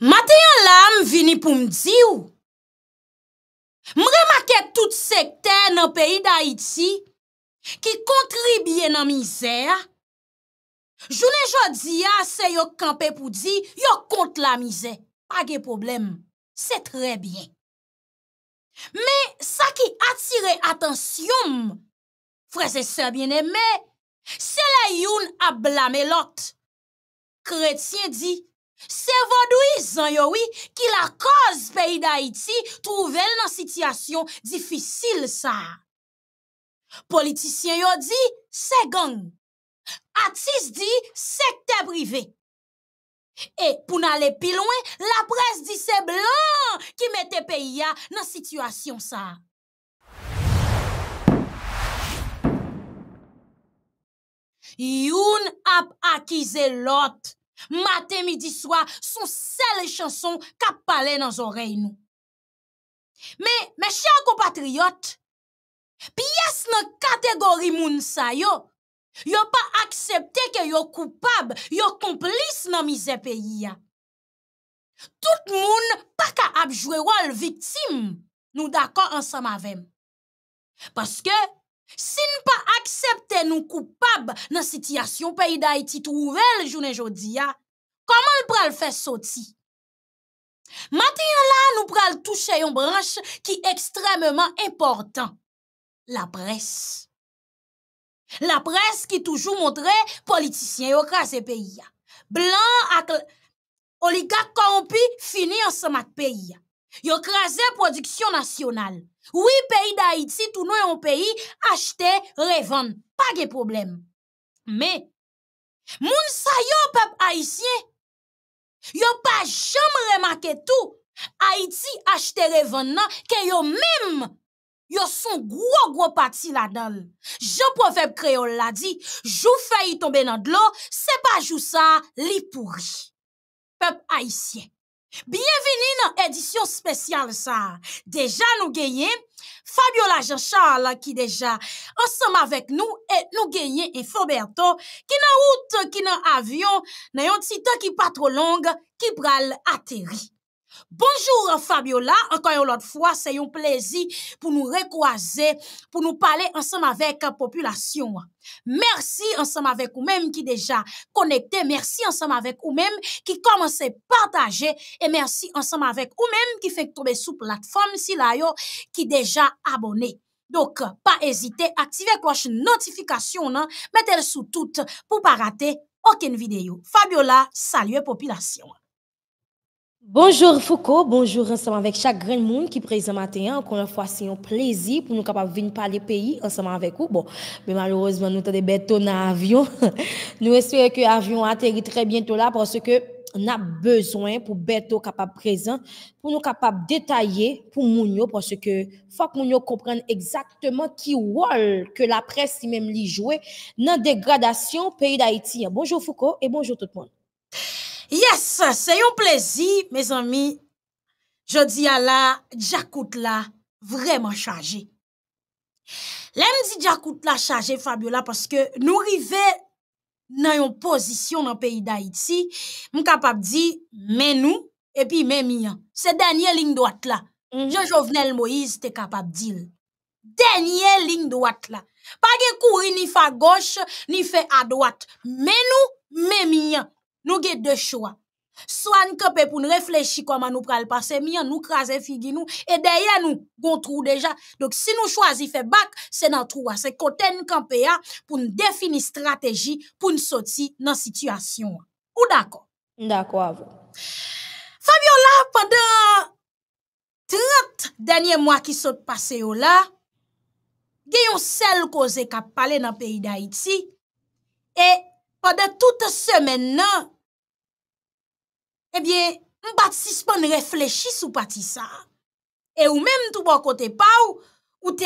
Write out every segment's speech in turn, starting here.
Matè yon lam vini pou m di ou. M remakè tout sekte nan peyi da iti, ki kontribye nan mizer. Jounen jodi ya se yo kampe pou di, yo kont la mizer. Page problem, se tre bien. Me, sa ki atire atensyom, freze se biene me, se la yon ablamelot. Kretien di, Se vodouizan yowi ki la koz peyi da iti trouvel nan sityasyon difisil sa. Politisyen yow di, se gong. Atis di, sekte prive. E pou nan le pi lwen, la pres di se blan ki mette peyi ya nan sityasyon sa. Youn ap akize lot. Matin, midi, soir, son les chansons qui parlé dans oreilles nous. Mais, mes chers compatriotes, pièce dans catégorie moun sa yo, yo pas accepté que yo coupable, yo complice dans misère pays Tout moun pas ka ap jouer rôle victime. Nous d'accord ensemble avec. Parce que si nous pas accepter nous coupables dans la situation pays d'Haïti trouvé le jour comment le faire sortir? Maintenant là, nous pral toucher une branche qui est extrêmement importante. La presse. La presse qui toujours montrait politiciens ont le pays. Blanc ak oligarque corrompu fini ensemble avec pays. Yo la production nationale. Oui, pays d'Haïti, tout nous yon pays acheté, revendre. pas de problème. Mais moun sa yo peuple vous yo pa jamais tout tout Haïti acheté revendre, que ke yo même, yo son gros gros la dedans Je proverbe créole la dit, jou y tombe de l'eau, c'est pas jou ça, li pourri, peuple haïtien. Bienvenue dans édition spéciale ça. Déjà nous gagnons Fabiola Jean-Charles qui déjà ensemble avec nous et nous gagnons et Faberto qui n'a route qui n'a avion, n'ayons un petit temps qui pas trop long qui pral Atterri. Bonjou Fabiola, ankan yon lot fwa, se yon plezi pou nou rekoaze, pou nou pale ansam avek populasyon. Mersi ansam avek ou menm ki deja konekte, mersi ansam avek ou menm ki komanse partaje, e mersi ansam avek ou menm ki fek tobe sou platform si layo ki deja abone. Dok pa ezite, aktive kloche notifikasyon nan, metel sou tout pou pa rate oken videyo. Fabiola, salye populasyon. Bonjour Foucault, bonjour ensemble avec chaque grand monde qui présente matin. Hein. Encore une fois, c'est un plaisir pour nous capables de venir parler pays ensemble avec vous. Bon, mais malheureusement, nous sommes des dans l'avion. nous espérons que l'avion atterrit très bientôt là parce que on a besoin pour Beto capable présent, pour nous de détailler pour nous, parce que faut que Mounio comprenne exactement qui rôle que la presse même lui jouer dans la dégradation pays d'Haïti. Bonjour Foucault et bonjour tout le monde. Yes, c'est un plaisir, mes amis. Je dis à la, j'écoute là, vraiment chargé. L'aime dit j'écoute chargé, Fabiola, parce que nous arrivons dans une position dans le pays d'Haïti. Nous capable de dire, mais nous, et puis mais mien. C'est dernière ligne droite là. Mhm. Jean-Jovenel Moïse es capable de dire. Dernière ligne droite là. Pas de courir ni à gauche, ni fait à droite. Mais nous, mais mien. Nou gey de chwa. Swa an kepe pou nou reflechi koman nou pral pase, mi an nou krasen figi nou, e dayan nou gontrou deja. Dok si nou chwazi fe bak, se nan trou a, se kote an kepe a, pou nou defini strategi pou nou soti nan situasyon a. Ou dako? Dako avou. Fabio la, padan 30 denye mwa ki sote pase yo la, gey yon sel koze ka pale nan peyi da iti, e padan touta semen nan, Eh bien, on si suspendre réfléchi sou pati ça Et ou même tout bon côté pa ou, ou te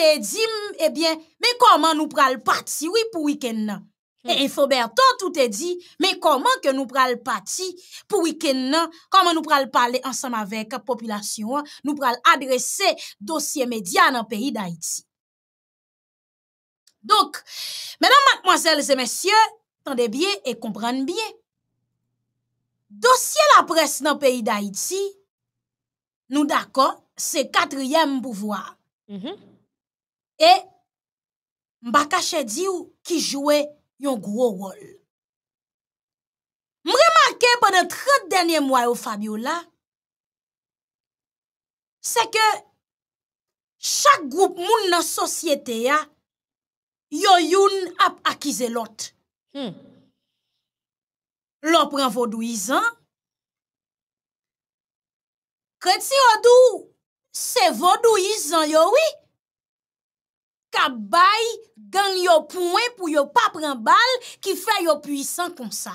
eh bien, mais comment nous le parti oui pour week-end nan? Hmm. Et bien tout te dit, mais comment que nous pral parti pour week-end Comment nous pral parler ensemble avec la population? Nous pral adresser dossier média dans le pays d'Haïti. Donc, mesdames, mademoiselles et messieurs, tendez bien et comprenez bien. Dosye la pres nan peyi da iti, nou dako, se katryem pouvwa. Mm-hmm. E, mbakache di ou ki jowe yon gro wol. Mre marke banan 30 denye mwa yo Fabiola, se ke chak group moun nan sosyete ya, yo yon ap akize lot. Mm-hmm. lò pren vòdou izan. Kreti yò dò, se vòdou izan yò, wè. Kabay, gan yò pouen pou yò pa pren bal, ki fè yò puisan kon sa.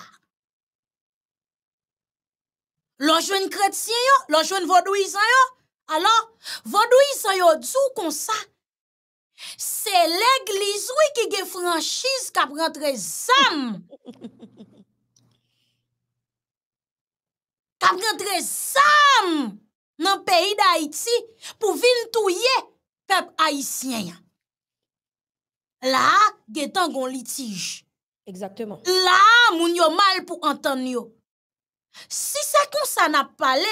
Lò jwen kreti yò, lò jwen vòdou izan yò, alò, vòdou izan yò dò kon sa. Se lè glis wè ki ge franjiz kab rentre zan. Ha ha ha! kap rentre sam nan pour d'Haïti, pour pou vin touye pep Là, La, getan un litige. Exactement. Là, moun yo mal pour entendre. Si c'est comme ça nap pale,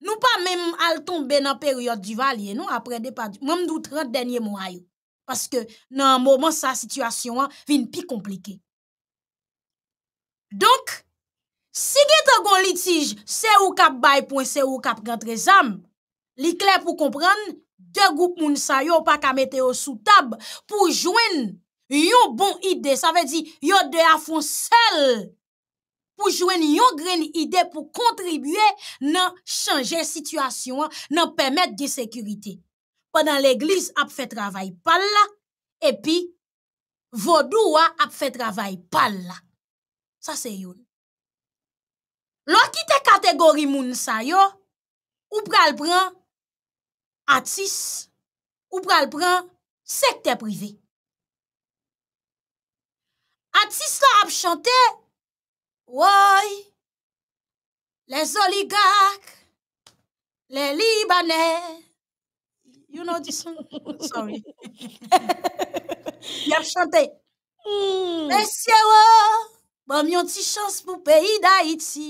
nous pas même al tombe nan période du valye nou après depa même Mwen 30 denye mois. Parce que, nan moment sa situation situation vin pi Donc Donc, Sige te gon litij, se ou kap bay pou en se ou kap rentre zam, li kler pou kompran, de goup moun sa yo pa ka mette yo sou tab, pou jwen yon bon ide, sa ve di, yo de a fon sel, pou jwen yon gren ide pou kontribuye nan chanje situasyon, nan pemet di sekurite. Panan l'eglis ap fe travay pal la, epi, vodou wa ap fe travay pal la. Sa se yon. Lò ki te kategori moun sa yo, ou pral pran atis, ou pral pran sekte privi. Atis la ap chante, woy, le zoligak, le libanè. You know this song? Sorry. Ya ap chante. Mè sè wò, bò mè yon ti chans pou peyi da iti.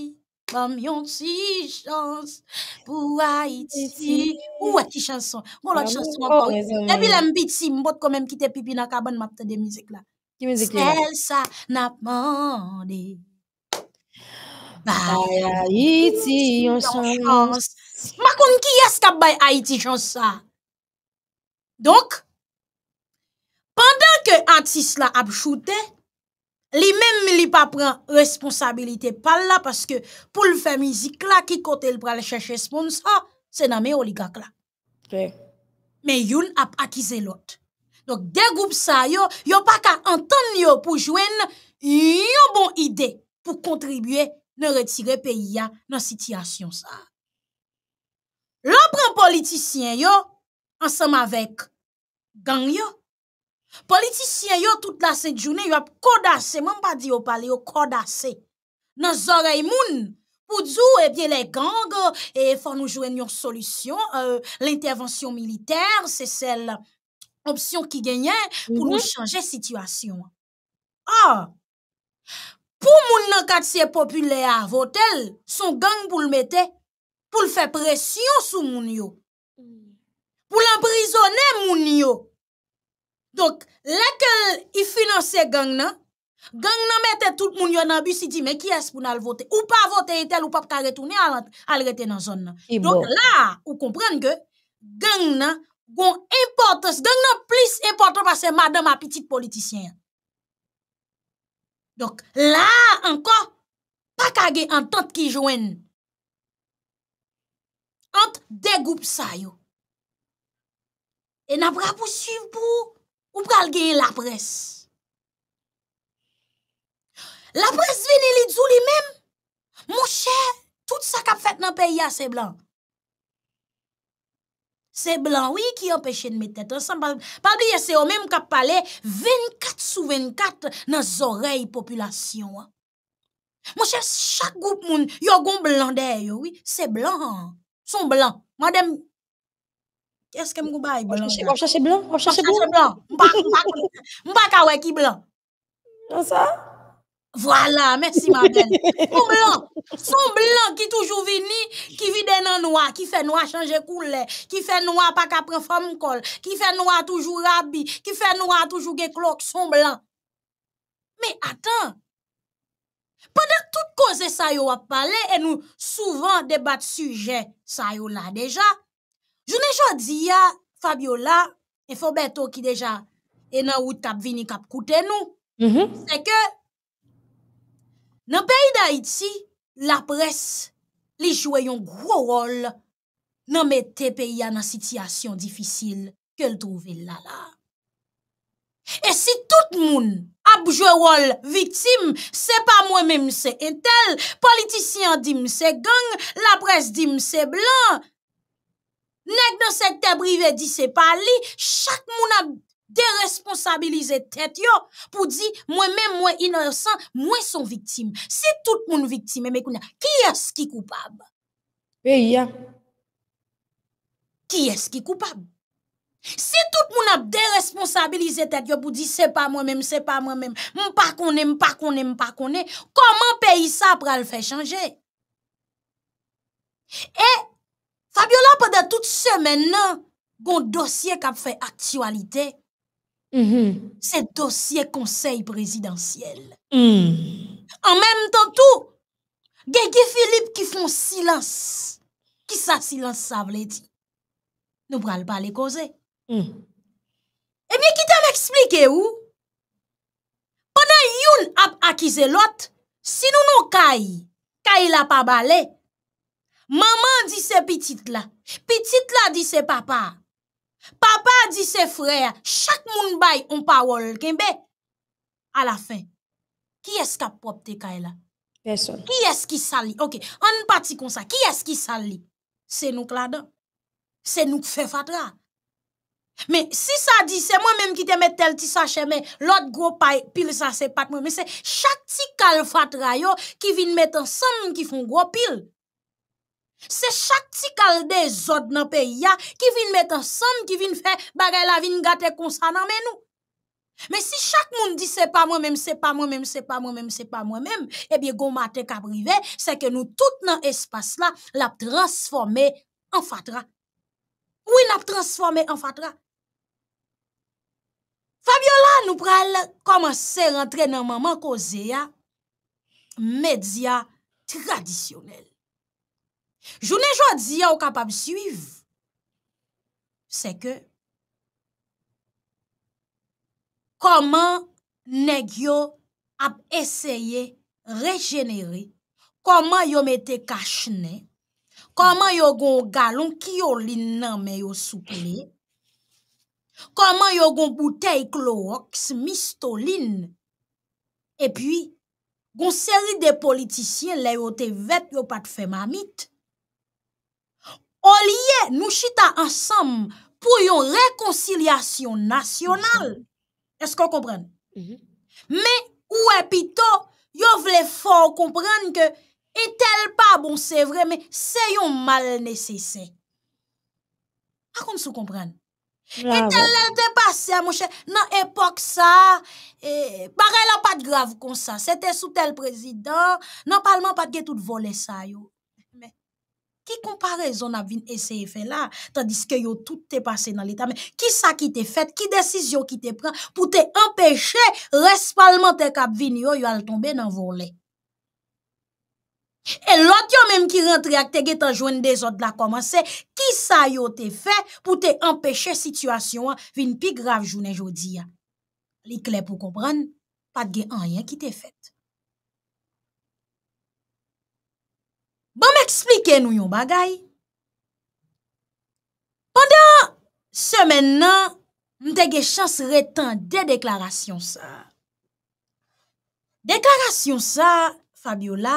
Comme yon ti chans pou Haiti. Ou wè ki chanson? Gon lòt chanson anpon. Ebi lèm biti, mbot kon mèm te pipi nan kaban mapte de mizik la. Ki mizik la? Sel sa nap mande. Bay bah, Haiti yon chans. Ma kon ki yas kap bay Haiti chans sa? Donk, pandan ke Antis la ap choute, Li mèm li pa pran responsabilite pal la paske pou l'fèmizik la ki kote l pral chèche espons, se nan mè oligak la. Mè yon ap akize lot. Donk degoup sa yo, yo pa ka anton yo pou jwen yo bon ide pou kontribue ne retire peyi ya nan sityasyon sa. Lò pran politisyen yo, ansam avèk gang yo, Politiciens, yo tout la cette journée yo a codassé même pas dit yo parler yo codassé Nan oreilles moun, pou djou ebyen eh les gang, e eh, faut nou jwen yon solution euh, une solution l'intervention militaire option qui gagnait pou mm -hmm. nou changer situation. Or, ah! pou moun nan quartier populaire a votel, son gang pou l'mete, pou pour pression sou moun yo. Mm. Pou l'emprisonne moun yo. Donk, lekel i finanse gang nan, gang nan mette tout moun yo nan busi di, me kyes pou nan l vote. Ou pa vote etel, ou pa pka retounen al rete nan zon nan. Donk, la, ou komprende ke, gang nan, goun importans, gang nan plis importans pa se madan ma pitit politisyen. Donk, la, ankon, pa kage an tante ki jwen. Ante de goup sa yo. E nan bra pou syv pou. Ou pral genye la pres? La pres veni li djou li menm. Mou chè, tout sa kap fèt nan peyi ya, se blan. Se blan, wè ki empèche de mè tèt. Par di yè se o menm kap pale, 24 sou 24 nan zorey populasyon wè. Mou chè, chak goup moun, yon goun blan dè yon wè. Se blan, son blan. Mwen dem... Qu'est-ce Eske blanc, je blanc, blanc? blanc, chache blanc. Ou blanc. on pas wè ki blanc. Comme ça Voilà, merci ma belle. Son blanc, son blanc qui toujours vini, qui vide dans noir, qui fait noir changer couleur, qui fait noir pas prendre forme col, qui fait noir toujours rabi, qui fait noir toujours des cloque, son blanc. Mais attends, pendant toute cause ça yo a parlé et nous souvent débattre sujet ça yo là déjà, Jounè jò di ya Fabiola, e fò bè tò ki deja, e nan wout ap vini kap koute nou, mhm. se ke, nan peyi da iti, la pres, li jwe yon gro rol, nan mè te peyi an an sitiyasyon difisil, ke l'trouve lala. E si tout moun, ap jwe rol vitim, se pa mwen mè mse entel, politisyen di mse gang, la pres di mse blan, Nèk nan sekte brivedi se pali, chak moun ap de responsabilize tet yo pou di mwen mè mwen inorsan, mwen son viktim. Si tout moun viktim, ki eski koupab? E, ki eski koupab? Si tout moun ap de responsabilize tet yo pou di se pa mwen mèm, se pa mwen mèm, mwen pa konè, mwen pa konè, mwen pa konè, koman peyi sa apra l fè chanje? E, Abyola pwede non, mm-hmm. mm. tout semen nan Gon dosye kap fe aktualite Se dosye konsey prezidentiel An menm tan tou Gengi Filip ki fon silans Ki sa silans sa vle ti Nou pral pale koze mm. E eh mye ki tem eksplike ou Pwede yon ap akize lot Si nou nou kay Kay la pa bale Maman dit c'est petit là. Petit là dit c'est papa. Papa dit c'est frère. Chaque monde on parole kembe. À la fin. Qui est-ce qui a propre là? Personne. Qui est-ce qui sali? OK, on parti comme ça. Qui est-ce qui sali? C'est nous là-dedans. C'est nous qui fait fatra. Mais si ça dit c'est moi même qui te met tel petit sachet mais l'autre gros paille pile ça c'est pas moi mais c'est chaque petit calfatra yo qui vient mettre ensemble qui font gros pile Se chak ti kalde zot nan peyi ya ki vin met ansanm ki vin fe bare la vin gate konsan nan men nou. Men si chak moun di se pa mwen menm, se pa mwen menm, se pa mwen menm, se pa mwen menm, e biye gomate ka prive se ke nou tout nan espas la la transforme an fatra. Ou in ap transforme an fatra. Fabiola nou pral komanse rentre nan maman koze ya media tradisyonel. Jounen jwa di ya ou kapab suiv, se ke, koman neg yo ap eseye regenere, koman yo mette kachne, koman yo gon galon ki yo lin nan me yo souple, koman yo gon boutei klo oks misto lin, e pi, gon seri de politisyen le yo te vet yo pat fe mamit, au nous chita ensemble pour une réconciliation nationale. Est-ce qu'on comprend? Mm-hmm. Mais ouais, est plutôt yo vle fort comprendre que et tel pas bon c'est vrai mais c'est un mal nécessaire. Par contre, vous comprenez? Et tel pas passé, mon cher, dans l'époque ça, pareil, eh, a pas de grave comme ça. C'était sous tel président, dans le parlement, pas de tout voler ça, yo. Ki komparezon a vin eseye fe la, tandis ke yo tout te pase nan lita men, ki sa ki te fet, ki desisyon ki te pren pou te empeshe respalman te kap vin yo yo al tombe nan volen. E lot yo menm ki rentre ak te ge tanjwen de zot la komanse, ki sa yo te fet pou te empeshe situasyon a vin pi grav jounen jodi ya. Li kle pou kompran, pat ge anyen ki te fet. Bon m'eksplike nou yon bagay. Pendan semen nan, m dege chans reten de deklarasyon sa. Deklarasyon sa, Fabiola,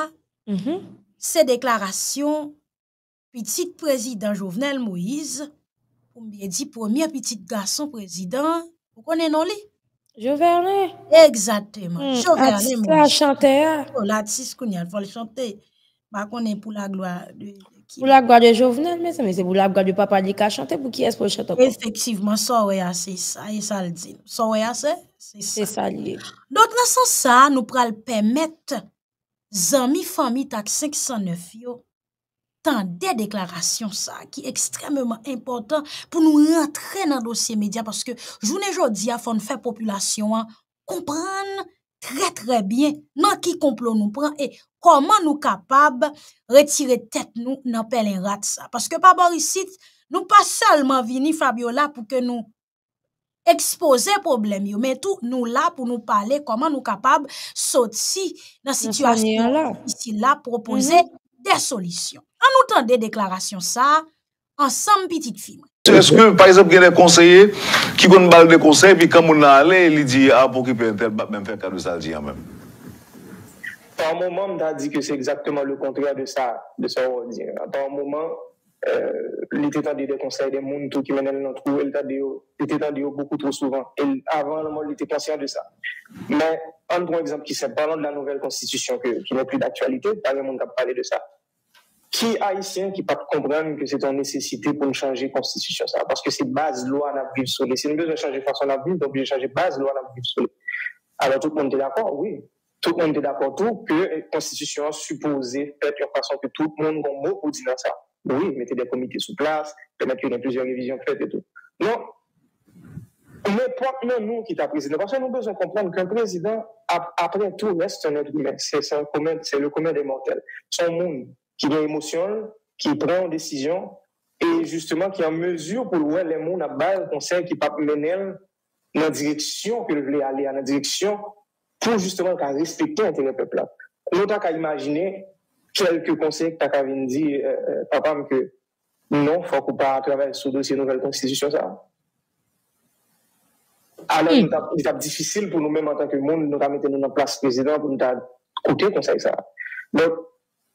mm-hmm. se deklarasyon, pitit prezident Jovenel Moïse, pou m biye di, pomiye pitit gason prezident, pou konen non li? Jovenel. Eksateman, mm. Jovenel Moïse. Atis la chante oh, a. Atis kounen, fol chante a. Ba konen pou la gloa du... Pou la gloa de jovenel, mese, mese pou la gloa du papa li ka chante, pou ki espo chate. Efektivman, sa we a, se sa, e sa l di. Sa we a, se? Se sa li. Don, la san sa, nou pral pèmèt zami, fami, tak 509 yo tan de deklarasyon sa ki ekstrememan impotant pou nou rentre nan dosye media paske jounen jodi a fon fè populasyon a kompran tre tre bien nan ki komplo nou pran e... comment nous capables retirer tête nous dans pèlerin rat ça parce que par pas borisite nous pas seulement vini Fabiola pour que nous exposer problème yo mais tout nous là pour nous parler comment nous capables sortir dans situation ici là proposer mhm. des solutions en nous tant des déclarations ça ensemble petite fille est-ce que, par exemple, il y a des conseillers qui vont nous parler de conseil, puis quand on a allé, il dit, ah, pour qu'il peut bah, même faire ça, en hein, même un moment, on a dit que c'est exactement le contraire de ça, de ça on À un moment, il euh, était tendu des conseils des mondes, qui mènent dans trou, il était tendu beaucoup trop souvent. avant, il était conscient de ça. Mais, un bon exemple qui s'est parlant de la nouvelle constitution qui n'est plus d'actualité, pas vraiment monde a parlé de ça. Qui haïtien qui peut comprendre que c'est une nécessité pour changer la constitution, ça? Parce que c'est base loi à vivre sur les. Si nous besoin changer façon à vivre, donc changer base loi à vivre sur Alors tout le monde est d'accord, oui tout le monde est d'accord tout que la Constitution supposée faite de façon que tout le monde ait mot pour dire ça. Oui, mettez des comités sous place, permettre qu'il y a plusieurs révisions faites et tout. Non, Mais non nous qui t'a président, parce que nous devons comprendre qu'un président, après tout, reste un être humain. C'est le commun des mortels. un monde qui a émotionnel, qui prend une décision, et justement qui est en mesure pour le les mondes à bas conseil qui peut mener dans la direction que veut aller, dans la direction pour justement qu'à respecter l'intérêt peuple là. Nous qu'à imaginer quelques conseils que t'as venir dire, euh, euh, papa, que non, faut qu'on pas travailler sur le dossier nouvelle constitution, ça. Alors, c'est difficile pour nous-mêmes en tant que monde, nous mettre nous en place président pour nous écouter conseil ça. Donc,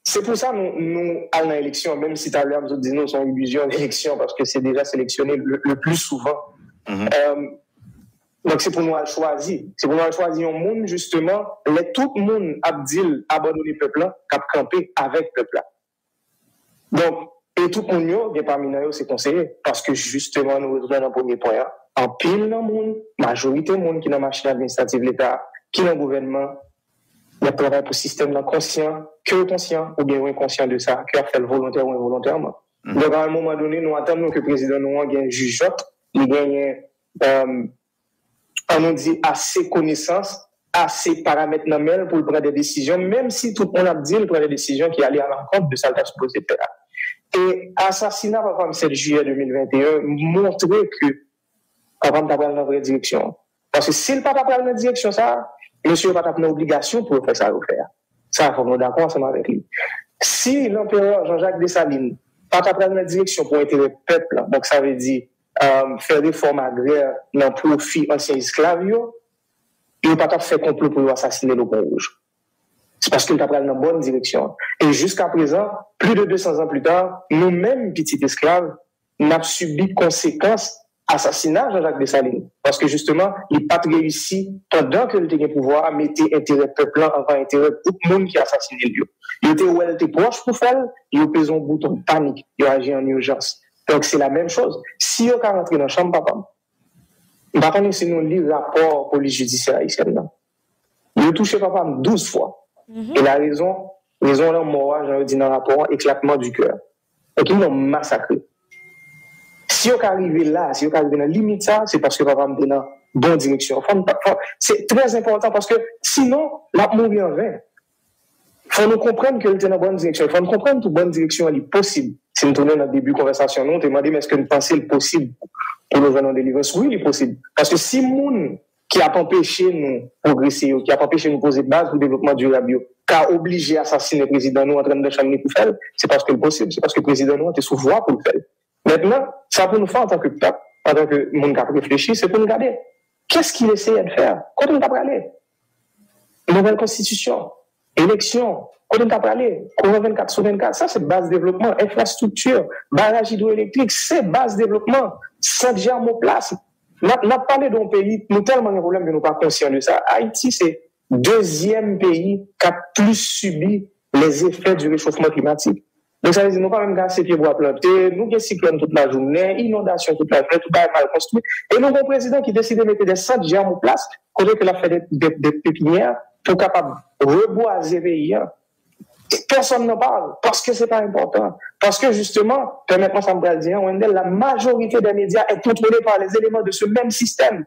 c'est pour ça nous, nous à l'élection, même si t'as l'air, nous disons nous sont illusion d'élection parce que c'est déjà sélectionné le, plus souvent. Mm-hmm. euh, donc, c'est pour nous à choisir. C'est pour nous à choisir un monde, justement, les tout le monde abdil abandonné peuple là, cap camper avec peuple Donc, et tout le monde, bien parmi nous, c'est conseillé. Parce que, justement, nous retournons dans le premier point. Hein. En pile dans le monde, majorité du monde qui est dans la machine administrative de l'État, qui est dans le gouvernement, il avons pour le système conscient, que conscient, ou bien inconscient de ça, qui a fait volontaire ou involontairement. Mm. Donc, à un moment donné, nous attendons que le président nous ait un juge, il gagne, euh, on nous dit assez connaissance, assez paramètres normaux pour prendre des décisions, même si tout le monde a dit qu'il prend des décisions qui allaient à l'encontre de ça qu'il supposé faire. Et assassinat par femme, 7 juillet 2021 montrait que avant pris la vraie direction. Parce que s'il n'a pas pris la direction, ça, monsieur va avoir une obligation pour faire ça, faire. Ça, il faut nous d'accord ensemble avec lui. Si l'empereur Jean-Jacques Dessalines pas pris la direction pour être le peuple, donc ça veut dire euh, faire des formes agraires dans le ancien d'anciens Il yo pas pas fait complot pour assassiner le Pont Rouge. C'est parce qu'il t'a pris dans la bonne direction. Et jusqu'à présent, plus de 200 ans plus tard, nous-mêmes, petits esclaves, n'a subi conséquences assassinat à jacques Dessalines. Parce que justement, il n'a pas réussi, pendant qu'il en pouvoir, à mettre intérêt peuplant avant intérêt tout le monde qui a assassiné lui. Il était ou était proche pour faire, il a pesé un bouton de panique, il a agi en urgence. Donc, c'est la même chose. Si on rentré dans la chambre, papa, on va connaître le nous le rapport police judiciaire haïtienne. Il a touché papa 12 fois. Mhm. Et la raison, raison là, moi, j'ai dit dans le rapport, éclatement du cœur. Donc, ils l'ont massacré. Si on arrivé là, si on arrivé dans la limite, ça, c'est parce que papa me donne la bonne direction. C'est très important parce que sinon, la mourir en vain faut nous comprendre que était dans la bonne direction. Il faut nous comprendre que la bonne direction est possible. Si nous tournons dans le début de la conversation, nous demandons est-ce que nous pensons c'est possible pour nous venir en délivrance Oui, il possible. Parce que si monde qui a empêché nous progresser, qui a empêché nous poser base pour le développement durable, qui a obligé à assassiner le président nous en train de chaminer pour faire, c'est parce que c'est possible, c'est parce que le président nous était sous voie pour le faire. Maintenant, ça pour nous faire en tant que peuple, en tant que monde qui a réfléchi, c'est pour nous garder. Qu'est-ce qu'il essayait de faire Quand on t'a parlé Nouvelle constitution, élection, on n'a pas parlé, 24 sur 24, ça c'est base développement, infrastructure, barrage hydroélectrique, c'est base développement, saint germain place. On a parlé d'un pays, nous tellement de problèmes que nous pas conscients de ça. Haïti, c'est deuxième pays qui a plus subi les effets du réchauffement climatique. Donc ça veut dire, nous pas même garder pieds pour planter, nous avons cyclones toute la journée, inondations, toute la journée, tout est mal construit. Et nous avons un président qui décide de mettre des saint germain place, côté que la fait des pépinières, pour capable reboiser pays. Personne ne parle parce que ce n'est pas important. Parce que justement, permettez-moi ça me dire, la majorité des médias est contrôlée par les éléments de ce même système.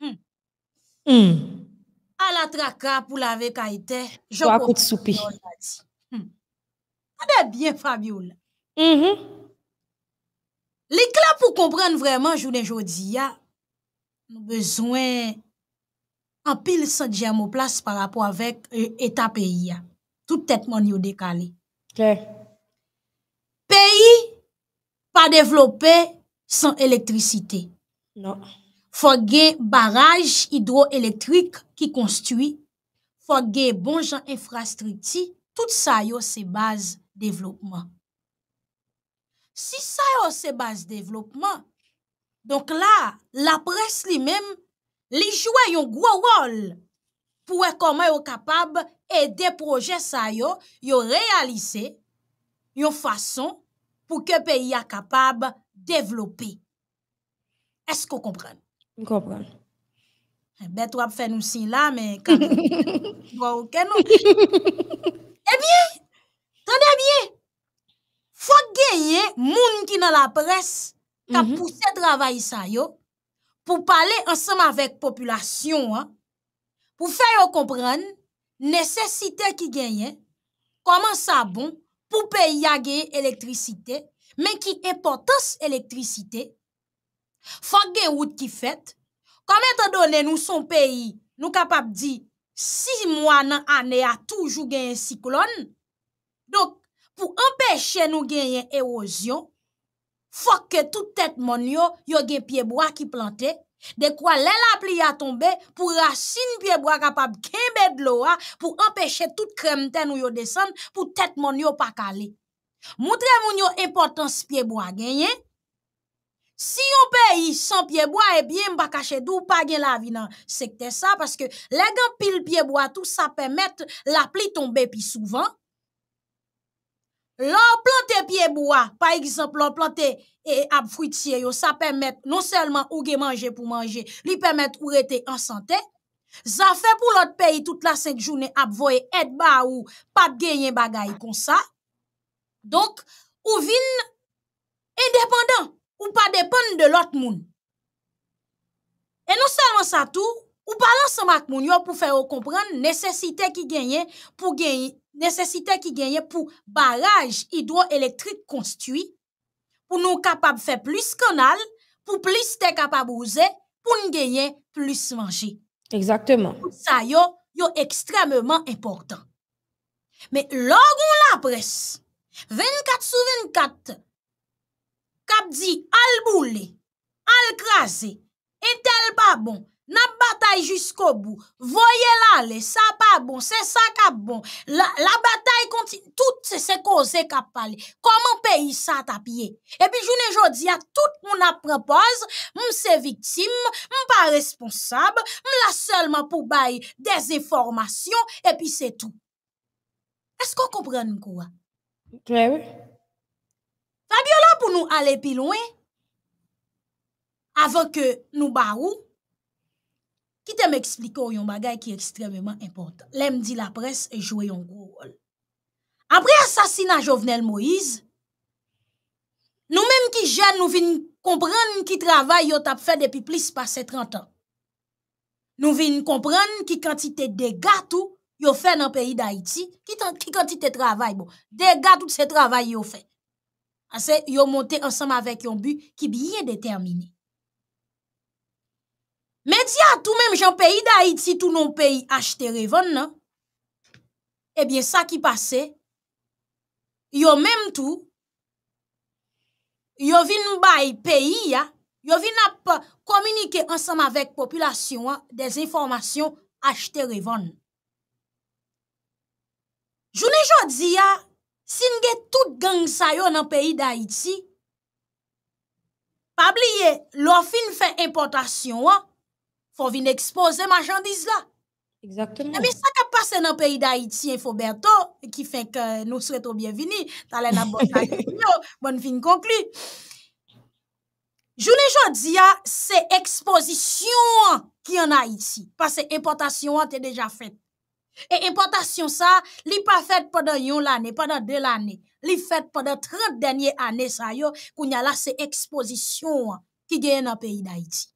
Hmm. Hmm. À la tracade pour la vekaïté, je crois soupi. Vous bien, Fabiola. Les -hmm. pour comprendre vraiment, je vous nous besoin apil sa diyamo plas par apou avèk e, eta peyi ya. Toutet moun yo dekali. Peyi pa devlopè san elektrisite. Non. Fogè baraj hidroelektrik ki konstui, fogè bonjan infrastriti, tout sa yo se baz devlopman. Si sa yo se baz devlopman, donk la, la pres li mèm Li jwe yon gwo rol pou e koman yo kapab e de proje sa yo, yo realise yon fason pou ke peyi a kapab devlopi. Esko kompran? Kompran. E bet wap fè nou si la, me kanon. Wawoke nou. E biye, fwa geye moun ki nan la pres ka mhm. pwese travay sa yo, pou pale ansem avèk populasyon an, pou fè yo kompren, nesesite ki genyen, koman sa bon, pou peyi ya genyen elektrisite, men ki importans elektrisite, fò genyen wout ki fèt, koman te dole nou son peyi, nou kapap di, 6 mwa nan ane ya toujou genyen siklon, donk, pou empèche nou genyen erosyon, Fokke tout tèt moun yo, yo gen pyeboa ki plante, dekwa lè la pli a tombe pou rasyne pyeboa kapab genbe dloa pou empèche tout kremten ou yo desen pou tèt moun yo pa kale. Moun tre moun yo importans pyeboa genye, si yon pe yi san pyeboa, e eh bie mba kache dou pa gen la vi nan. Sekte sa, paske lè gen pil pyeboa tou, sa pèmèt la pli tombe pi souvan. Lò plantè piye bouwa, pa exemple lò plantè e ap fruitye yo, sa pèmèt non selman ou ge manje pou manje, li pèmèt ou rete ansante. Zan fè pou lot peyi tout la sèk jounen ap voye et ba ou pat genyen bagay kon sa. Donk, ou vin indépendant, ou pa depen de lot moun. E non selman sa tou, Ou palan sa mak moun yo pou fè ou kompran nesesite ki genyen pou baraj idwa elektrik konstuy pou nou kapab fè plus konal pou plus te kapab ouze pou nou genyen plus manje. Exactement. Ou sa yo, yo ekstremement important. Me logon la pres, 24 sou 24, kap di alboule, alkrasi, entel babon, N'a bataille jusqu'au bout. Voyez là, les ça pas bon, c'est ça qui est bon. La, bataille continue. Tout ces ce causé qui Comment payer ça à Et puis, je ne dis à tout le monde propose, suis victime, suis pas responsable, là seulement pour bailler des informations, et puis c'est tout. Est-ce qu'on comprend quoi? Très Fabiola, pour nous aller plus loin, avant que nous partons. Kite m eksplike ou yon bagay ki ekstrememan importan. Lem di la pres e jwe yon gwo ol. Apre asasina Jovenel Moïse, nou menm ki jen nou vin kompran ki travay yo tap fe depi plis pase 30 an. Nou vin kompran ki kantite degat ou yo fe nan peyi da iti, ki kantite travay bo. Degat ou se travay yo fe. Ase yo monte ansam avèk yon bu ki biye determini. Men di ya tou menm jan peyi da Haiti tou non peyi achete revon nan, eh ebyen sa ki pase, yo menm tou, yo vin bay peyi ya, yo vin ap komunike ansam avek populasyon an, dezinformasyon achete revon. Jouni jodi ya, sin gen tout gang sayo nan peyi da Haiti, pabliye lor fin fe importasyon an, Fon vin ekspoze manjan diz la. Emi sa ka pase nan peyi d'Haïti en Fouberto, ki fèk nou sou eto bie vini, talè nan bojani, bon vin konkli. Jouni jòdia, se ekspozisyon ki yon Haïti, pase importasyon an te deja fèt. E importasyon sa, li pa fèt pwede yon l'anè, pwede de l'anè. Li fèt pwede 30 denye anè sa yo, koun yon la se ekspozisyon ki gen nan peyi d'Haïti.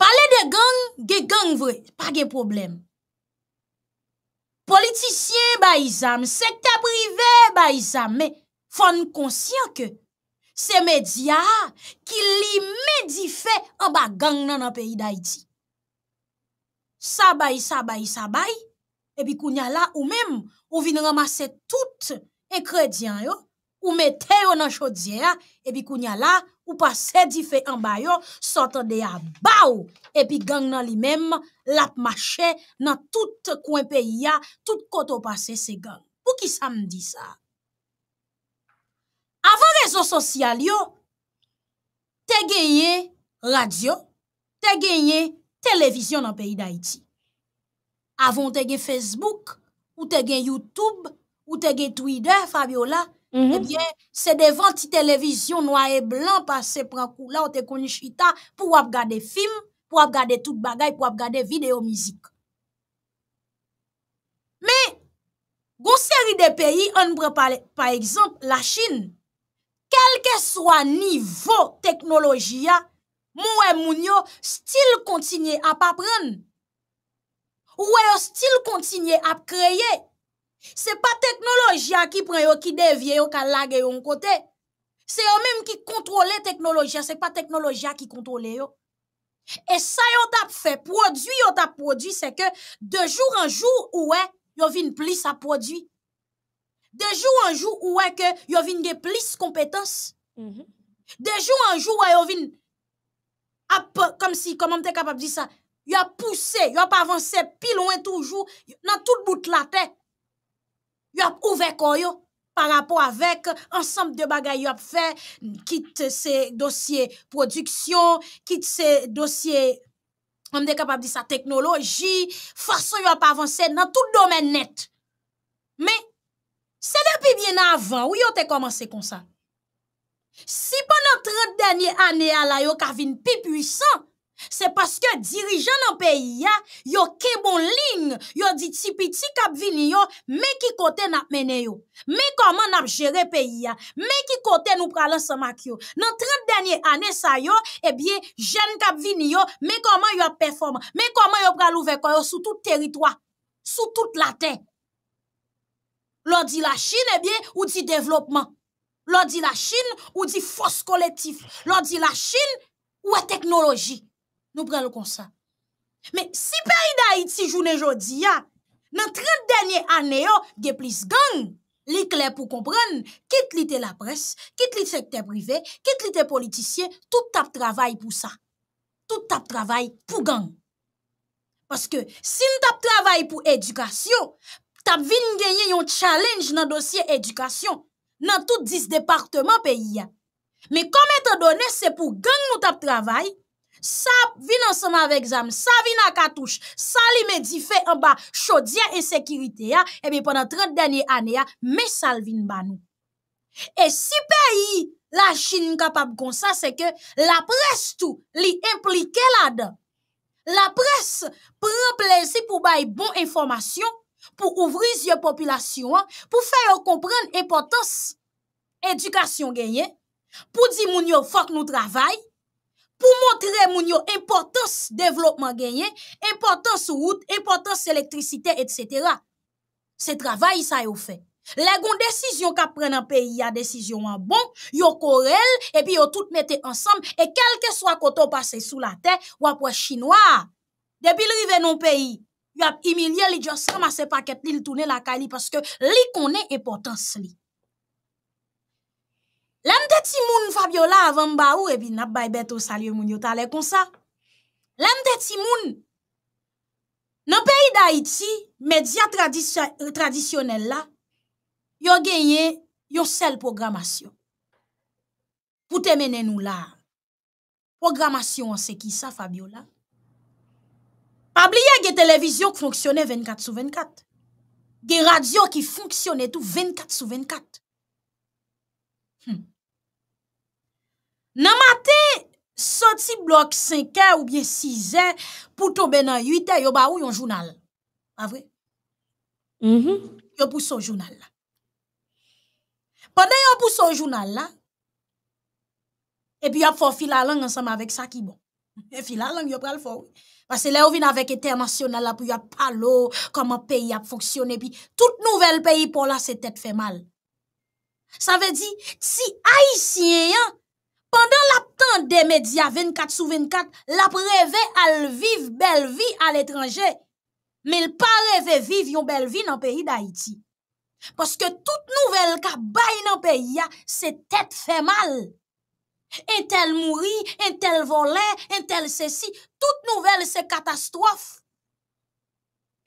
Pale de gang, ge gang vre, pa ge problem. Politisyen ba izan, sekta prive ba izan, me fon konsyen ke se media ki li medife an ba gang nan an peyi da iti. Sabay, sabay, sabay, ebi kounya la, ou menm, ou vini ramase tout en kredyan yo, ou me teyo nan chodye ya, ebi kounya la, Ou pase di fe an bayo, sot an de a bau, e pi gang nan li mem, lap mache, nan tout kwen peyi ya, tout kote ou pase se gang. Ou ki sa m di sa? Avon rezon sosyal yo, te genye radyo, te genye televizyon nan peyi da iti. Avon te genye Facebook, ou te genye Youtube, ou te genye Twitter, Fabiola. Se devan ti televizyon noye blan Pas se pran kou la ou te konish ita Pou ap gade film Pou ap gade tout bagay Pou ap gade video mizik Me Gon seri de peyi Par exemple la Chin Kelke swa nivou Teknoloji ya Mwen moun yo stil kontinye ap apren Mwen moun yo stil kontinye ap kreye Se pa teknoloji a ki pren yo ki devye yo ka lage yo an kote. Se yo menm ki kontrole teknoloji a, se pa teknoloji a ki kontrole yo. E sa yo tap fe, prodwi yo tap prodwi, se ke de joun an joun oue, yo vin plis a prodwi. De joun an joun oue ke yo vin ge plis kompetans. Mm-hmm. De joun an joun oue yo vin, ap, kom si, kom an te kapap di sa, yo ap pousse, yo ap avanse pi louen toujou, nan tout bout la tey. Yo ap ouvekoy yo, par rapport avek, ensemble de bagay yo ap fe, kit se dosye produksyon, kit se dosye, an de kapab di sa teknoloji, fason yo ap avanse nan tout domen net. Me, se depi bien avan, ou yo te komanse kon sa? Si ponantre denye ane ala yo kavin pi pwisan, Se paske dirijan nan peyi ya, yo kebon ling, yo di tipi ti kap vini yo, me ki kote nap mene yo. Me koman nap jere peyi ya, me ki kote nou pralan sa mak yo. Nan 30 denye ane sa yo, e eh bie jen kap vini yo, me koman yo perform, me koman yo pralan ouvekoy yo sou tout teritwa, sou tout laten. Lò di la chine e eh bie, ou di devlopman. Lò di la chine, ou di fos kolektif. Lò di la chine, ou e teknologi. Nou pralokon sa. Men, si peri da iti jounen jodi ya, nan 30 denye ane yo, ge plis gang, li kle pou kompran, kit li te la pres, kit li te sekte privé, kit li te politisye, tout tap travay pou sa. Tout tap travay pou gang. Paske, si nou tap travay pou edukasyon, tap vin genye yon challenge nan dosye edukasyon, nan tout dis departement peyi ya. Men, komen te done, se pou gang nou tap travay, sa vin anseman vek zanm, sa vin an katouche, sa li medifè an ba chodia en sekirite ya, e mi panan 30 denye ane ya, me sal vin banou. E si peyi la chini mkapab kon sa, se ke la pres tou li implike la dan. La pres preplezi pou bay bon informasyon, pou ouvri zye populasyon, pou fè yo kompren epotos edukasyon genye, pou di moun yo fok nou travay, pou montre moun yo impotens devlopman genyen, impotens route, impotens elektrisite, et cetera. Se travay sa yo fè. Le goun desisyon ka pren an peyi, ya desisyon an bon, yo korel, epi yo tout mette ansam, e kelke swa koto pase sou la ten, wap wè chinois. Depi li ven non an peyi, yo ap imilye li djan sa oh, mas se paket li, li toune la kali, paske li konen impotens li. Lan te ti moun, Fabiola, avan ba ou, epi nap baybet ou salye moun yo tale kon sa. Lan te ti moun. Nan peyi da iti, media tradisyonel la, yo genye yo sel programasyon. Poutemene nou la, programasyon an se ki sa, Fabiola. Pabliye ge televizyon ki fonksyone 24 su 24. Ge radyo ki fonksyone tou 24 su 24. Hmm. Nan matè, soti blok 5è ou bie 6è, pou tobe nan 8è, yo ba ou yon jounal? Pa vwe? Mm-hmm. Yo pou sou jounal la. Pwede yo pou sou jounal la, epi yo ap fò fila lang ansanm avèk sa ki bon. E fila lang yo pral fò. Pase le yo vin avèk etèmasyon la pou yo ap palo, koman peyi ap foksyone, pi tout nouvel peyi pou la se tèt fè mal. Sa ve di, si a yisiye yon, Pendan lap tan de medya 24 sou 24, lap reve al viv bel vi al etranje. Me l pa reve viv yon bel vi nan peyi da iti. Paske tout nouvel ka bay nan peyi ya, se tet fe mal. En tel mouri, en tel volen, en tel sesi, tout nouvel se katastrof.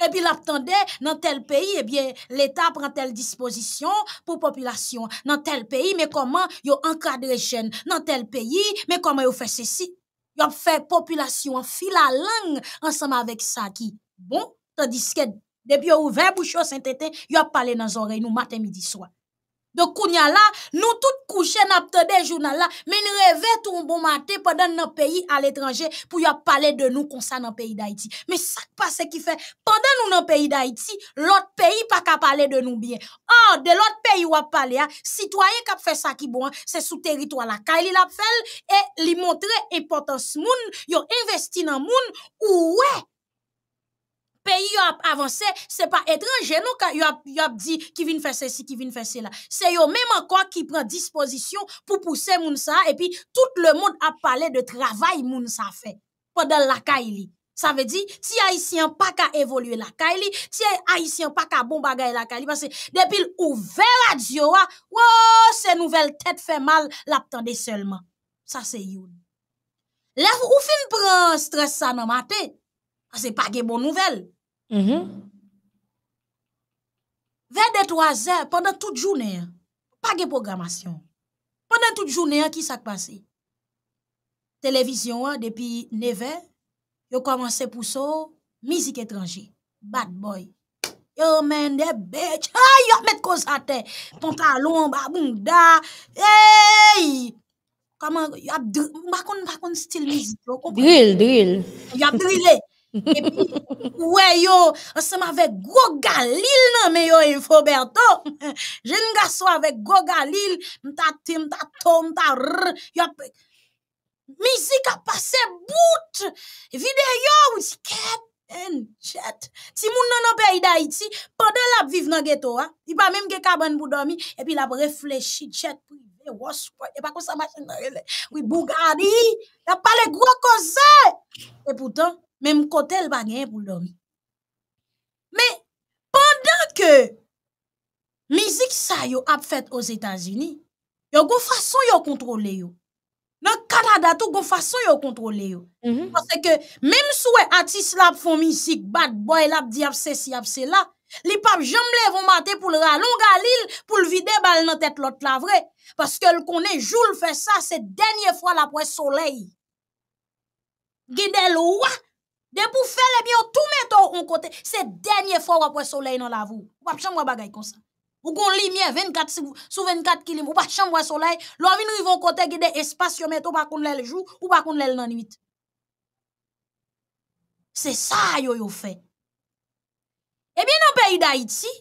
Ebi laptande nan tel peyi, ebi l'Etat pran tel disposition pou populasyon nan tel peyi, men koman yo ankadre jen nan tel peyi, men koman yo fè sèsi. Yo fè populasyon fila lang ansama vek sa ki bon, tandis ke debi yo ouven boucho Saint-Etienne, yo pale nan zorey nou maten midi swan. Yo kounya la, nou tout kouche napte de jounan la, men reve tou mbon mate pwadan nan peyi al etranje pou yo pale de nou konsan nan peyi d'Haïti. Men sak pa se ki fe, pwadan nou nan peyi d'Haïti, lot peyi pa ka pale de nou bien. Or, de lot peyi wap pale ya, sitwayen kap fe sak i bon, se sou teritwa la. Kay li lap fel, e li montre importance moun, yo investi nan moun, ou wey. Peyi yo ap avanse, se pa etranjeno ka yo ap di ki vin fese si, ki vin fese la. Se yo menman kwa ki pran disposisyon pou puse moun sa, epi tout le moun ap pale de travay moun sa fe. Pwa del laka ili. Sa ve di, ti aisyen pa ka evolye laka ili, ti aisyen pa ka bon bagay laka ili, se depil ou vera diyo wa, wou, se nouvel tete fe mal, lap tande selman. Sa se youn. Le ou fin pran stres sa nan mate? Ase pa ge bon nouvel. 23 mm-hmm. er, pandan tout jounen, pa ge programasyon. Pandan tout jounen, ki sak pase? Televisyon, depi 9 er, yo komanse pou so, mizik etranji. Bad boy. Yo men de bech, yo men de kozate. Pantalon, babunda, ey! Kaman, yo ap dril, bakon, bakon stil mizik yo. Dril, dril. Yo ap dril e. E pi, wè yo, anseman vek gwo galil nan me yo info bèrto. Je nga so avèk gwo galil, mta tim, mta to, mta rr, yop. Mizik apase bout. E vide yo, wè si ket en chet. Ti moun nan anpe yi da iti, padèl ap viv nan geto, an? Di pa mèm ge kaban pou domi, e pi lap reflechi chet. Wè wòs wè, e pa kousa masen nan wè, wè Bougadi. Yap pale gwo ko zè. E poutan. men mkotel bagen pou lomi. Men, pandan ke mizik sa yo ap fet os Etasini, yo go fason yo kontrole yo. Nan Kanada to, yo go fason yo kontrole yo. Mwen mhm. se ke, men mswe atis lap fon mizik, bat boy lap di apse si apse la, li pap jamble von mate pou l ralonga l il, pou l vide bal nan tet lot la vre. Paske l konen joul fwe sa, se denye fwa la pwe soley. Gede l wak, Dè pou fè le mè yo tou mè tou on kote, se denye fò wap wè soley nan la vò. Wap chanm wè bagay kon sa. Wou kon li mè 24, sou 24 kilim, wap chanm wè soley, lò wè vin rivon kote gè de espasyon mè tou wap kond lè lè jou, wap kond lè lè nan nwit. Se sa yo yo fè. E eh bè nan peyi da iti,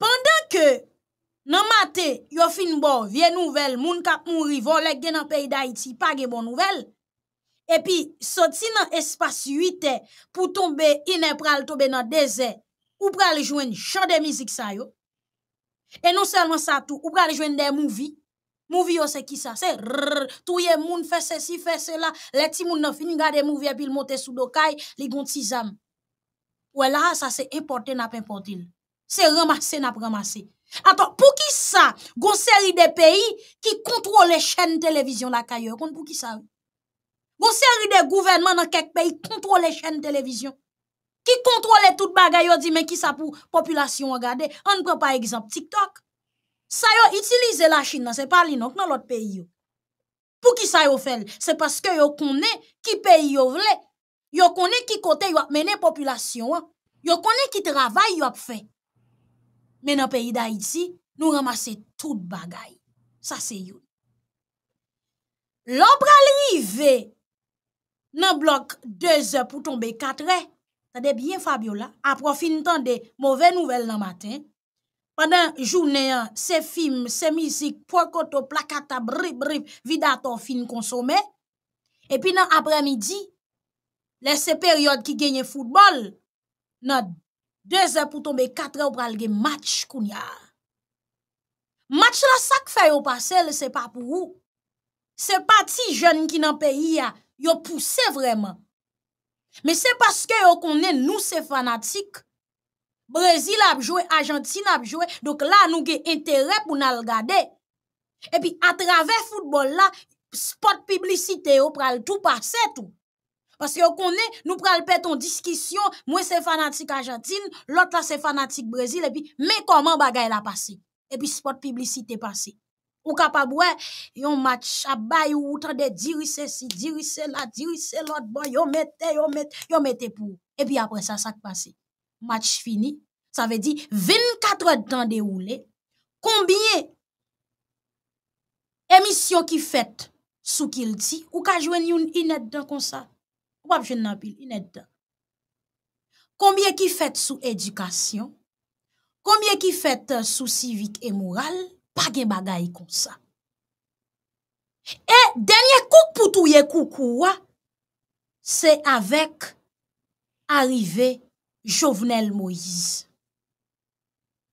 pandan ke nan mate yo fin bo, vie nouvel, moun kap moun rivon, lè gè nan peyi da iti, pa ge bon nouvel, epi sot si nan espasyite pou tombe inè pral tobe nan deze, ou pral jwen chan de mizik sa yo, e non selman sa tou, ou pral jwen de mouvi, mouvi yo se ki sa, se rrrr, touye moun fese si fese la, leti moun nan finiga de mouvi apil monte sou do kay, li gonti zam. Ouè la, sa se importe nap importine. Se ramase nap ramase. Aton, pou ki sa, gonseri de peyi ki kontrole chen televizyon la kay yo, kont pou ki sa yo. Gyo seri de gouvenman nan kek peyi kontrole chen televizyon. Ki kontrole tout bagay yo di men ki sa pou populasyon wagade. An kwen pa egzamp TikTok. Sa yo itilize la chine nan se pali nan lout peyi yo. Pou ki sa yo fel? Se paske yo kone ki peyi yo vle. Yo kone ki kote yo ap mene populasyon. Yo kone ki travay yo ap fe. Men nan peyi da iti nou ramase tout bagay. Sa se yon. nan blok 2 e pou tombe 4 e, ta debyen Fabiola, aprofin tan de mouve nouvel nan matin, pandan jounen se film, se mizik, pwakoto, plakata, brip, brip, vida ton film konsome, epi nan apremidi, le se peryode ki genye foutbol, nan 2 e pou tombe 4 e ou pralge match koun ya. Match la sak fay ou pasel, se pa pou ou. Se pa ti joun ki nan peyi ya, yo pousse vreman. Me se paske yo konen nou se fanatik, Brezil ap jowe, Argentine ap jowe, doke la nou ge entere pou nal gade. E pi atrave foudbol la, spot publicite yo pral tout pase tout. Paske yo konen, nou pral peton diskisyon, mwen se fanatik Argentine, lot la se fanatik Brezil, e pi me koman bagay la pase. E pi spot publicite pase. Ou ka pa bouè, yon match abay ou outan de dirise si, dirise la, dirise lot, bon, yon mette, yon mette, yon mette pou. E pi apre sa, sak pase. Match fini, sa ve di, 24 dan deroule, konbye emisyon ki fèt sou kil ti, ou ka jwen yon inèd dan konsa, wap jwen nan pil, inèd dan. Konbye ki fèt sou edukasyon, konbye ki fèt sou sivik e moral, bagay bagay kon sa. E denye kouk pou touye koukou wa, se avek arive Jovenel Moïse.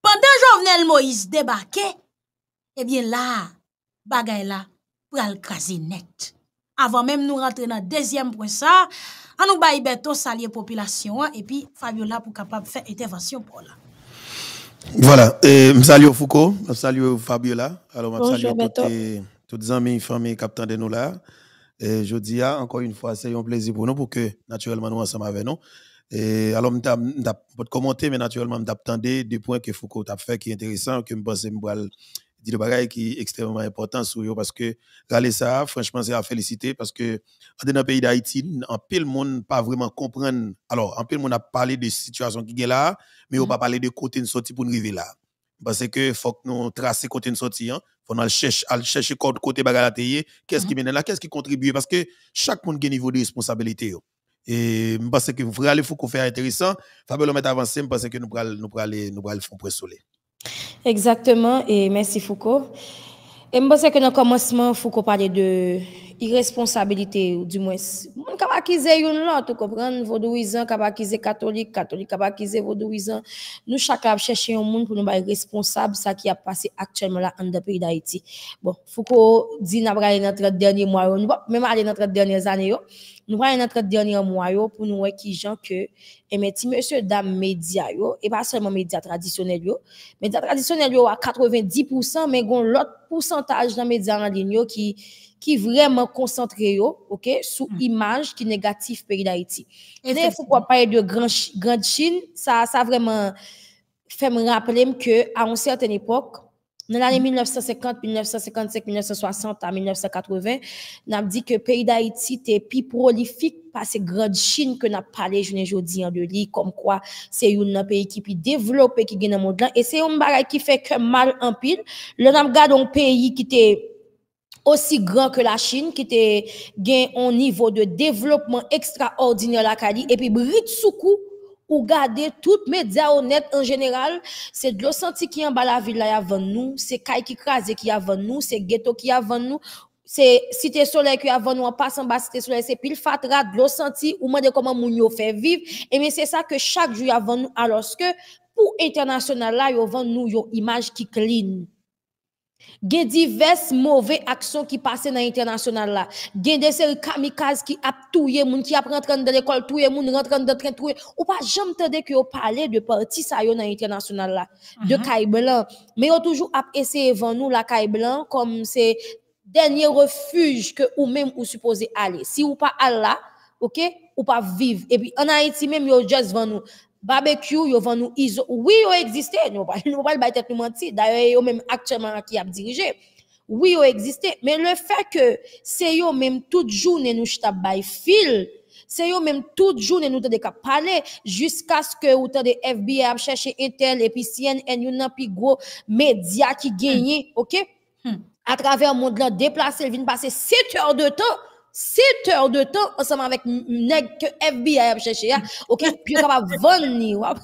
Pendè Jovenel Moïse debake, ebyen la bagay la pral krasi net. Avan menm nou rentre nan dezyem pou sa, an nou bayi beto salye populasyon e pi Fabiola pou kapab fè etevasyon pou la. Voilà, euh, salut salue Foucault, salut salue Fabiola, alors je salue toutes les amis, familles, capteurs de nous là. Et je dis, encore une fois, c'est un plaisir pour nous, pour que naturellement nous ensemble avec nous. Et alors, je ne pas commenter, mais naturellement, je des points que Foucault a fait qui est intéressant, que je pense que je dit le qui est extrêmement important sur parce que regardez ça franchement c'est à féliciter parce que dans le pays d'Haïti en pile monde pas vraiment comprendre alors en pile monde a parlé de situation qui est là mais on pas mm-hmm. parler de côté de sortie pour arriver là parce que faut que nous tracer côté de sortie hein faut chercher aller chercher côté qu'est-ce qui mène mm-hmm. là qu'est-ce qui contribue parce que chaque monde a un niveau de responsabilité Et je pense que faut qu'on faire intéressant. Fabio Lomet avancé, je pense que nous aller nous faire un le soleil. Exactement, et merci Foucault. Et je pense que dans le commencement, Foucault parlait de irresponsabilité, ou du moins, on peut acquiser une l'autre, vous comprenez, vaudouisant, on catholiques catholique, catholique, on les vaudouisant. Nous, chacun chercher un monde pour nous être responsable de ce qui a passé actuellement là dans le pays d'Haïti. Bon, Foucault dit, nous avons dans notre dernier mois, même aller dans notre dernières année nous voyons notre dernier mois pour nous voir qui gens que et eh mais ti monsieur dame média yo et pas seulement médias traditionnel yo média traditionnel yo à 90% mais gon l'autre pourcentage dans médias en ligne qui qui vraiment concentré yo OK sous hmm. image qui négatif pays d'Haïti et il pas parler de grand grande Chine ça ça vraiment fait me rappeler que à une certaine époque Nan ane 1950, 1955, 1960, a 1980, nam di ke peyi da iti te pi prolifik pa se grand chine ke nap pale jounen jodi an de li, kom kwa se yon nan peyi ki pi devlope ki gen nan modlan, e se yon baray ki fe ke mal an pil, le nam gade yon peyi ki te osi gran ke la chine, ki te gen yon nivou de devlopman ekstraordinel akali, e pi britsoukou. ou garder toutes médias honnêtes en général, c'est de senti qui en bas la ville là avant nous, c'est caille qui crasé qui avant nous, c'est ghetto qui avant nous, c'est cité soleil qui avant nous on passe en bas cité soleil, c'est pile fatra de l'eau senti ou de comment moun yo fait vivre et mais c'est ça que chaque jour avant nous alors que pour international là yo vend nous image qui clean. Gen diverses mauvaises actions qui passent dans l'international là. Gen des séries kamikazes qui a touye moun, qui a rentré dans l'école, touye moun, rentré dans train touye. Ou pas jamais entendu que parlez de parti dans l'international de Caille mhm. Blanc. Mais ont toujours a essayé vendre nous la Caille Blanc comme c'est dernier refuge que ou même ou supposé aller. Si ou pas aller là, OK, ou pas vivre. Et puis en Haïti même yo juste devant nous barbecue, yo vend nous Oui, yo existé, nous pas nous pas le nous mentir. D'ailleurs, yo même actuellement qui a dirigé. Oui, yo existé, mais le fait que c'est yo même toute journée nous chita bay fil, c'est yo même toute journée nous t'ai parler jusqu'à ce que ou de FBI chercher Intel et puis CNN yon nan pi gros média qui gagne, hmm. OK? Hmm. À travers le monde déplacé, déplacer, vient passer 7 heures de temps 6 tèr de tèr, anseman vek mnèk FBI ap chèche ya, ok, pi yo kapap von ni, wap,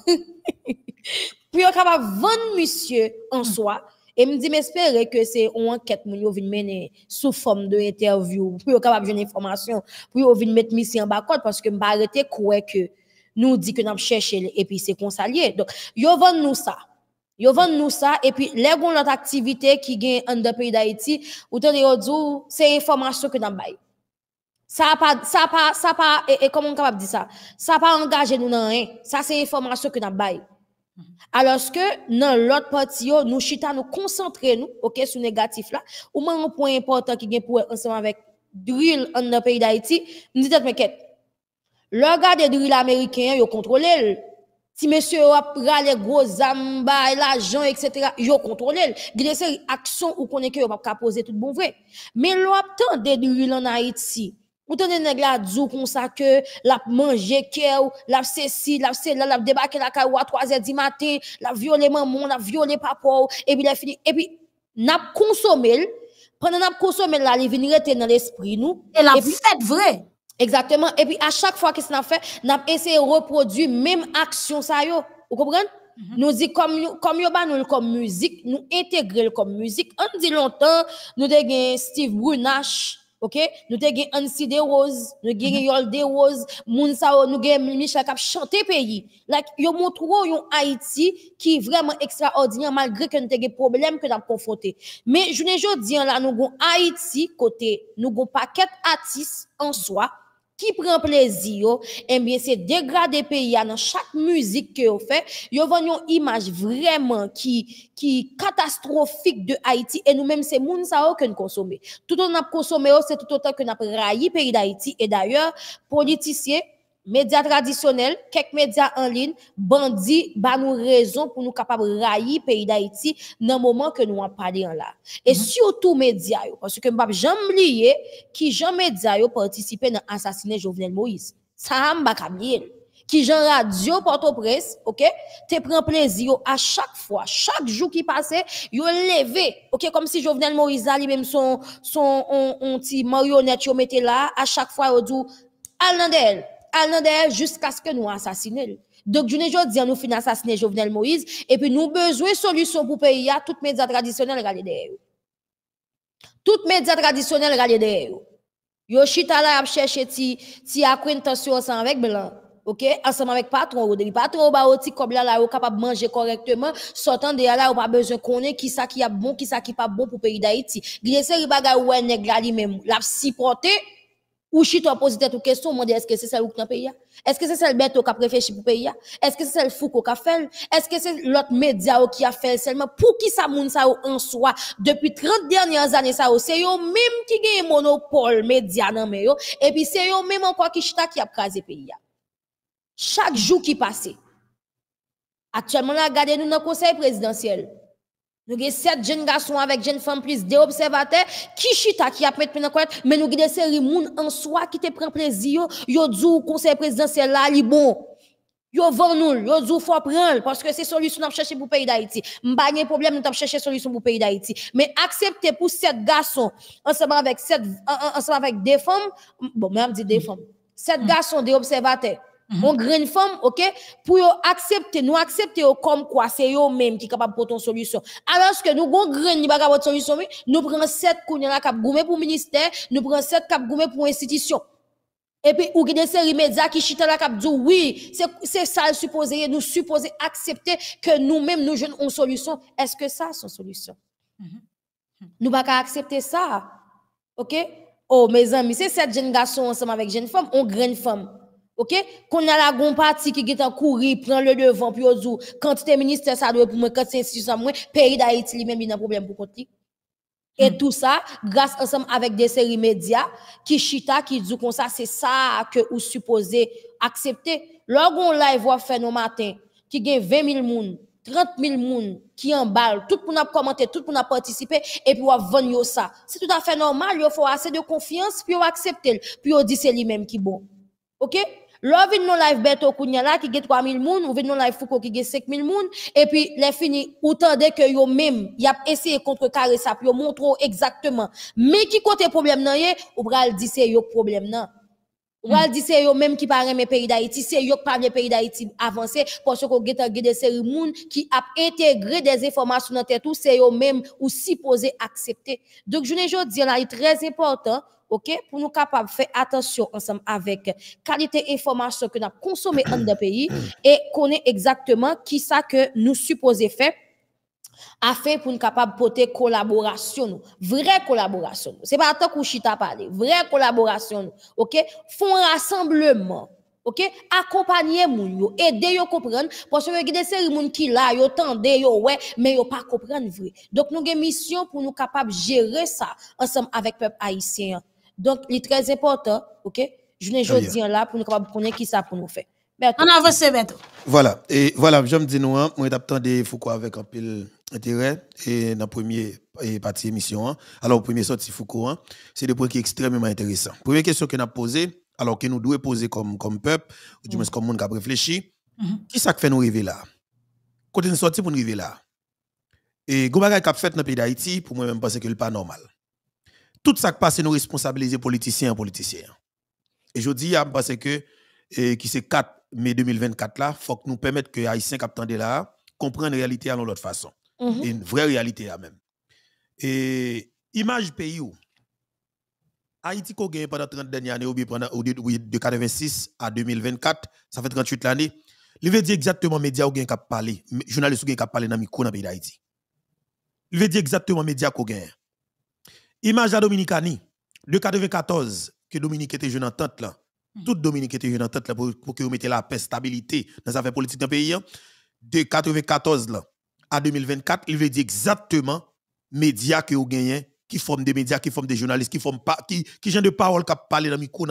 pi yo kapap von misye ansoa, e mi di m espere ke se ou anket moun yo vin mène, sou form de interview, pi yo kapap joun informasyon, pi yo vin mèt misye an bakot, paske m ba arete kouè ke nou di kè nam chèche, epi se konsalye. Donk, yo von nou sa, yo von nou sa, epi lè goun lot aktivite ki gen an de pi da iti, ou tèr de yo djou, se informasyon kè nam baye. Ça pas, ça pas, ça pas, et, comment on capable dire ça? Ça pas engagé nous dans rien. Ça, c'est information que nous avons. Mm-hmm. Alors que dans l'autre partie, nous chita nous concentrer nous, ok, sur négatif là. Ou même un point important qui vient pour ensemble avec drill en le pays d'Haïti, nous disons, mais qu'est-ce? Le gars des drill américains, ils contrôlent. Si monsieur a pris les gros amba, l'argent, etc., yo contrôlé Il y a des actions où qu'on est que a pas poser tout bon vrai. Mais l'obtention des drill en Haïti, ou tenez nèg la djou comme ça que l'a manger kèw, l'a ceci, l'a cela, l'a débarquer la caillou à 3h du matin, l'a violer maman, l'a violer papa et puis l'a fini et puis n'a consommé pendant n'a consommé la li vinn rete dans l'esprit nous et la fait vrai. Exactement et puis à chaque fois que ça fait, n'a essayé reproduire même action ça yo. Vous comprenez mhm. Nous dit comme comme yo ba nous comme musique, nous intégrer comme musique. On dit longtemps nous avons Steve Brunache OK nous te gen Ansi de Rose nous gen mhm. Yol de Rose moun sa nous gen Michel Cap chanter pays like yo montre yon Haïti qui vraiment extraordinaire malgré que nous te gen problème que nous confronté mais je ne jodi là nous gon Haïti côté nous gon paquet artistes en soi qui prend plaisir, eh bien, c'est dégrader pays dans chaque musique que vous fait. Vous vendez une image vraiment qui, qui catastrophique de Haïti et nous-mêmes, c'est moun ça que nous Tout on a consommé, c'est tout autant que nous avons raillé pays d'Haïti. Et d'ailleurs, politiciens, médias traditionnels, quelques médias en ligne, bandit bah nous raison pour nous capables de railler pays d'Haïti dans le moment que nous en parlons là. Et surtout -hmm. surtout médias, parce que m'pap jamais oublié qui jamais médias yo participé dans l'assassinat Jovenel Moïse. Ça m'a qui j'en Radio Port-au-Prince, OK, te prend plaisir à chaque fois, chaque jour qui passait, yo levé, OK, comme si Jovenel Moïse ali même son son on, on, petit marionnette mettait là, à chaque fois yo dit Nandel » à jusqu'à ce que nous assassinions. Donc, je ne dis nous finissons assassiner Jovenel Moïse, et puis nous besoin de solutions pour le pays, toutes les médias traditionnels regardent derrière. Toutes les médias traditionnels regardent derrière. Yo chita là a chercher ti ti acquaintance ensemble avec blanc. OK, ensemble avec patron ou patron ba ou comme là là capable manger correctement, sortant de là ou pas besoin connait qui ça qui a bon, qui ça qui pas bon pour pays d'Haïti. Glisser bagay ou nèg là lui-même, l'a supporter si ou si tu as posé question, est-ce que c'est celle que tu as payé? Est-ce que c'est celle bête qui a réfléchi pour pays Est-ce que c'est celle fou qui a fait? Est-ce que c'est l'autre média qui a fait seulement? Pour qui ça moun ça en soi? Depuis 30 dernières années, ça c'est eux même qui gagne monopole média nan Et puis c'est eux même encore qui chita qui a crasé pays. Chaque jour qui passe. Actuellement, regardez nous dans le conseil présidentiel. Nous avons sept jeunes garçons avec jeunes femmes plus des observateurs qui chita qui a prêt mais nous avons des séries en soi qui te prend plaisir yo au conseil présidentiel là li bon yo vend nous yo dou faut prendre parce que c'est solution avons cherché pour le pays d'Haïti m'pa de problème nous chercher solution pour le pays d'Haïti mais accepter pour sept garçons ensemble avec sept ensemble avec des femmes bon même dit des femmes sept garçons des observateurs Mm -hmm. On graine femme, ok, pour accepter, nous accepter comme quoi c'est eux-mêmes qui sont capables de une solution. Alors que nous, on graine, nous pas solution, nous prenons sept là cap le pour ministère, nous prenons sept cap pour institution. Et puis, ou des séries médias qui chita la cap dit oui, c'est ça le supposé, nous supposons accepter que nous-mêmes nous jeunes une solution. Est-ce que ça, c'est une solution? Nous -hmm. Mhm. Nous pas accepter ça. Ok? Oh, mes amis, c'est 7 jeunes garçons ensemble avec jeune femme, on graine femme OK Qu'on a la gon partie qui est en courir, prend le devant puis on dit es ministre, ça doit pour moi, quantité moi, pays d'Haïti lui-même il a un problème pour côté. Et hmm. tout ça, grâce ensemble avec des séries médias, qui chita, qui dit comme ça, c'est ça que vous supposez accepter. Lorsqu'on live va faire nos matins, qui gagne 20 000 moun, 30 000 moun, qui emballent, tout pour nous commenter, tout pour nous participer, et puis on vendre ça. C'est tout à fait normal, il faut assez de confiance, puis on accepte, puis on dit c'est lui-même qui bon. OK? Là, nous non live Beto Kounyala qui gen 3000 moun, ou live Foucault qui gen 5000 moun, et puis, les fini, autant que yo même, y a essayé contre carré ça, puis yo montre exactement. Mais qui côté problème nan yé, ou pral dit c'est yo problème nan. Ou pral dit c'est yo même qui parle mes pays d'Haïti, c'est yo qui pays d'Haïti avancé, parce que vous avez des séries moun qui a intégré des informations dans tête, c'est yo même ou supposé accepter. Donc, je ne dis là, il est très important, OK pour nous capables faire attention ensemble avec qualité information que nous consommé dans le pays et connaît exactement qui que nous supposons faire afin pour nous de porter collaboration nous vraie collaboration c'est pas tant que chita parler vraie collaboration OK font rassemblement OK accompagner moun yo aider yo comprendre parce que des gens moun qui là yo tendez yo ouais mais yo pas comprendre vrai donc nous avons mission pour nous de gérer ça ensemble avec peuple haïtien donc, il est très important, ok? Je ne veux dire là pour nous connaître qui ça pour nous faire. On avance, maintenant. Voilà. Et voilà, je me dis, nous, hein, moi, des Foucault avec un peu intérêt et dans la première partie émission. l'émission. Hein. Alors, premier sorti Foucault, hein, c'est des points qui sont extrêmement intéressants. Première question qu'on a posée, alors que nous devons poser comme, comme peuple, ou du mm. moins comme monde qui a réfléchi, mm-hmm. qui ça fait nous rêver là? Quand nous sorti pour nous rêver là? Et, gros bagage a fait dans le pays d'Haïti, pour moi, même penser que n'est pas normal tout ça qui passe, nous responsabiliser politiciens et politiciens. Et je dis, parce que, eh, qui c'est 4 mai 2024 là, faut que nous permettions que les Haïtiens qui là, comprennent la réalité à l'autre façon. Mhm. Une vraie réalité là même. Et image pays où Haïti a gagne pendant 30 dernières années, ou bien pendant, de, 1986 à 2024, ça fait 38 l'année, il veut dire exactement médias qui ont parlé, journalistes qui ont parlé dans le micro dans le pays d'Haïti. Il veut dire exactement médias ont gagné. Image de la de 94, que Dominique était jeune en tête, là. Hmm. Tout Dominique était jeune en tête là pour, que vous mettez la paix, stabilité dans les affaires politiques dans le pays. Hein. De 94 là à 2024, il veut dire exactement médias que vous gagnez, qui forment des médias, qui forment des journalistes, qui forment des qui, qui de parole qui parlent dans le micro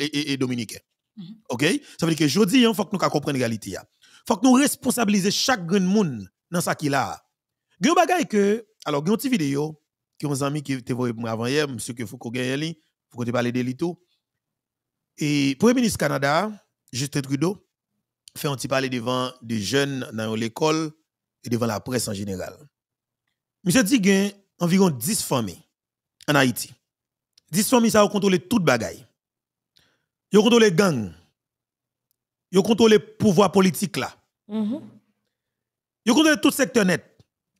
et, Dominicains hmm. OK? Ça veut dire que je dis, il hein, faut que nous comprenions la réalité. Il hein. faut que nous responsabilisions chaque grand monde dans ce qu'il a. Il y a des que, alors, il y a une petite vidéo qui ont un ami qui était avant hier, monsieur que Foucault pour qu'on te parler de l'Ito. Et Premier ministre Canada, Justin Trudeau, fait un petit parler devant des jeunes dans l'école et devant la presse en général. Monsieur dit qu'il environ 10 familles en Haïti. 10 familles, ça a contrôlé toute bagaille. Ils ont contrôlé gangs. Ils ont contrôlé pouvoir politique là. Ils mm-hmm. ont contrôlé tout secteur net.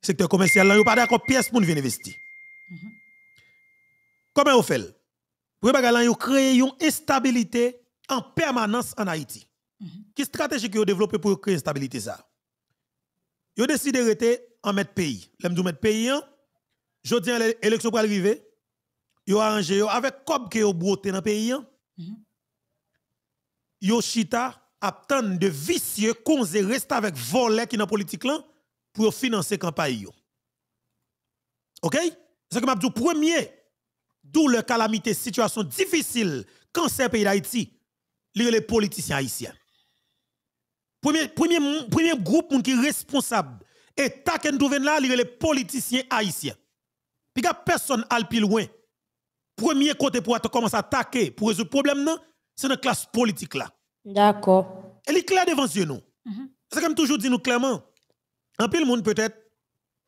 Secteur commercial là, ils pas d'accord pièce pour venir investir. Mhm. Comment vous faites Pour vous créer une instabilité en permanence en Haïti. Mhm. Quelle stratégie que vous développez pour créer une stabilité ça Vous décidez rester en mettre pays. Vous mettre pays, hein? je dis hein, l'élection pour arriver, vous arrangez avec Cob que vous broté dans le pays. Vous hein? mhm. chita attend de vicieux qu'on reste avec volets qui dans la politique pour financer la campagne. OK? C'est comme Abdou, premier, d'où la calamité, situation difficile, cancer pays d'Haïti, les politiciens haïtiens. Premier, premier, premier groupe qui est responsable, et le trouve là, les politiciens haïtiens. Puis personne al plus loin. Premier côté pour commencer à attaquer pour résoudre le problème, c'est la classe politique là. D'accord. Elle est claire devant nous. Mm C'est comme toujours dit nous clairement. Un peu le monde peut-être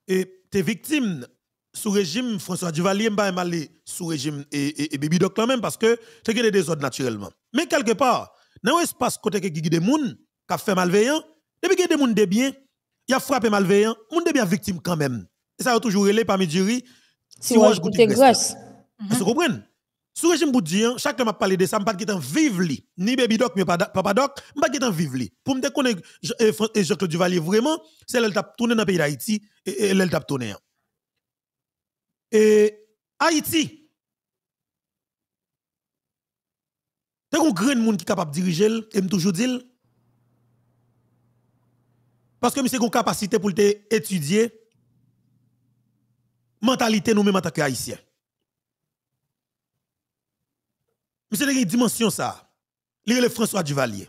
est victime sous régime François Duvalier m'a aller sous régime et, et, et Baby Doc là même parce que c'est qu'il y a des ordres naturellement. Mais quelque part, dans l'espace côté que y des qui a fait malveillant, depuis qu'il y a des moun de bien, il a frappé malveillant, moun de bien victime quand même. Et ça a toujours été parmi jury si on goûte graisse. Vous comprenez Sous régime fois chacun m'a parlé de ça, m'a pas en vive ni Baby Doc ni Papa Doc, m'a pas en vive Pour me connaître Jean-Claude Duvalier vraiment, c'est l'elle t'a tourné dans le pays d'Haïti et elle t'a tourné. Hein. Et Haïti, c'est un grand monde qui est capable de diriger, et toujours dire. Parce que c'est une capacité pour étudier la mentalité nous-mêmes en tant que haïtiens. Monsieur une dimension ça. Lire le François Duvalier.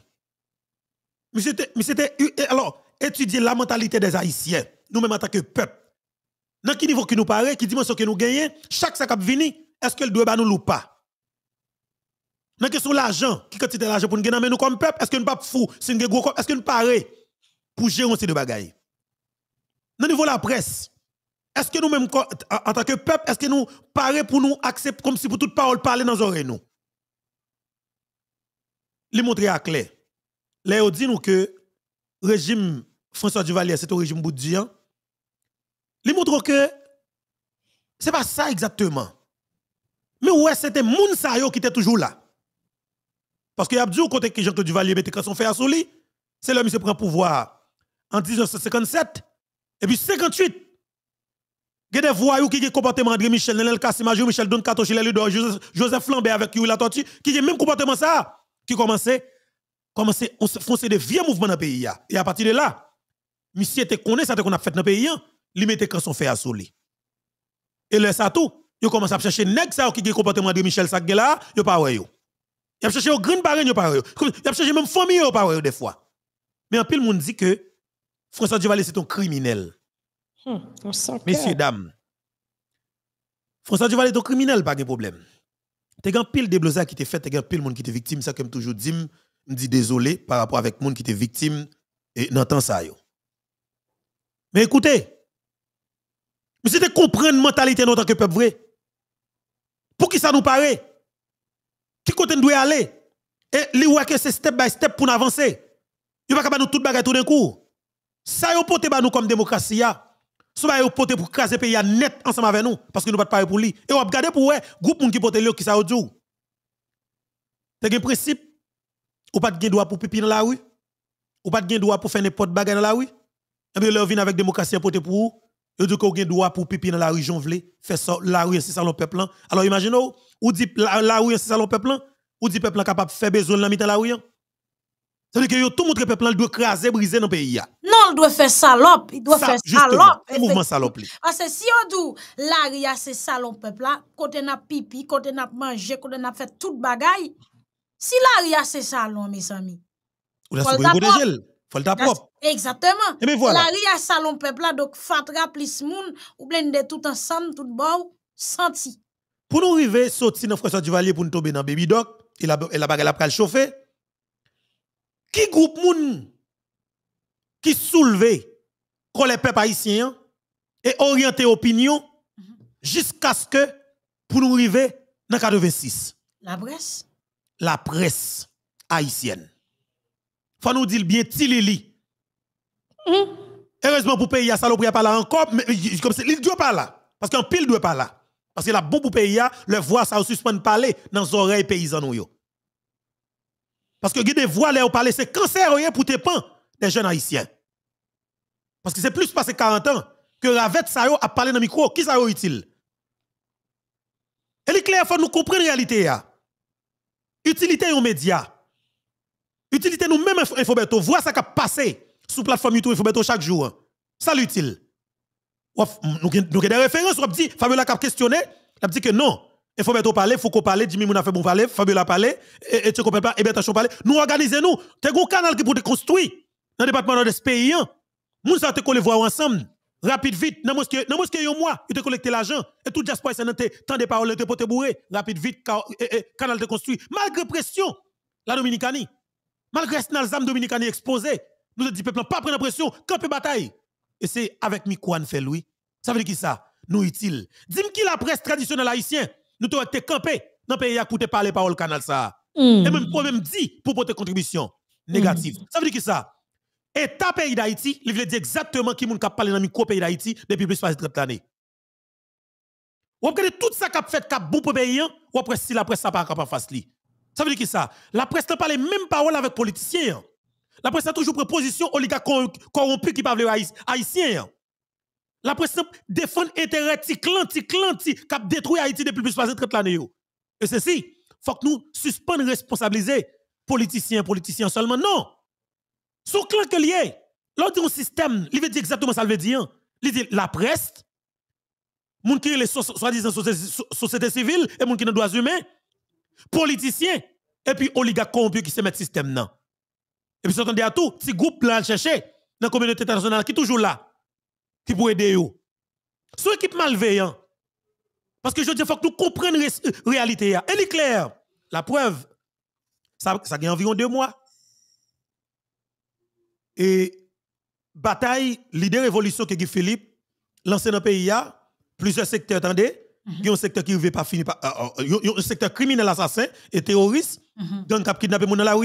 alors étudier la mentalité des haïtiens, nous-mêmes en tant que peuple dans quel niveau qui nous paraît, qui dimension que nous gagnons, chaque sac à vient, est-ce qu'elle doit nous louper pas Dans question l'argent, qui quantité l'argent pour nous gagner nous comme peuple, est-ce que nous pas fou, si nous gros est-ce que nous paraît pour gérer ces deux bagailles Dans niveau la presse, est-ce que nous même en tant que peuple, est-ce que nous paraît pour nous accepter comme si pour toute parole parler dans nos oreilles nous Les montrer à clair. Là, dit nous que régime François Duvalier, c'est un régime bouddhien, il montre que ce n'est pas ça exactement. Mais ouais, c'était Mounsayo qui était toujours là. Parce que Abdou, côté que Jean-Claude Duvalier mettait quand son fait à son c'est là où se prend pouvoir en 1957. Et puis 58, il y a des voyous qui ont comportement André Michel, Nenel Kassimajou, Michel Don Kato, Joseph Lambert avec Yuri Latorti, qui ont même comportement ça, qui commençait à à foncer des vieux mouvements dans le pays. Et à partir de là, monsieur était connu ça qu'on a fait dans le pays. Hein li quand son fait à Et le ça e tout, yo commence à chercher nèg ça qui le comportement de Michel Sagé là, yo pas yo. Y a cherché au grand parent yo pas yo. Y a cherché même famille yo pas yo des fois. Mais en pile monde dit que François Duvalet, c'est un criminel. Hmm, Messieurs dames. François Duvalier est un criminel pas de problème. T'es un pile de blousa qui te fait, t'es un pile monde qui t'es victime ça comme toujours dit, me m'm dit désolé par rapport avec monde qui t'es victime et n'entend ça yo. Mais écoutez, vous c'était comprendre la mentalité de notre que peuple vrai. Pour qui ça nous paraît Qui côté nous doit aller Et les que c'est step by step pour Il ne Ils pas capable nous tout bagarre tout d'un coup. Ça yon pote ba nous comme démocratie Ça va au pote pour craser pays net ensemble avec nous parce que nous pas parler pour lui. Et on regarder pour ouais groupe moun qui pote le qui ça aujourd'hui T'as un principe ou pas de droit pour pipi dans la rue Ou pas de droit pour faire n'importe bagarre dans la rue Et eh bien là vient avec démocratie pote pour Yo dit qu'on a droit pour pipi dans la rue Jonvelé, faire ça la rue c'est salon peuple hein. Alors imaginez ou dit la, rue c'est salon peuple hein. ou dit peuple capable de faire besoin dans la la rue. cest hein. à dire que tout montre peuple doit craser, briser dans le pays. Non, il doit faire salope, il doit faire salope. Le mouvement salope. Parce que si on dit la rue ah, c'est salon peuple quand on a pipi, quand on a mangé, quand on a fait toute bagaille. Si la rue ah, c'est salon mes amis. Ou la faut le gel, faut le propre. Exactement. Et bien voilà. La ria salon peuple là, donc fatra plus moun, ou blende tout ensemble, tout bon, senti. Pour nous arriver, sortir dans François Duvalier pour nous tomber dans Baby Doc, et la, et la après chauffer, qui groupe moun qui soulevé les peuples haïtiens et orienté opinion mhm. jusqu'à ce que pour nous arriver dans 86. La presse. La presse haïtienne. Faut nous dire bien Tilili Hmm? Heureusement pour pays, ça ne pas là encore, mais euh, il ne pas là. Parce qu'en pile, doit pas là. Parce que la bon pour pays, le voix, ça suspend parler dans les oreilles paysans. Parce que des voix, là, parler, c'est cancer pour tes pans des jeunes haïtiens. Parce que c'est plus passé 40 ans que Ravette ça a parlé dans le micro. Qui ça est utile? Et clair, il faut nous comprendre la réalité. Ya. Utilité aux médias. Utilité nous-mêmes, infobéto. Voir ça qui a passé sur plateforme YouTube, il faut mettre chaque jour. Ça l'utile. Nous avons des références, on dit, Fabiola a questionné, a dit que non, il faut mettre parler, il faut qu'on parle, Jimmy Mouna fait bon parler, Fabiola parler, et tu comprends pas, et bien tu parler. Nous organisons, nous, tu as un canal qui peut te construire dans le département de ce pays. Nous hein. ça te les voir ensemble. Rapide, vite, dans un mois, il te collecte l'argent. Et tout diaspora, c'est tant de paroles, te pote bourré. Rapide, vite, canal te construit. Malgré pression, la Dominicanie. Malgré ce que Dominicani exposé, nous avons dit, peuple, pas prendre pression, camper bataille. Et c'est avec Mikouan fait lui. Ça veut dire qui ça? Nous utile. Dis-moi qui la presse traditionnelle haïtienne, nous doit été campé dans le pays à coûter parler par le canal ça. Hmm. Et même, pour même dit, pour porter contribution négative. Hmm. Ça veut dire qui ça? État pays d'Haïti, il veut dire exactement qui nous cap parler dans le pays d'Haïti depuis plus de 30 années. Ou regardez tout ça a fait cap bon pour pays, ou après si la presse ça pas capable de faire. Ça veut dire qui ça? La presse ne pas les mêmes paroles avec politiciens. La presse a toujours pris position oligarque corrompu qui parle haïtien. La presse défend intérêt ticlan, clan qui a détruit Haïti depuis plus de 30 ans. Et ceci, il faut que nous suspendons responsabiliser politiciens, politiciens seulement. Non! Son clan que lié, l'autre un système, il veut dire exactement ça, il veut dire. Il dit la presse, moun qui est soi-disant société civile et moun qui est droits humains, politiciens, et puis oligarque corrompus qui se mettent système. Et puis, s'entendez à tout, ces groupes là, chercher dans la communauté internationale qui est toujours là, qui pour aider eux. Son équipe malveillant. Parce que je dis, il faut que nous comprenions la euh, réalité. Elle est claire. La preuve, ça, ça a environ deux mois. Et bataille, l'idée révolution que Philippe lancé dans le pays, plusieurs secteurs, attendez, mhm. il y a un secteur qui ne pas finir euh, euh, un secteur criminel, assassin et terroriste, mm -hmm. qui kidnappé mon la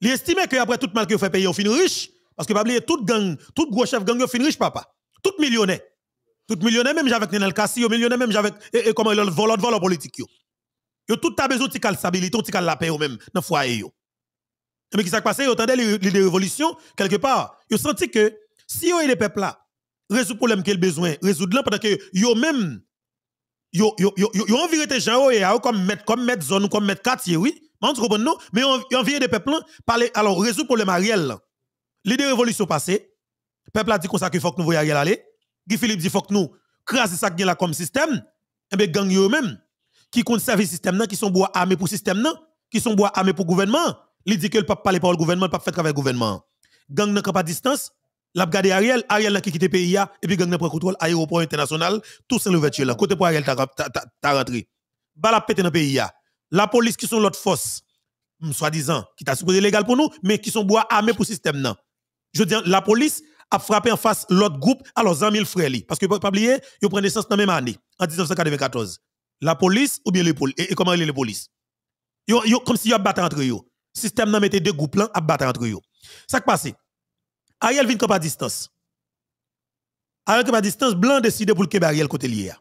l'estimait estime que après tout mal que fait payer, on finit riche. Parce que, pas oublier, toute gang, toute gros chef gang, on finit riche, papa. Toute millionnaire. Toute millionnaire, même avec Nenel Kassi, millionnaire, même avec, et, comment il volent vole politique, yo. Yo, tout a besoin de cal stabilité, de cal la paix, même, dans le foyer, yo. Mais qu'est-ce qui s'est passé, temps des l'idée révolution, quelque part. Yo senti que, si yo les peuples là, résoudre problème qu'ils ont besoin, résoudre là, pendant que yo même, yo, yo, yo, yo, en vérité, gens, yo, comme mettre, comme mettre zone, comme mettre quartier, oui. Mais on, vient des peuples, hein, parler, alors, résoudre le problème Ariel. L'idée révolution passée, le peuple a dit qu'on ça qu'il faut que nous voyons Ariel aller. Guy Philippe dit faut que nous craser ça qui là comme système. Et eh bien, gang eux-mêmes, qui conservent le système, qui sont bois armés pour le système, qui sont bois armés pour le gouvernement. ils dit que le pape parle pas le gouvernement, le pape fait travail le gouvernement. Gang n'a pas distance, l'a gardé Ariel, Ariel qui quitté le pays, et puis gang n'a pas contrôle, aéroport international, tout c'est l'ouverture là. Côté pour Ariel, t'as rentré. Bal la pété dans le pays la police qui sont l'autre force, mm, soi-disant, qui t'a supposé légal pour nous, mais qui sont bois armés pour le système. Je veux dire, la police a frappé en face l'autre groupe, alors leurs 000 frères. Parce que, pas oublier, ils prennent naissance dans la même année, en 1994. La police ou bien les polices et, et, comment les polices Comme si ils battu entre eux. Le système n'a mettait deux groupes à battre entre eux. Ça qui passé Ariel vient comme à distance. Ariel comme à distance, Blanc décide pour le Québec Ariel côté lié.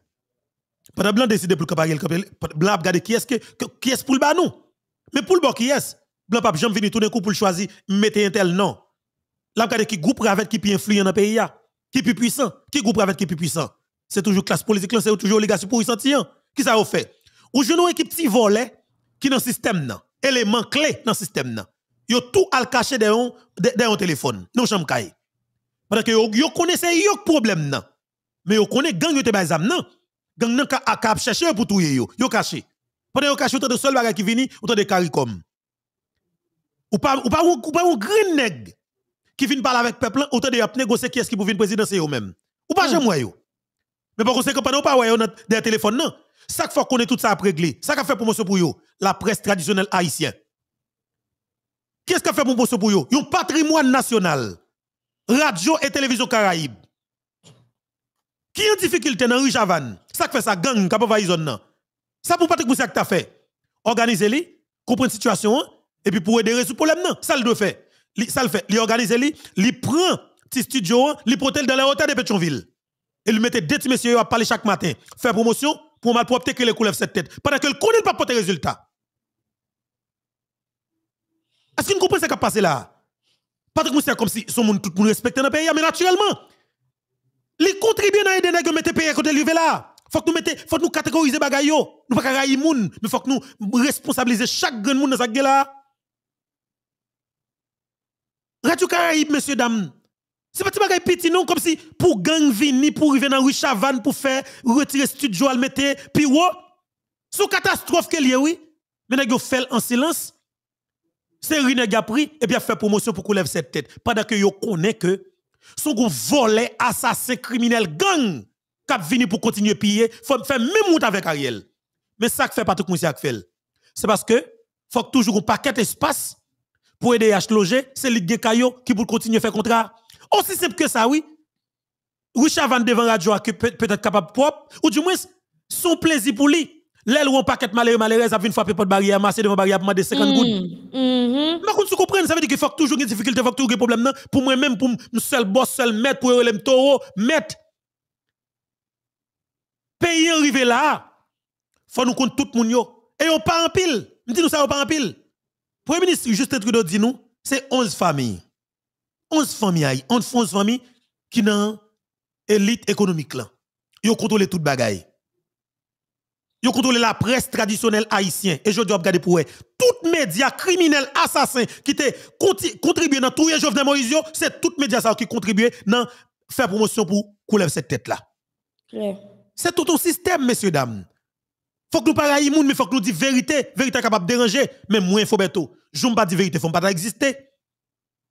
Pendant blanc décide pour comparer le blanc regardé qui est-ce qui est pour le bas nous. Mais pour le bas, qui est blanc pas jamais tout d'un coup pour choisir mettez un tel nom. Là regardé qui groupe avec qui plus influent dans le pays qui plus puissant, qui groupe avec qui plus puissant. C'est toujours classe politique, c'est toujours oligarchie pour y sentir. Qui ça vous fait Ou je nous équipe petit volet qui dans le système non élément clé dans le système y Yo tout al caché derrière un téléphone. Non chambre caille. Parce que yo, yo connaissez yo problème non Mais yo connaît gang yo te bazam gang nan ka akap chercher pour touyer yo, yo caché. Pendant yo caché autant de seul bagay qui vini, autant de caricom. Ou pas ou pas ou pas ou green qui vient parler avec peuple autant de yap négocier qui est-ce qui président yo même. Ou pas hmm. j'aime yo. Mais par conséquent pendant ou pas ouais on des téléphones non. Ça qu'il faut qu'on tout ça à régler. Ça qu'a fait promotion pour yo, la presse traditionnelle haïtienne. Qu'est-ce qu'a fait pour pour yo? Yon patrimoine national. Radio et télévision caraïbe. Qui en difficulté dans Rijavan? Ça fait ça gang qui pas zone nan. Ça pour Patrick qui t'a fait. Organiser li, la situation et puis pour aider résoudre problème nan. Ça le doit faire. Ça le fait, li organise li, li prend petit studio, li protège dans la hôtels de Pétionville. Et lui mettait deux messieurs à parler chaque matin, faire promotion pour mal propre que les couleurs cette tête pendant que le connaît pas porter résultat. Est-ce qu'il vous ce qui a passé là Patrick Moussa comme si son monde tout le monde dans le pays mais naturellement, il contribue à aider les gens qui le pays côté là faut que nous mettez, faut que nous catégoriser bagayo Nous pas railler moun, mais faut que nous responsabiliser chaque grand monde dans sa là. Radio Caraïbe messieurs dames. C'est pas petit bagay petit non comme si pour gang vini pour arriver dans Richavan pour faire retirer studio al mettre puis Sous catastrophe qu'elle y oui. Mais nèg yo fait en silence. C'est Rineg a pris et bien fait promotion pour qu'on lève cette tête pendant que yo connaît que son gon volet assassin criminel gang qui pour continuer à piller, faut faire même route avec Ariel. Mais ça que fait pas Patrick le fait. C'est parce que faut toujours un paquet d'espace pour aider à loger, c'est Ligue des Caillots qui pour continuer à faire contrat. Aussi simple que ça, oui. Richard Van Devant Radio qui peut-être capable propre, ou du moins, son plaisir pour lui. L'aile ou un paquet malheureux, malheureux, a une fois pas de barrière, masser devant barrière, demander 50 mm. gouttes. Mais mm-hmm. quand tu comprends, ça veut dire qu'il faut toujours une difficulté, faut toujours des problèmes, pour moi-même, pour seul boss, seul maître, pour le taureau, maître pays arrivé là, faut nous compter tout le monde. Et on pas en pile. Nous ça, on pas en pile. Premier ministre Justin Trudeau dit nous, c'est 11 familles. 11 familles, 11, familles qui dans l'élite économique là. Ils contrôlent tout bagaille. Ils contrôlent la presse traditionnelle haïtienne. Et je dois regarder pour eux. Tout média criminel, assassin qui te contribué dans tout les Jovenel Moïse, c'est tout les médias qui contribuait dans faire promotion pour couler cette tête là. C'est tout un système, messieurs, dames. Faut que nous parlions monde, mais faut que nous disions vérité. Vérité capable de déranger. Mais moi, faut bientôt. Je ne pas dire vérité, il faut pas exister.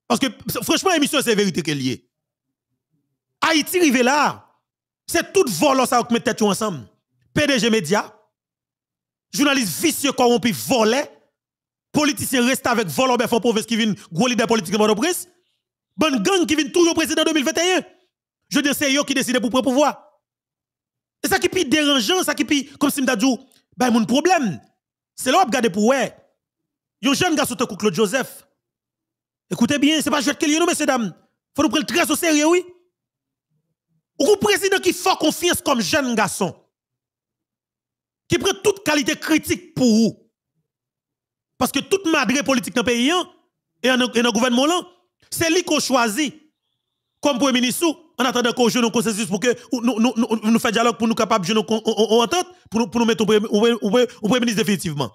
Parce que, franchement, l'émission, c'est vérité qui est. liée. Haïti arrivé là. C'est tout volant ça qui met tête ensemble. PDG Média, journaliste vicieux corrompu volé, politicien reste avec volant ben font province qui vient gros leader politique de presse. Bonne gang qui vient toujours président 2021. Je dis c'est eux qui décident pour prendre pouvoir. Et ça qui est dérangeant, ça qui est comme si je dit, a bah, mon problème. C'est là où regarde pour ouais. un jeune garçon te Claude Joseph. Écoutez bien, c'est pas jouer quel nom messieurs dames. Faut nous prendre très au sérieux oui. Ou président qui fait confiance comme jeune garçon. Qui prend toute qualité critique pour vous. Parce que toute madré politique dans le pays hein, et dans le gouvernement c'est lui qu'on choisit comme premier ministre en attendant qu'on joue nos consensus pour que nous, nous, nous, dialogue pour nous capables de jouer entente, pour, nous mettre au Premier ministre définitivement.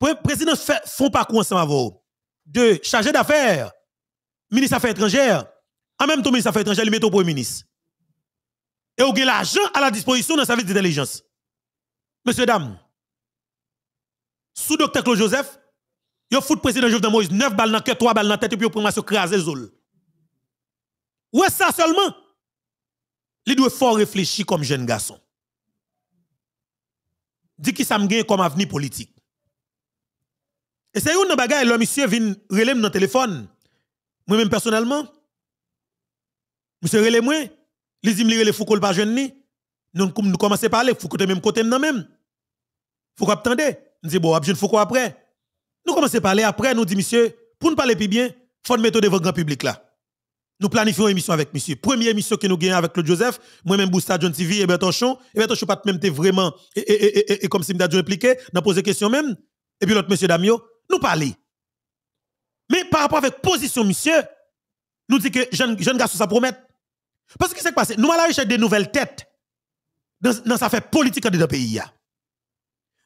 Le président fait font pas ensemble avec De chargé d'affaires, ministre des Affaires étrangères, en même temps, ministre des Affaires étrangères, il met au Premier ministre. Et vous avez l'argent à la disposition le service d'intelligence. Monsieur, dames, sous docteur Claude Joseph, il fout le président Jovenel Moïse 9 balles dans la cœur, 3 balles dans la tête, et puis vous prenez à se craser ou est ça seulement? Il doit fort réfléchir comme jeune garçon. Dit qui ça me comme avenir politique. Et c'est une bagaille, le monsieur vient relève dans le téléphone. Moi-même personnellement, monsieur relève moi, les dit me ne Foucault pas jeune ni. Nous nous commençons à parler, Foucault de même côté nous même. Foucault attendez, nous dit bon, jeune faut après. Nous commençons à parler après, nous dit monsieur, pour ne parler plus bien, faut mettre devant grand public là nous planifions une émission avec monsieur. Première émission que nous gagnons avec Claude Joseph, moi-même Bousta John TV et Bertonchon. Et Bertonchon pas même vraiment, et, et, et, et, comme si m'dadjou impliqué, n'a posé question même. Et puis l'autre monsieur Damio, nous parler. Mais par rapport avec position monsieur, nous dit que jeune, jeune garçon ça promet. Parce que qu'est-ce qui s'est passé, nous allons chercher des nouvelles têtes dans, sa fait politique de notre pays.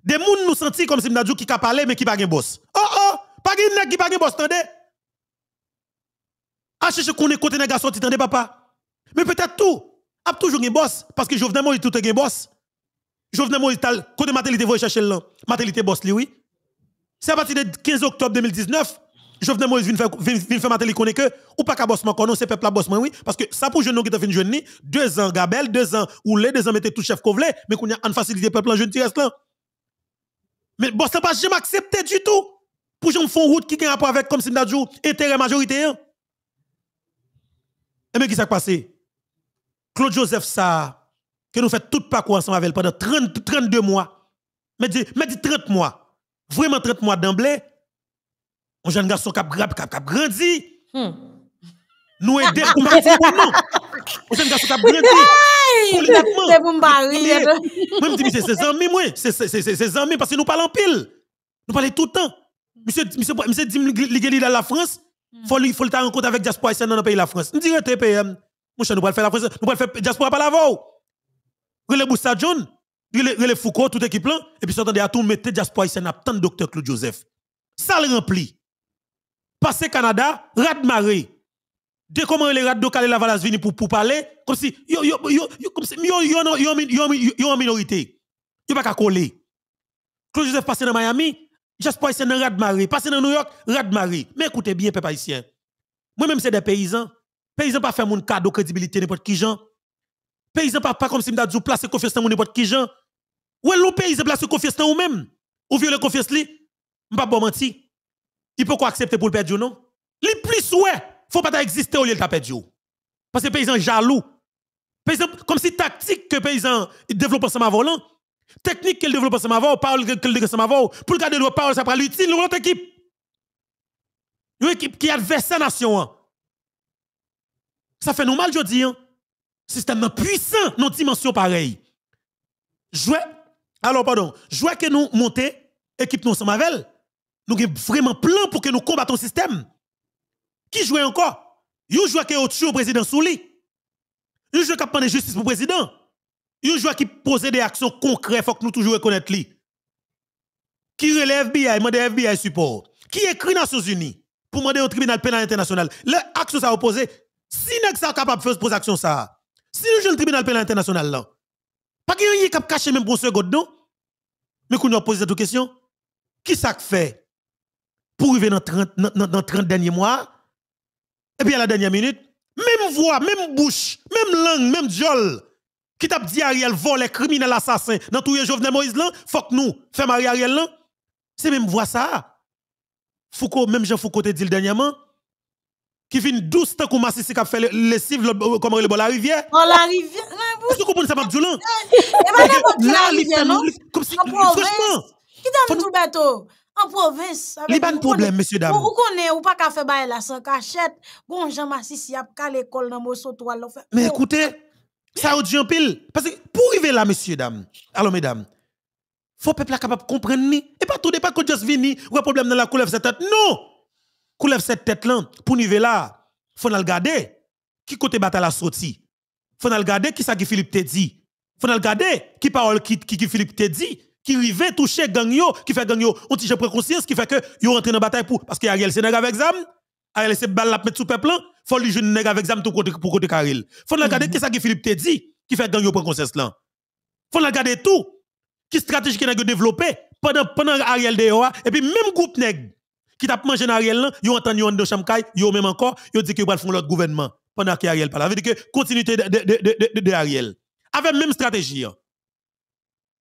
Des gens nous sentent comme si m'dadjou qui a parlé mais qui pas gagné boss. Oh oh, pas nez qui pas gagné boss, attendez. A chercher qu'on est côté des garçons, tu de papa. Mais peut-être tout. A toujours un boss. Parce que Jovenel Moïse, tout est un boss. Jovenel Moïse, côté matelité, vous chercher là. Matelité boss, lui, oui. C'est à partir de 15 octobre 2019. Jovenel Moïse vient faire, matelité, faire connaît que, ou pas qu'à bosse non, c'est peuple à moi oui. Parce que ça pour jeune qui t'a fait une jeune deux ans Gabel, deux ans ou les deux ans mettez tout chef mais qu'on a en facilité peuple en jeune qui là. Mais boss n'a pas jamais accepté du tout. Pour j'en font route qui a avec, comme si m'a dit, intérêt majoritaire. Et eh qu'est-ce qui s'est passé? Claude Joseph, ça, que nous fait tout parcours ensemble avec pendant 30, 32 mois. Mais dit, mais dit 30 mois. Vraiment 30 mois d'emblée. Un jeune garçon qui a grandi. Hmm. Nous aider pour partir pour nous. Un jeune garçon qui a grandi. C'est pour me Moi, c'est ses amis, moi. C'est ses amis parce que nous parlons pile. Nous parlons tout le temps. Monsieur, monsieur, monsieur dit, il est à la France faut faut le rencontrer avec Jasper haïtienne dans le pays la France. On dirait TPM. Mon cher, nous pas faire la France, nous pas faire diaspora pas la voix. Rele Boussa John, rele Foucault toute équipe là et puis s'attendait à tout mettre diaspora haïtienne à docteur Claude Joseph. Ça le remplit. Passer Canada, rad marée. De comment les rad d'Ocalé la Valas vini pour pour parler comme si yo yo yo, comme si yo yo yo yo yo minorité. Il pas qu'à coller. Claude Joseph passé à Miami, Just passer dans Marie. passer dans New York, Marie. Mais écoutez bien, peuple haïtien. Moi-même, c'est des paysans. Paysans pas faire mon cadeau crédibilité n'importe qui gens. Paysans pas, pas comme si je place placer confiance dans n'importe qui gens. Ou est-ce paysans place confiance dans ou même? Ou viole confiance li? M'pas bon menti. Il peut pas accepter pour le perdre non? Li plus ouais, faut pas exister au lieu de perdre Parce que paysans jaloux. comme si tactique que paysans développent ensemble à volant, Technique qu'elle développe ensemble avant, parole qu'elle développe ensemble avant, pour garder le parole, ça prend l'utile, nous, une équipe. Une équipe qui adverse la nation. Hein. Ça fait normal, mal, je dis. Hein. Système puissant, nos dimensions pareilles. Jouer, alors pardon, jouer que nous montons, équipe nous ensemble avec nous avons vraiment plein pour que nous combattons le système. Qui joue encore? Vous jouez que au président Souli. Vous jouez qui prendre justice pour le président. Un joueur qui pose des actions concrètes, faut que nous toujours reconnaître lui. Qui relève FBI, mande FBI support. Qui écrit les Unies pour demander au tribunal pénal international. L'action ça opposé, si nous sommes capable de faire des actions, ça, si nous jouons au tribunal pénal international là, pas qu'il y ait caché même pour ce god non. Mais qu'on nous posé cette question, qui ça fait pour arriver dans 30, 30 derniers mois, et puis à la dernière minute, même voix, même bouche, même langue, même diol, qui t'a dit Ariel vole, criminel, assassin dans tout Jovenel Moïse là, faut que nous fait Ariel là. C'est même voix ça. Foucault, même Jean Foucault dit dernièrement, qui vient douce temps qu'on qui a fait le lessive, comme le euh, bon la rivière. Bon oh, la rivière. Est-ce que vous comprenez ça, eh, eh, Là, il fait franchement. Qui t'a dit tout En province. Il n'y a pas de problème, messieurs, Vous connaissez, ou pas qu'à faire bail sans cachette. Bon, Jean m'assiste, si y a pas l'école dans mon soto, Mais écoutez. Ça a dit un pile. Parce que pour arriver là, messieurs, dames, alors mesdames, faut peuple capable de comprendre. Et pas tout pas que juste vini, ou un problème dans la couleur cette tête. Non! Couleur cette tête là, pour arriver là, faut le Qui côté bataille la sortie? Faut le qui ça qui Philippe te dit. Faut le qui parole qui, qui, Philippe te dit. Qui arrive toucher gang qui fait gang yo, on pris conscience qui fait que vous rentre dans la bataille pour. Parce a Ariel Sénégal avec Zam, Ariel c'est balle la mettre sous peuple là faut les jeunes nèg avec zam tout côté pour côté Faut regarder qu'est-ce mhm. que Philippe t'a dit qui fait gagner au conscience là. Faut regarder tout qui stratégie qui nèg développé pendant pendant Ariel de hein? et puis même groupe nèg qui t'a mangé Ariel là, yo entendu en de Chamkaï, yo même encore, yo dit que va faire l'autre gouvernement pendant que Ariel parle. Ça veut dire que continuité de, de, de, Ariel avec même stratégie. Hein.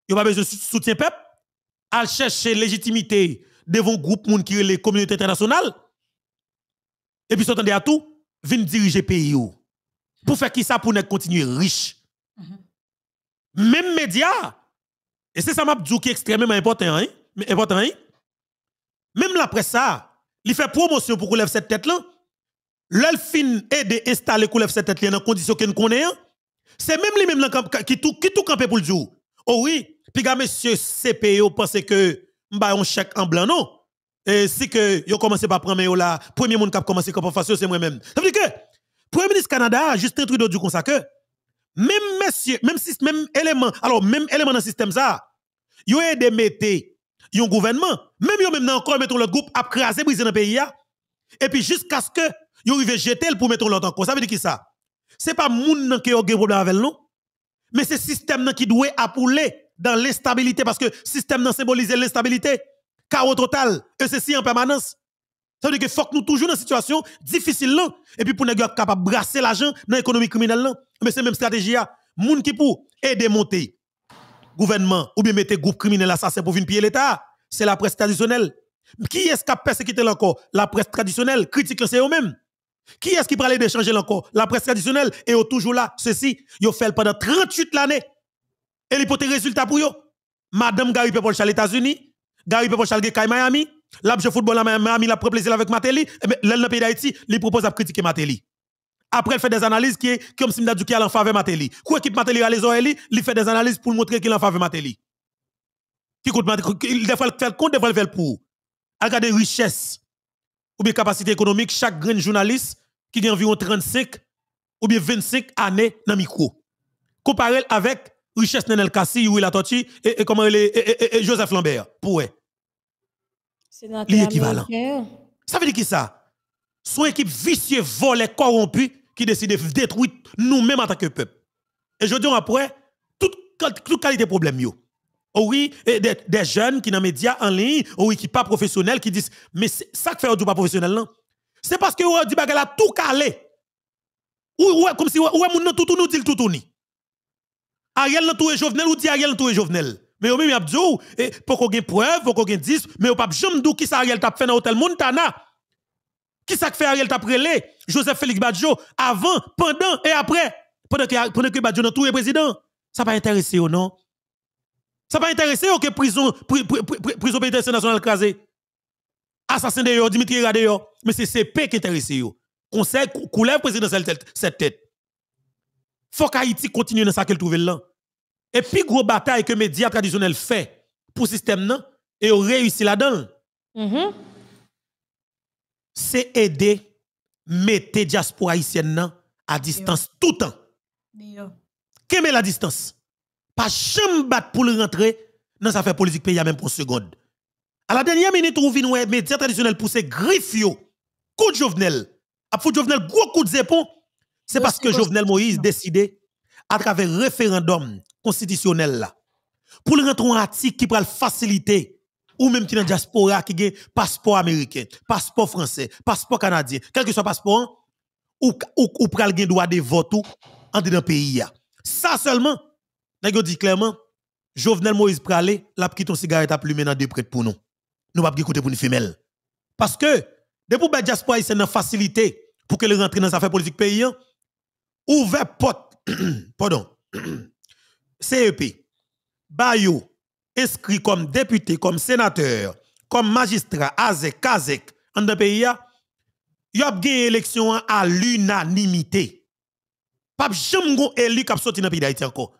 Yo pas besoin de soutien peuple à chercher légitimité devant groupe qui est les communautés internationales. Et puis s'entendre à tout viennent diriger pays Pour faire qui ça pour nous continuer riche. Mhm. Même médias, et c'est ça m'a dit qui est extrêmement important, hein? important hein? même la presse, ça, il fait promotion pour qu'on cette tête-là. l'elfine aide aide installer qu'on cette tête-là dans condition qu'on connaît. Hein. C'est même les mêmes qui tout, qui tout pour le jour. Oh oui, puis gars, monsieur CPO pense que m'ba un chèque en blanc, non? Et si que yo commencé par prendre la là, premier monde qui a commencé comme face c'est moi-même. Ça veut dire que Premier ministre Canada, Justin Trudeau du consacre, même messieurs, même si même élément, alors même élément dans le système ça, yo aidé mettre yon gouvernement, même yo même encore mettre le groupe a craser briser dans le pays et puis jusqu'à ce que yo arrive jeter pour mettre l'autre encore. Ça veut dire qui ça C'est pas moun nan qui a problème avec nous, mais c'est système qui doit appouler dans l'instabilité parce que système symbolise l'instabilité chaos total, et ceci en permanence. Ça veut dire que faut que nous toujours dans une situation difficile Et puis pour nous être capable de brasser l'argent dans l'économie criminelle là. Mais c'est même stratégie hein. Moun qui pour aider monter gouvernement ou bien mettre groupe criminel assassin pour venir piller l'État. C'est la presse traditionnelle. Qui est-ce qui a persécuté encore La presse traditionnelle. Critique c'est eux-mêmes. Qui est-ce qui parlait d'échanger encore La presse traditionnelle. Et toujours là. Ceci, ils ont fait pendant 38 l'année. Et l'hypothèse résultat pour eux. Madame Gary Paul les États-Unis. Gary Chalge Kay Miami, là, football à Miami, l'a plaisir avec Matéli, eh ben, là, le pays d'Haïti, il propose à critiquer Matéli. Après, il fait des analyses qui est comme si Mdadou qui est en faveur Matéli. Quoi équipe Matéli a les oreilles, il fait des analyses pour montrer qu'il a en faveur Matéli. Qui coûte Matéli, des fois, il fait le compte, pour. fois, il le pour. richesse ou bien capacité économique, chaque grand journaliste qui a environ 35 ou bien 25 années dans le micro. Comparé avec Richesse Nenel Kassi, oui la et, et comment il est, Joseph Lambert. Pour eux. L'équivalent. Ça veut dire qui ça? Son équipe vicieux, volée, corrompue, qui décide de détruire nous-mêmes en tant que peuple. Et je dis après, toute, toute qualité de problème, yo. Oh oui, des, jeunes qui dans les médias en ligne, qui oh oui, qui pas professionnels, qui disent, mais ça que fait du pas professionnel, non? C'est parce que vous dit bah, tout calé. Ou, comme si, ouais, mon tout, tout nous dit tout, tout, ni. Ariel l'entouré Jovenel ou dit Ariel l'entouré Jovenel. Mais vous même y dit oh, et eh, pour qu'on ait preuve, pour qu'on ait 10, mais ne pas jamais dou qui ça Ariel a fait dans l'hôtel Montana. Qui ça fait Ariel t'a prélé Joseph Félix Badjo avant, pendant et après. Pendant que Badjo que Badjo le président, ça pas intéressé non Ça pas intéressé ou que prison prison pénitentiaire nationale crasé. Assassin de Dimitri Radeyo, mais c'est CP qui intéressé Conseil couleur présidentielle cette tête faut qu'Haïti continue dans ça qu'elle trouve là. Et puis, gros bataille que les médias traditionnels font pour le système, et ont réussi là-dedans. Mm-hmm. C'est aider, mettre diaspora haïtienne à distance tout le temps. Qu'est-ce la distance? Pas jamais battre pour rentrer dans sa affaire politique pays, même pour seconde. À la dernière minute, on vient les médias traditionnels pousser griffio, coup de Jovenel. Après Jovenel, gros coup de zépon, c'est parce que Jovenel Moïse décidait, à travers référendum constitutionnel là, pour le rentrer en article qui pourrait faciliter, ou même qui dans diaspora qui a passeport américain, passeport français, passeport canadien, quel que soit passeport, ou, ou, ou pour le droit de vote en dans le pays. Ça seulement, nous dit clairement, Jovenel Moïse pralé, la petite cigarette à plumer dans deux prêts pour nous. Nous pas écouter pour une femelle. Parce que, depuis que la diaspora, c'est facilité pour qu'elle rentre dans sa affaires politique paysan ouvert porte, pardon, CEP, e Bayou, inscrit comme député, comme sénateur, comme magistrat, azek, kazek, en de pays, il a gagné élection à l'unanimité. Pas jamais élu qui a sorti dans pays encore.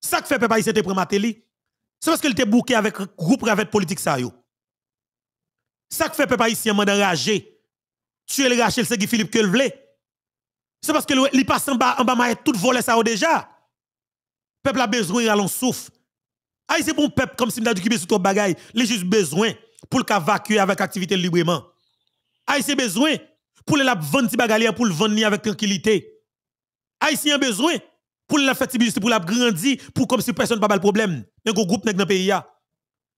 Ça que fait peuple haïtien te prendre c'est parce qu'il était bouqué avec groupe avec politique ça yo. Ça que fait peuple haïtien Tu es le Rachel c'est Philippe que c'est parce que les passe en bas, en bas, tout volé ça déjà. Le peuple a besoin, il souffle. Ah, c'est bon peuple, comme si il a occupé sur ton bagaille. Il a juste besoin pour le vacuer avec activité librement. Ah, c'est besoin pour le vendre ces bagaille pour le vendre avec tranquillité. Ah, a besoin pour la faire pour la grandir, pour comme si personne pas le problème. Un groupe dans le pays.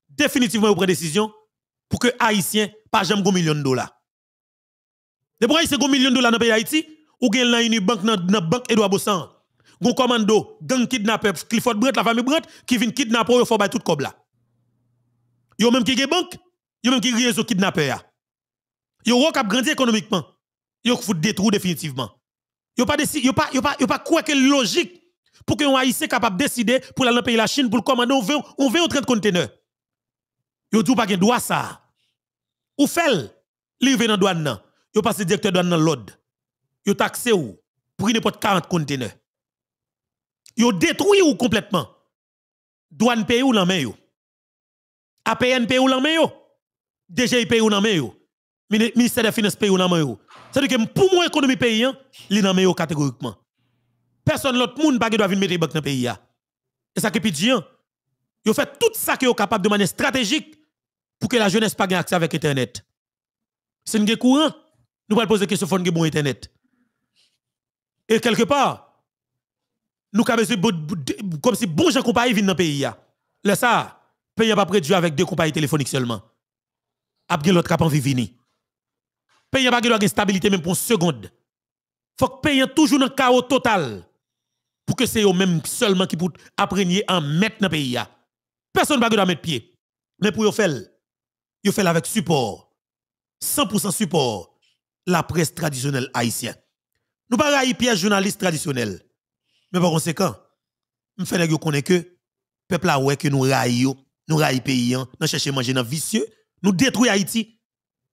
Définitivement, vous prenez décision pour que Haïtien pas jamais un million de dollars. De pour c'est un million de dollars dans le pays Haïti, ou gen a une banque dans la banque Edouard Bossan. Gon commando, gang kidnapper, Clifford Brent, la famille Brent, qui vient kidnapper ou faut bay tout kob la. Yo même qui gen banque, yo même qui réseau kidnapper ya. Yo wok ap grandi économiquement. Yo fout détruire définitivement. Yo pas a pas yo yo pas quoi que logique pour que yon haïtien capable de décider pour aller payer la Chine pour le commander on veut on ou 30 conteneurs. Yo dou pas gen droit ça. Ou fel, li nan douane nan. pas passe directeur douane dans l'ordre yo taxé ou, pas n'importe 40 conteneurs. Yo détruit complètement. Douane paye ou l'en yo. APN paye ou l'en yo. DGI paye ou l'en yo. Ministère des Finances paye ou l'en yo. C'est-à-dire que pour mon économie paysan, hein, li nan yo catégoriquement. Personne l'autre monde pas doit venir mettre banque dans le pays. Et ça que Ils hein. yo fait tout ça que yo capable de manière stratégique pour que la jeunesse pas gagne accès avec internet. C'est une courant. Nous pas poser question fond bon internet. Et quelque part, nous avons comme si bon gens compagnie viennent dans le pays. Là, ça, le pays n'a pas produit avec deux compagnies téléphoniques seulement. Après l'autre cap en venir. Le pays n'a pas de stabilité même pour une seconde. Il faut que le pays toujours dans le chaos total pour que c'est eux-mêmes seulement qui puissent apprendre à mettre dans le pays. Personne ne va mettre pied. Mais pour faire, le fait avec support. 100% support. La presse traditionnelle haïtienne. Nous pas railler journalistes journaliste traditionnel. Mais par conséquent, nous faisons connaît que peuple a ouais que nous raillons, nous les pays, hein. nous cherchons manger dans vicieux, nous détruisons Haïti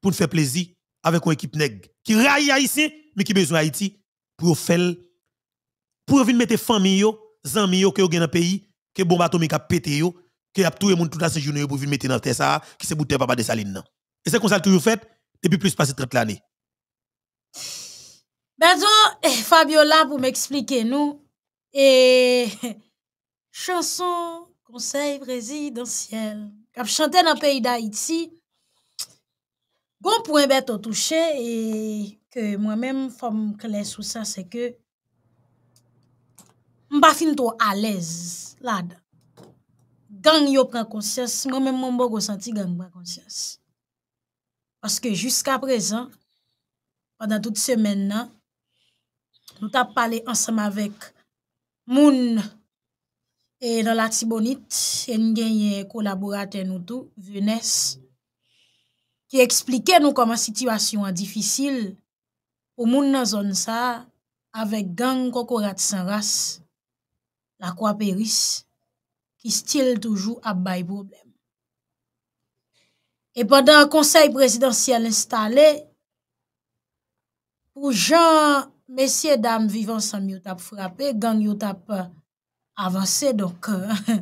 pour nous faire plaisir avec une équipe nègre qui raille Haïtien, mais qui besoin Haïti pour faire, pour venir mettre famille, amis que vous avez dans le pays, que bombe atomique a pété, que a tout le monde tout la journée pour venir mettre dans terre ça, qui se bouteille papa de saline. Et c'est comme ça toujours fait depuis plus de 30 l'année. Benzo, eh, Fabiola, pour m'expliquer, nous, et eh, chanson Conseil présidentiel. Quand chante dans le pays d'Haïti, bon point bête touché, et que moi-même, femme que sous ça, c'est que je suis trop à l'aise là Gang yo prend conscience, moi-même, mon bon senti gang prend conscience. Parce que jusqu'à présent, pendant toute semaine, Nou ta pale ansama vek moun e nan la tibonit en genye kolaborate nou tou Vénès ki eksplike nou koman situasyon an difisil pou moun nan zon sa avek gang kokorat san ras la kwa peris ki stil toujou abbay pou bemen. E padan konsey presidansyel instale pou jan messieurs dames vivants, sans avez tap frappé gang yo tap avancé donc euh,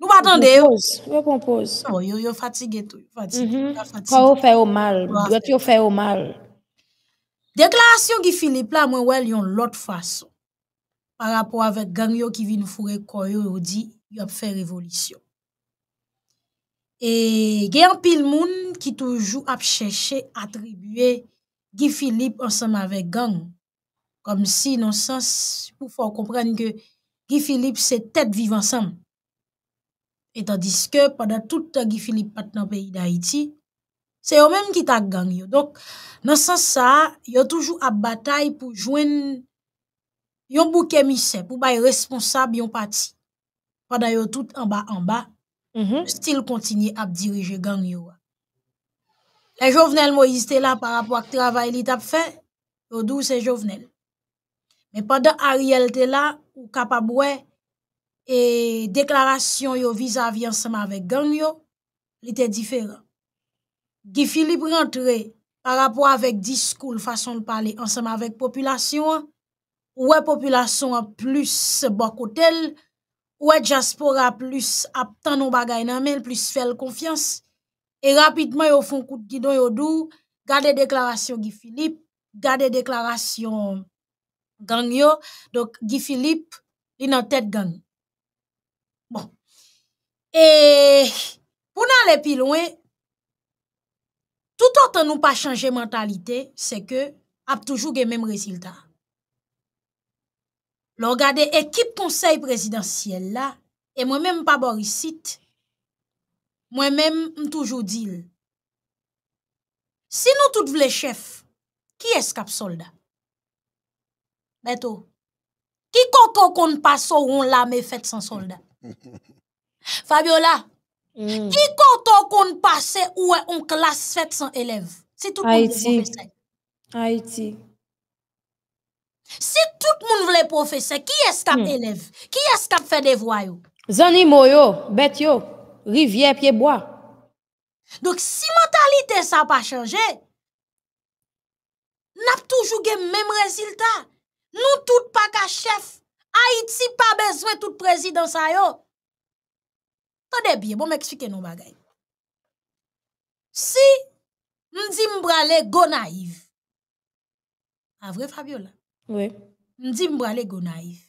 nous m'attendez yo yo compose oh, yo fatigué tout fatigué mhm. fait au mal doit yo fait au mal déclaration Guy Philippe là moi wel yon l'autre façon par rapport avec gang yo qui vient fourer koyo yo dit a fait révolution et il y a un pile moun qui toujours a cherché attribuer Guy Philippe ensemble avec gang kom si nan sens pou fò komprenn ke Gifilip se tèt viv ansam. Etan diske, padan tout Gifilip pat nan peyi da Haiti, se yo menm ki tak gang yo. Donk, nan sens sa, yo toujou ap batay pou jwen yon bouke misè, pou bay responsab yon pati. Padan yo tout anba anba, mm-hmm. stil kontinye ap dirije gang yo. Le jovenel mò izite la par ap wak travay li tap fè, yo dou se jovenel. E padan a riyelte la, ou kapabwe, e deklarasyon yo vizavi anseman vek gang yo, li te diferan. Gifilip rentre par rapwa vek diskou, l fason l pale, anseman vek populasyon, ou e populasyon plus bokotel, ou e jaspora plus aptan nou bagay nanmen, plus fel konfians, e rapidman yo fon koutidon yo dou, gade deklarasyon Gifilip, gade deklarasyon, Ganyo, dok Gifilip li nan tet gany. Bon. E, pou nan le pilouen, tout an tan nou pa chanje mentalite, se ke ap toujou gen menm reziltan. Lo gade ekip konsey prezidentiyel la, e mwen menm pa borisit, mwen menm m toujou dil. Se nou tout vle chef, ki es kap solda? Beto, qui koto mm. kon passe ou la me fait sans soldat? Fabiola, qui kon passe ou on classe fait sans élève? Si tout Haïti. Si tout le monde voulait professeur, qui est ce mm. élève? Qui est ce qu'a fait des voyous? Zani Moyo, Rivière bois Donc si mentalité ça pas changé, n'a toujours le même résultat. Nou tout pa ka chef. Ha iti pa bezwen tout prezidans a yo. Tode bie, bon m'eksplike nou bagay. Si, m di m brale go naiv. A ah, vre Fabiola? Oui. M di m brale go naiv.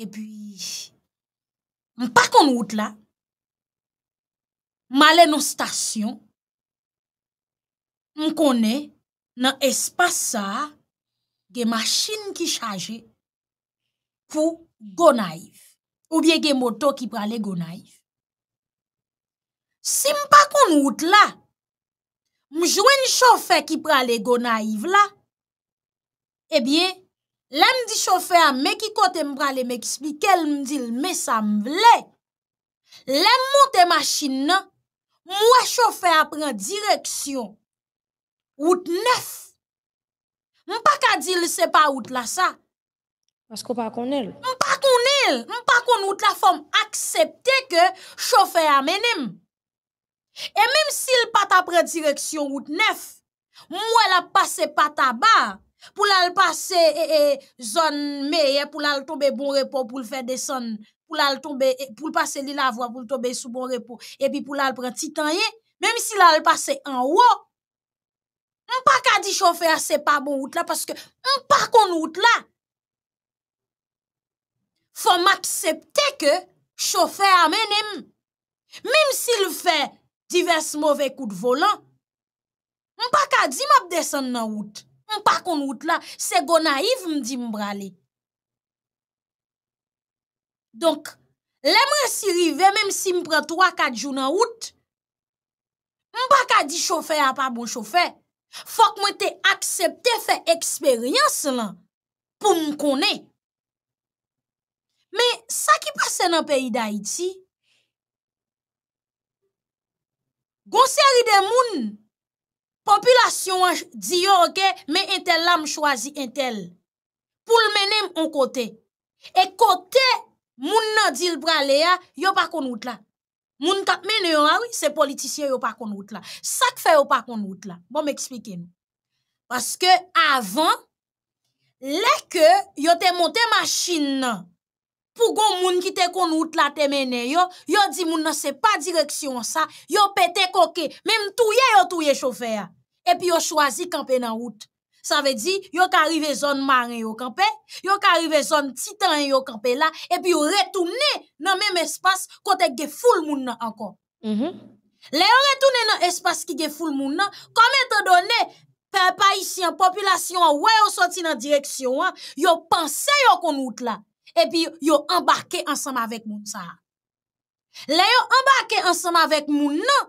E pi, m pakon wout la, m ale nan stasyon, m kone nan espasa gen machine ki chaje pou go naif, ou bie gen moto ki prale go naif. Simpa kon wout la, mwen jwen chofè ki prale go naif la, e eh bie, lem di chofè a me ki kote mprale me eksplike, ke l mdil me sa mvle, lem mwote machine nan, mwen chofè a pren direksyon, wout nef, On pas qu'à dire c'est pas out là ça. Parce qu'on pas connait. On pas connait, on pas connait out la forme accepter que chauffeur amène. Et même s'il pas après direction route 9, moi elle passer passé pas tabac pour la passer et, eh, et eh, zone meilleure pour la tomber bon repos pour le faire descendre pour la tomber eh, pour passer li la voie pour tomber sous bon repos et puis pour la prendre titan même s'il la passer en haut on pas qu'a dit chauffeur c'est pas bon route là parce que on pas qu'on route là. Faut m'accepter que chauffeur amène même s'il fait divers mauvais coups de volant. On pas dire que m'a descendre dans route. On pas qu'on route là, c'est go naïf m'dit m'braler. Donc, l'aimer si river même si m'prend 3 4 jours dans route. On pas que le chauffeur a pas bon chauffeur. Fok mwen te aksepte fe eksperyans lan pou mwen kone. Me sa ki pase nan peyi da iti, gonseri de moun, populasyon an di yo ok, me entel la mw chwazi entel. Poul menem an kote. E kote moun nan dil brale ya, yo pa konout la. Moun kap mene yon, ah oui, c'est politicien yon pas kon route là, Ça que fait yon pa kon route là. Bon, m'expliquez nous. Parce que avant, les que yon te monte machine pour gon moun ki te kon route là te mené yo, yo dit moun nan se pas direction ça, yo pète koke, même touye yo touye chauffeur. Et puis yo choisi camper dans route. Ça veut dire, yo ka arrivé zone marin yo campé, yo ka qu'arrivé zone titan yo campé là, et puis yo retourné dans même espace côté ge full moun encore. Mm -hmm. Le yo retourné dans espace qui ge full moun nan, comme étant donné, ici haïtien, population, ouais, yo sorti dans direction, ils hein, yo pensé yo kon out là, et puis yo embarqué ensemble avec moun ça. Le yo embarqué ensemble avec moun nan,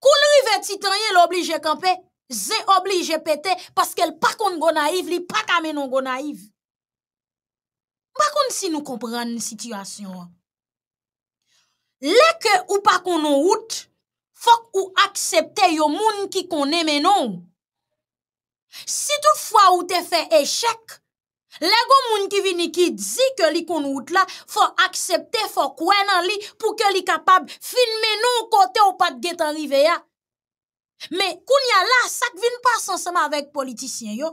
koul rive titan obligés l'oblige camper. ze oblige petè paske l pa kon gonaiv, li pa kame non gonaiv. Mpa kon si nou kompran ni sityasyon. Lè ke ou pa konon wout, fòk ou akseptè yo moun ki konè menon. Si tout fwa ou te fè echèk, lè go moun ki vini ki dzi ke li kon wout la, fò akseptè, fòk wè nan li pou ke li kapab fin menon kote ou pat gen tanrive ya. Mè koun ya la sak vin pa san seman avèk politisyen yo.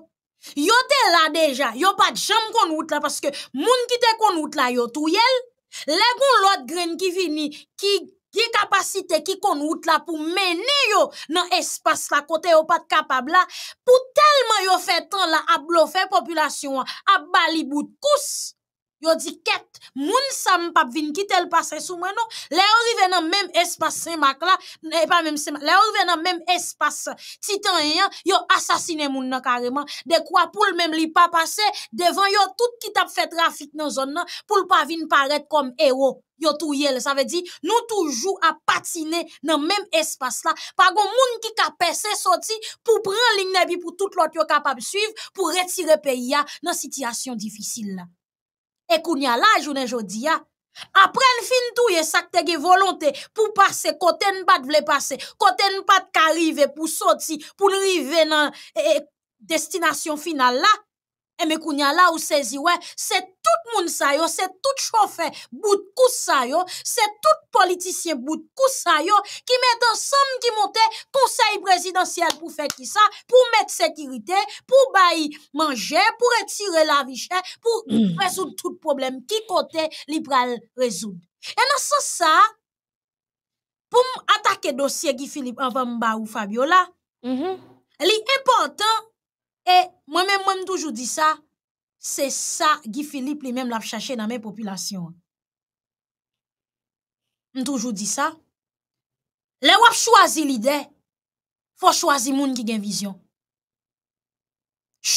Yo te la deja, yo pat jam kon wout la paske moun ki te kon wout la yo tou yel. Lè kon lòt gren ki vini, ki kapasite ki kon wout la pou meni yo nan espas la kote yo pat kapab la pou telman yo fe tan la ap lo fe populasyon an, ap bali bout kous. Yo di ket, moun sa m vin ki tel pase sou mwen non, le yo rive nan même espace. semak la, e pa le yo rive nan même espace titan yon, yo assassine moun nan carrément, de quoi pou même li pas passe, devant yo tout ki tap fait trafic nan zon nan, pou pa vin paret comme héros. yo Ça veut dire, nous toujours à patiner dans même espace là. Par moun qui ka sorti pour prendre ligne pour tout l'autre capable suivre pour retirer pays dans situation difficile là. Ekoun ya la, jounen jodi ya. Aprel fin tou ye sakte ge volante pou pase, kote n pat vle pase, kote n pat karive pou soti, pou nrive nan e, e, destinasyon final la. E me kounya la ou sezi, wè, se tout moun sayo, se tout chofè bout kous sayo, se tout politisyen bout kous sayo ki met ansam ki monte konsey presidansyèl pou fè ki sa, pou mèt sekirite, pou bayi manjè, pou retire la vichè, pou rezoun tout problem ki kote liberal rezoun. E nan sa sa, pou m atake dosye ki Filip avan mba ou Fabiola, mm-hmm. li important E mwen mwen mwen mdoujou di sa, se sa gifilip li mwen m laf chache nan men populasyon. Mdoujou di sa, le wap chwazi lide, fwa chwazi moun ki gen vizyon.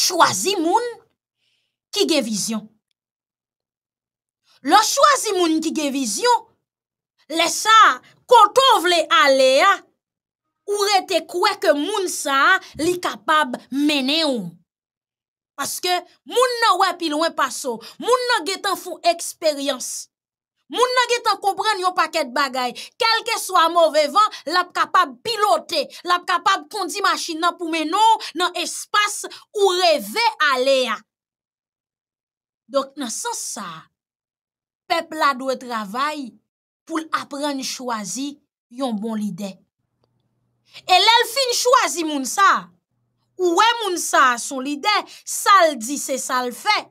Chwazi moun ki gen vizyon. Le chwazi moun ki gen vizyon, lesa konton vle alea, Ou re te kwe ke moun sa li kapab mene ou. Paske moun nan wè pil wè paso, moun nan getan foun eksperyans. Moun nan getan kompren yon paket bagay. Kelke swa mou vevan, lap kapab pilote, lap kapab kondi machin nan pou mè nou nan espas ou revè alea. Dok nan san sa, pep la dwe travay pou l apren chwazi yon bon lide. Et l'elfin fin choisi moun sa. Ouwe moun sa son lide, sal di se le fait.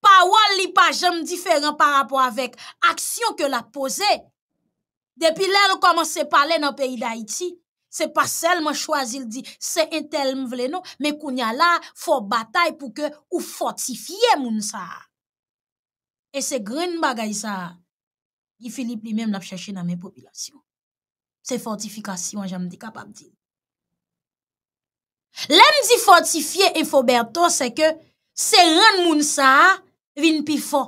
Parole li pa jem différent par rapport avec action que la pose. Depi à parler dans le pays d'Haïti c'est se seulement seulement chwazi dit c'est se entel tel vle nou, mais kounya la faut bataille pour que ou fortifier moun sa. Et se bagay ça Guy Philippe lui-même l'a cherché dans mes populations. Se fortifikasyon jan mdi kapap di. Lem di fortifiye en foberto se ke se ren moun sa vin pi fo.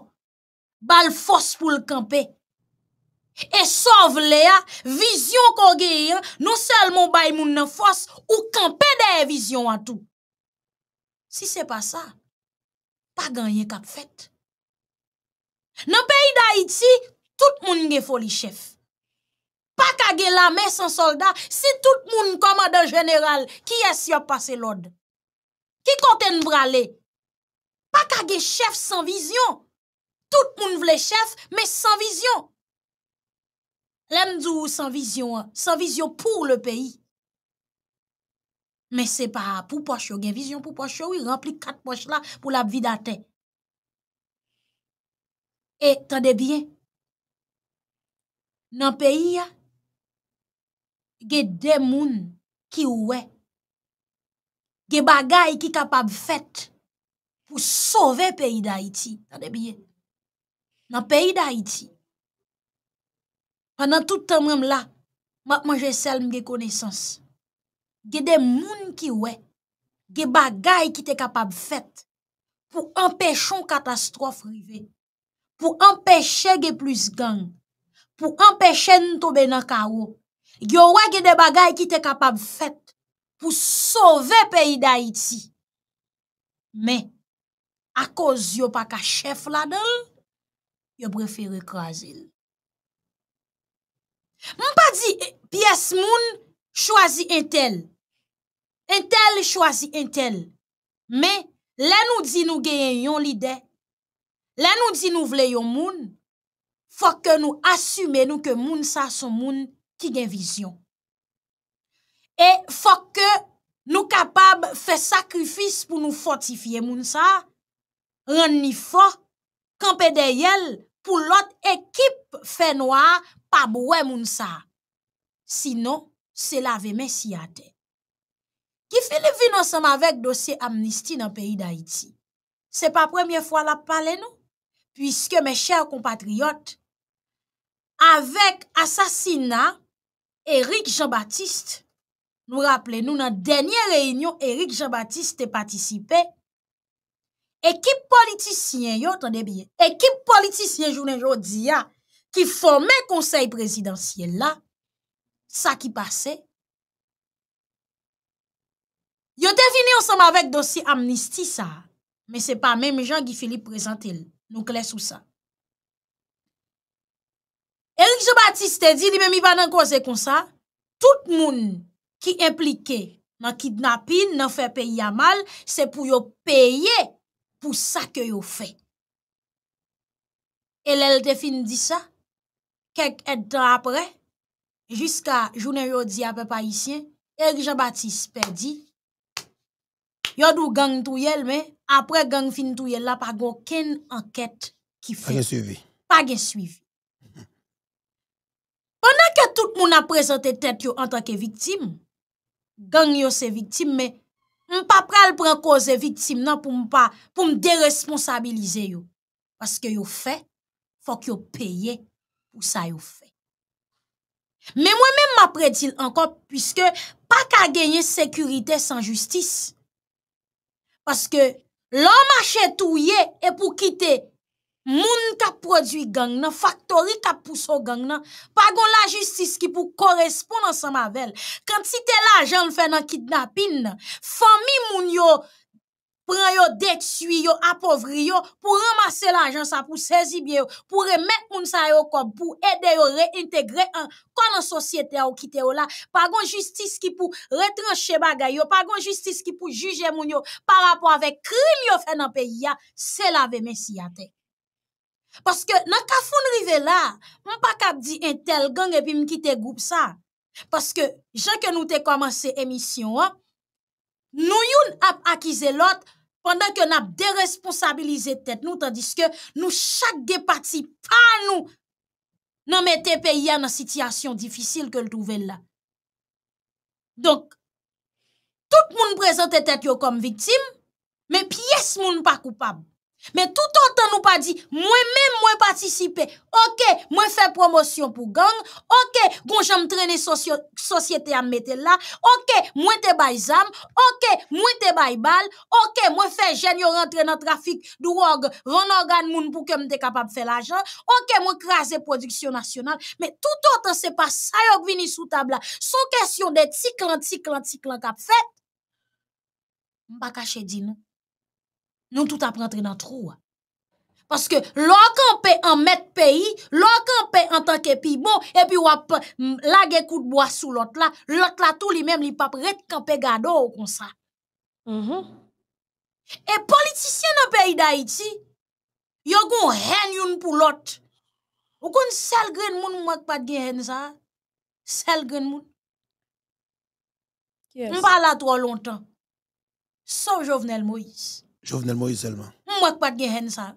Bal fos pou l'kampe. E sov le a, vizyon ko ge yon, nou sel moun bay moun nan fos ou kampe de vizyon an tou. Si se pa sa, pa ganyen kap fèt. Nan peyi da iti, tout moun gen foli chef. pa kage la men san soldat, si tout moun komadant general, ki es yop pase lode? Ki konten brale? Pa kage chef san vizyon? Tout moun vle chef, men san vizyon. Lem dzou san vizyon, san vizyon pou le peyi. Men se pa, pou poche yo gen vizyon, pou poche yo, yon rempli kat poche la, pou la bi daten. E, tande bien, nan peyi ya, ge demoun ki wè, ge bagay ki kapab fèt, pou sove peyi da iti, nan peyi da iti. Panan toutan mèm la, manjè sel mge koneysans, ge demoun ki wè, ge bagay ki te kapab fèt, pou empèchon katastrof rive, pou empèchè ge plus gang, pou empèchè ntobe nan kawo, Yo capables de bagay ki te kapab fèt pou sove peyi da Mais Men, a koz yo pa ka chef la dan, yo preferi krasel. M pa di, un moun, un tel Entel, un tel. Mais lè nou di nou gen yon lide, lè nou di nou vle yon moun, fòk ke nou asume nou ke moun sa son moun Ki gen vizyon. E fòk ke nou kapab fè sakrifis pou nou fortifiye moun sa, rann ni fòk kampè de yel pou lot ekip fè noa pabwè moun sa. Sinon, se lave mè si ate. Ki fè le vinansam avèk dosè amnisti nan peyi d'Haïti? Se pa premye fò la pale nou? Erik Jean-Baptiste, nou rappele, nou nan denye reynyon, Erik Jean-Baptiste te patisipe, ekip politisyen yo, tande bien, ekip politisyen jounen joun diya, ki fome konsey presidansye la, sa ki pase, yo defini osama vek dosi amnisti sa, men se pa men mi jan ki fili prezante l, nou kles ou sa. Erije Batiste te di, di me mi va nan kose kon sa, tout moun ki implike nan kidnapin, nan fe peyi a mal, se pou yo peye pou sa ke yo fe. E lèl te fin di sa, kek et apre, jiska jounen yo di apè pa isyen, Erije Batiste pe di, yo dou gang tou yel men, apre gang fin tou yel la, pa gen ken anket ki fe. Pa gen suivi. On an ke tout moun apresente tet yo an tanke viktim, gang yo se viktim, men m pa pral pran koze viktim nan pou m de-responsabilize yo. Paske yo fe, fok yo peye pou sa yo fe. Men mwen men m apre dil ankon, pwiske pa ka genye sekurite san justis. Paske lom a chetouye e pou kite, moun ka prodwi gang nan, faktori ka puso gang nan, pa gon la jistis ki pou korespon nan san mavel, kan ti te la ajan fè nan kidnapin nan, fami moun yo, pran yo detu yo, apovri yo, pou ramase la ajan sa pou sezi bie yo, pou remèk moun sa yo kop, pou ede yo reintegre an, kon an sosyete yo kite yo la, pa gon jistis ki pou retranche bagay yo, pa gon jistis ki pou juje moun yo, pa rapo ave krim yo fè nan peyi ya, se la ve mesi ate. Paske nan ka foun rive la, mwen pa kap di entel gang epi mkite goup sa. Paske jan ke nou te komanse emisyon, nou yon ap akize lot pandan ke nan ap deresponsabilize tet nou, tandis ke nou chak de pati pa nou nan mette pe yon nan sityasyon difisil ke l touven la. Donk, tout moun prezante tet yo kom viktim, men piyes moun pa koupab. Men tout an tan nou pa di, mwen mèm mwen patisipe. Ok, mwen fè promosyon pou gang. Ok, kon jèm trenè sosyete am mette la. Ok, mwen te bay zam. Ok, mwen te bay bal. Ok, mwen fè jènyo rentre nan trafik. Dou org, ron organ moun pou ke mwen te kapap fè la jan. Ok, mwen krasè produksyon nasyonal. Men tout an tan se pa sa yo vini sou tab la. Sou kèsyon de ti klan, ti klan, ti klan kap fè. Mba kache di nou. nous tout à rentrer dans le trou. Hein. Parce que l'on en mettre pays, l'on en tant que pays bon, et puis wap hum, lage coup de bois sous l'autre là, l'autre là tout lui-même li pas prêt camper gado comme ça. Mm-hmm. Et politicien dans le pays d'Haïti, yo gon haine yon pour l'autre. Ou kon sel gren moun mwen pas de haine ça? Sel gren moun. Yes. On parle trop longtemps. Sauf Jovenel Moïse. Jovenel Moïse seulement. Moi pas de haine ça.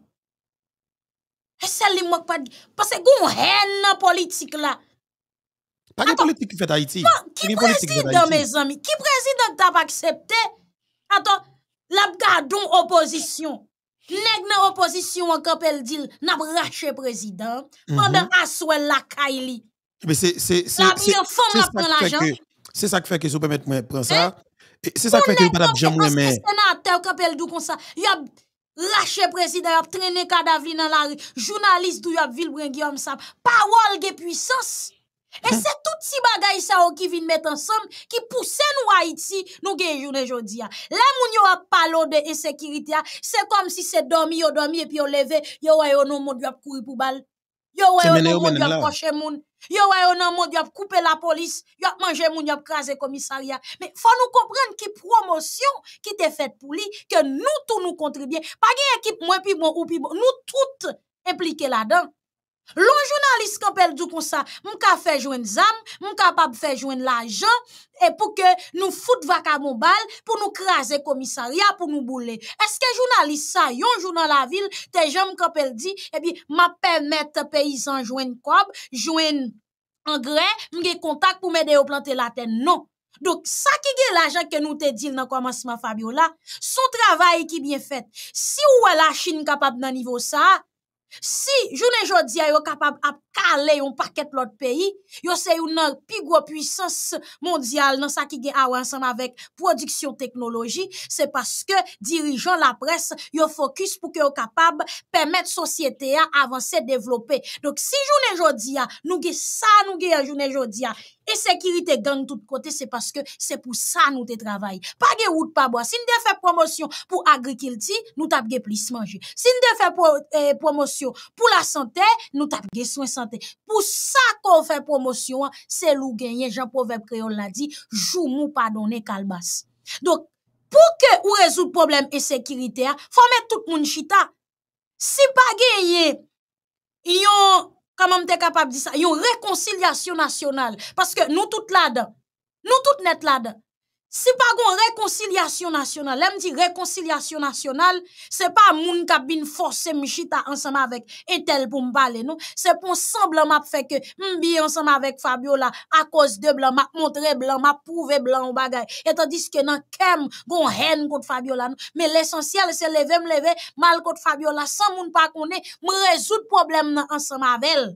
Celle moi pas parce que gon haine politique là. Pas de politique qui fait Haïti. Qui président mes amis, qui président t'a accepté Attends, la gardon opposition. Nèg nan opposition en kapel dil n'a président pendant mhm. aswel la Kaili. Mais eh ben, c'est c'est c'est c'est ça qui fait que c'est ça qui fait que vous permettez moi prendre ça. Hein? C'est ça fait que nous pas d'abjam ou même. Parce sénateur qui appelle d'où comme ça, il a lâché président, il a traîné cadavre dans la rue, journaliste d'où y a ville brin Guillaume ça parole de puissance. Et hein? c'est tout ces bagay ça qui vient mettre ensemble, qui pousse nous à Haïti, nous gagne jour et Là, moun yon a parlé de insécurité, hein. c'est comme si c'est dormi, yon dormi, et puis yon levé, yon yon non moun yon a couru pour balle Yon yon non moun yon a coché moun. Yo wa un monde yop coupé la police, yop mange moun yop le commissariat. Mais faut nous comprendre qui promotion qui t'est faite pour lui que nous tous nous contribuons Pas gen équipe moins puis ou puis bon, nous toutes impliqués là-dedans. L'on journaliste qui appelle du comme ça, mon ka fait jouer zam, mon capable faire jouer l'argent et pour que nous foutre vacabon balle pour nous craser commissariat pour nous bouler. Est-ce que journaliste ça yon dans la ville tes jam qu'appelle dit et bien m'a permettre paysan jouer une cob, jouer engrais, m'ai contact pour m'aider à planter la terre. Non. Donc ça qui est l'argent que nous te dit dans commencement Fabiola, son travail qui bien fait. Si ou la Chine capable d'un niveau ça, Si jounen jodia yo kapab ap kale yon paket lot peyi, yo se yon nan pigwo pwisans mondyal nan sa ki gen awansan avèk prodüksyon teknoloji, se paske dirijan la pres yo fokus pou ke yo kapab pemèt sosyete a avansè devlopè. Donk si jounen jodia nou gen sa nou gen yon jounen jodia, E sekirite gande tout kote, se paske se pou sa nou te travaye. Page wout pabwa, sin de fe promosyon pou agrikilti, nou tabge plis manje. Sin de fe promosyon pou la sante, nou tabge swen sante. Pou sa kon fe promosyon, se lou genye, jan proverb kreol la di, jou mou padone kalbas. Dok, pou ke ou rezout problem e sekirite a, fome tout moun chita, si page ye yon... Comment te capable de dire ça? Une réconciliation nationale. Parce que nous toutes là-dedans. Nous toutes net là-dedans. Si pa gon rekonciliasyon nasyonal, lèm di rekonciliasyon nasyonal, se pa moun ka bin force mishita ansama vek etel pou mbale nou, se pon san blan map feke mbi ansama vek Fabiola a koz de blan, map montre blan, map pouve blan ou bagay. E ta diske nan kem gon hen kote Fabiola nou, me l'esensyal se levem leve mal kote Fabiola san moun pa kone mbe rezout problem nan ansama vel.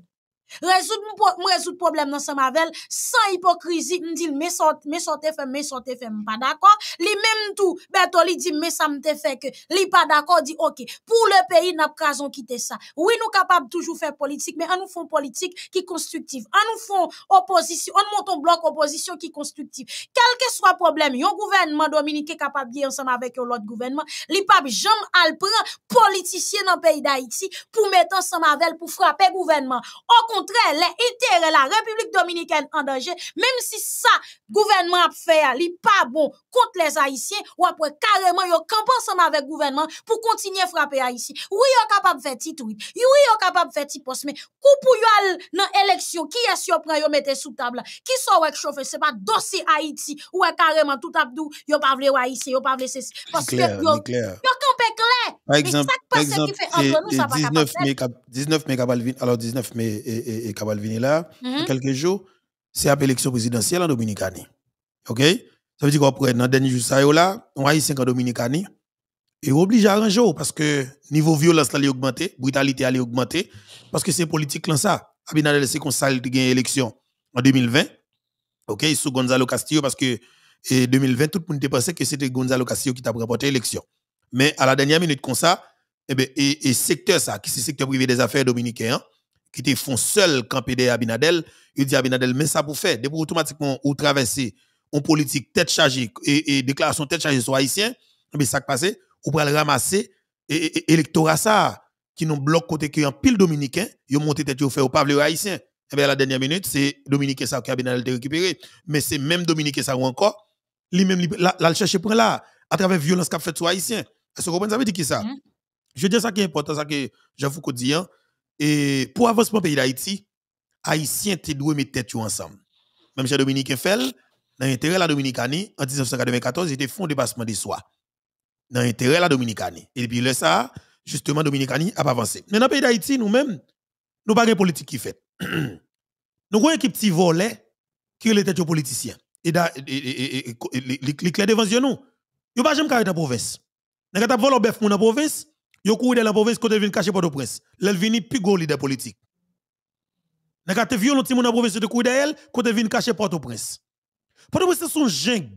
mou rezout problem nan semavel san hipokrizi, mdil me sote fe, me sote fe, mpa dako li mem tou, beto li di me sante fe ke, li pa dako di ok, pou le peyi nap kazon kite sa, oui nou kapab toujou fe politik men an nou fon politik ki konstruktiv an nou fon oposisyon, an nou monton blok oposisyon ki konstruktiv kelke swa problem, yon gouvenman dominike kapab ge yon semavel ki yon lot gouvenman li pap jom al pran politisyen nan peyi da iti pou metan semavel pou frape gouvenman, okou Les intérêts de la République dominicaine en danger, même si ça, gouvernement a fait, hein, il pas bon contre les Haïtiens, ou après carrément, il y ensemble avec gouvernement pour continuer à frapper Haïti. Oui, il capable de faire tout Oui, il capable de faire tout mais coup pour yon dans l'élection, qui est que vous mettez sous table, qui sont avec chauffeur, c'est pas dossier Haïti, ou carrément tout abdou, yon pas vle Haïti, yon pas les ceci. Parce que Vous campé clair. Par exemple, 19 mai, 19 mai, alors 19 mai, et, et là, mhm. quelques jours, c'est après l'élection présidentielle en Dominicanie. OK? Ça veut dire qu'après, dans le dernier jour, là, on a eu 5 en Dominicanie. Et on oblige à jour oh, parce que niveau violence allait augmenter, la brutalité allait augmenter parce que c'est politique là, ça. Abinadel, c'est qu'on gagner l'élection en 2020. OK? Sous Gonzalo Castillo, parce que en 2020, tout le monde pensait que c'était Gonzalo Castillo qui t'a remporté l'élection. Mais à la dernière minute, comme ça, eh ben, et, secteur ça, qui est le secteur privé des affaires dominicains, hein, qui te font seul camper des Abinadel, il dit Abinadel, mais ça pour faire, vous automatiquement, ou traverser en politique tête chargée et, déclaration tête chargée sur Haïtien, mais eh ça qui passe, ou pour ramasser et, électorat ça, qui nous bloque côté qui en pile dominicain, ils monté tête, ils fait au pavle Haïtien. Et eh bien, à la dernière minute, c'est Dominique ça qui a te récupéré. Mais c'est même Dominique ça ou encore, lui-même, là, pour là, à travers violence qu'a fait sur Haïtien. Est-ce que vous comprenez ça veut dire qui ça? Mm. Je dis ça qui est important, ça que j'avoue qu'on dit, hein, et pour le pays d'Haïti, Haïtiens te doivent mettre tête ensemble. Même chez Dominique fait, dans l'intérêt de la Dominicanie, en 1994, j'étais fonds de dépassement des soins. Dans l'intérêt de la Dominicanie. Et puis, le ça, justement, Dominicanie a avancé. Mais dans le pays d'Haïti, nous-mêmes, nous pas de politique qui fait. nous avons un petit volet qui est les têtes politiciens. Et les clés devant nous. Nous ne pouvons pas jamais dans la province. Nous avons un au dans la province. Il y a Yo couru de la province côté vient cacher porte au prince L'elle vini plus gros leader politique. N'a ka te violent ti moun province de couru de elle côté vient cacher Port-au-Prince. Port-au-Prince c'est son jeng.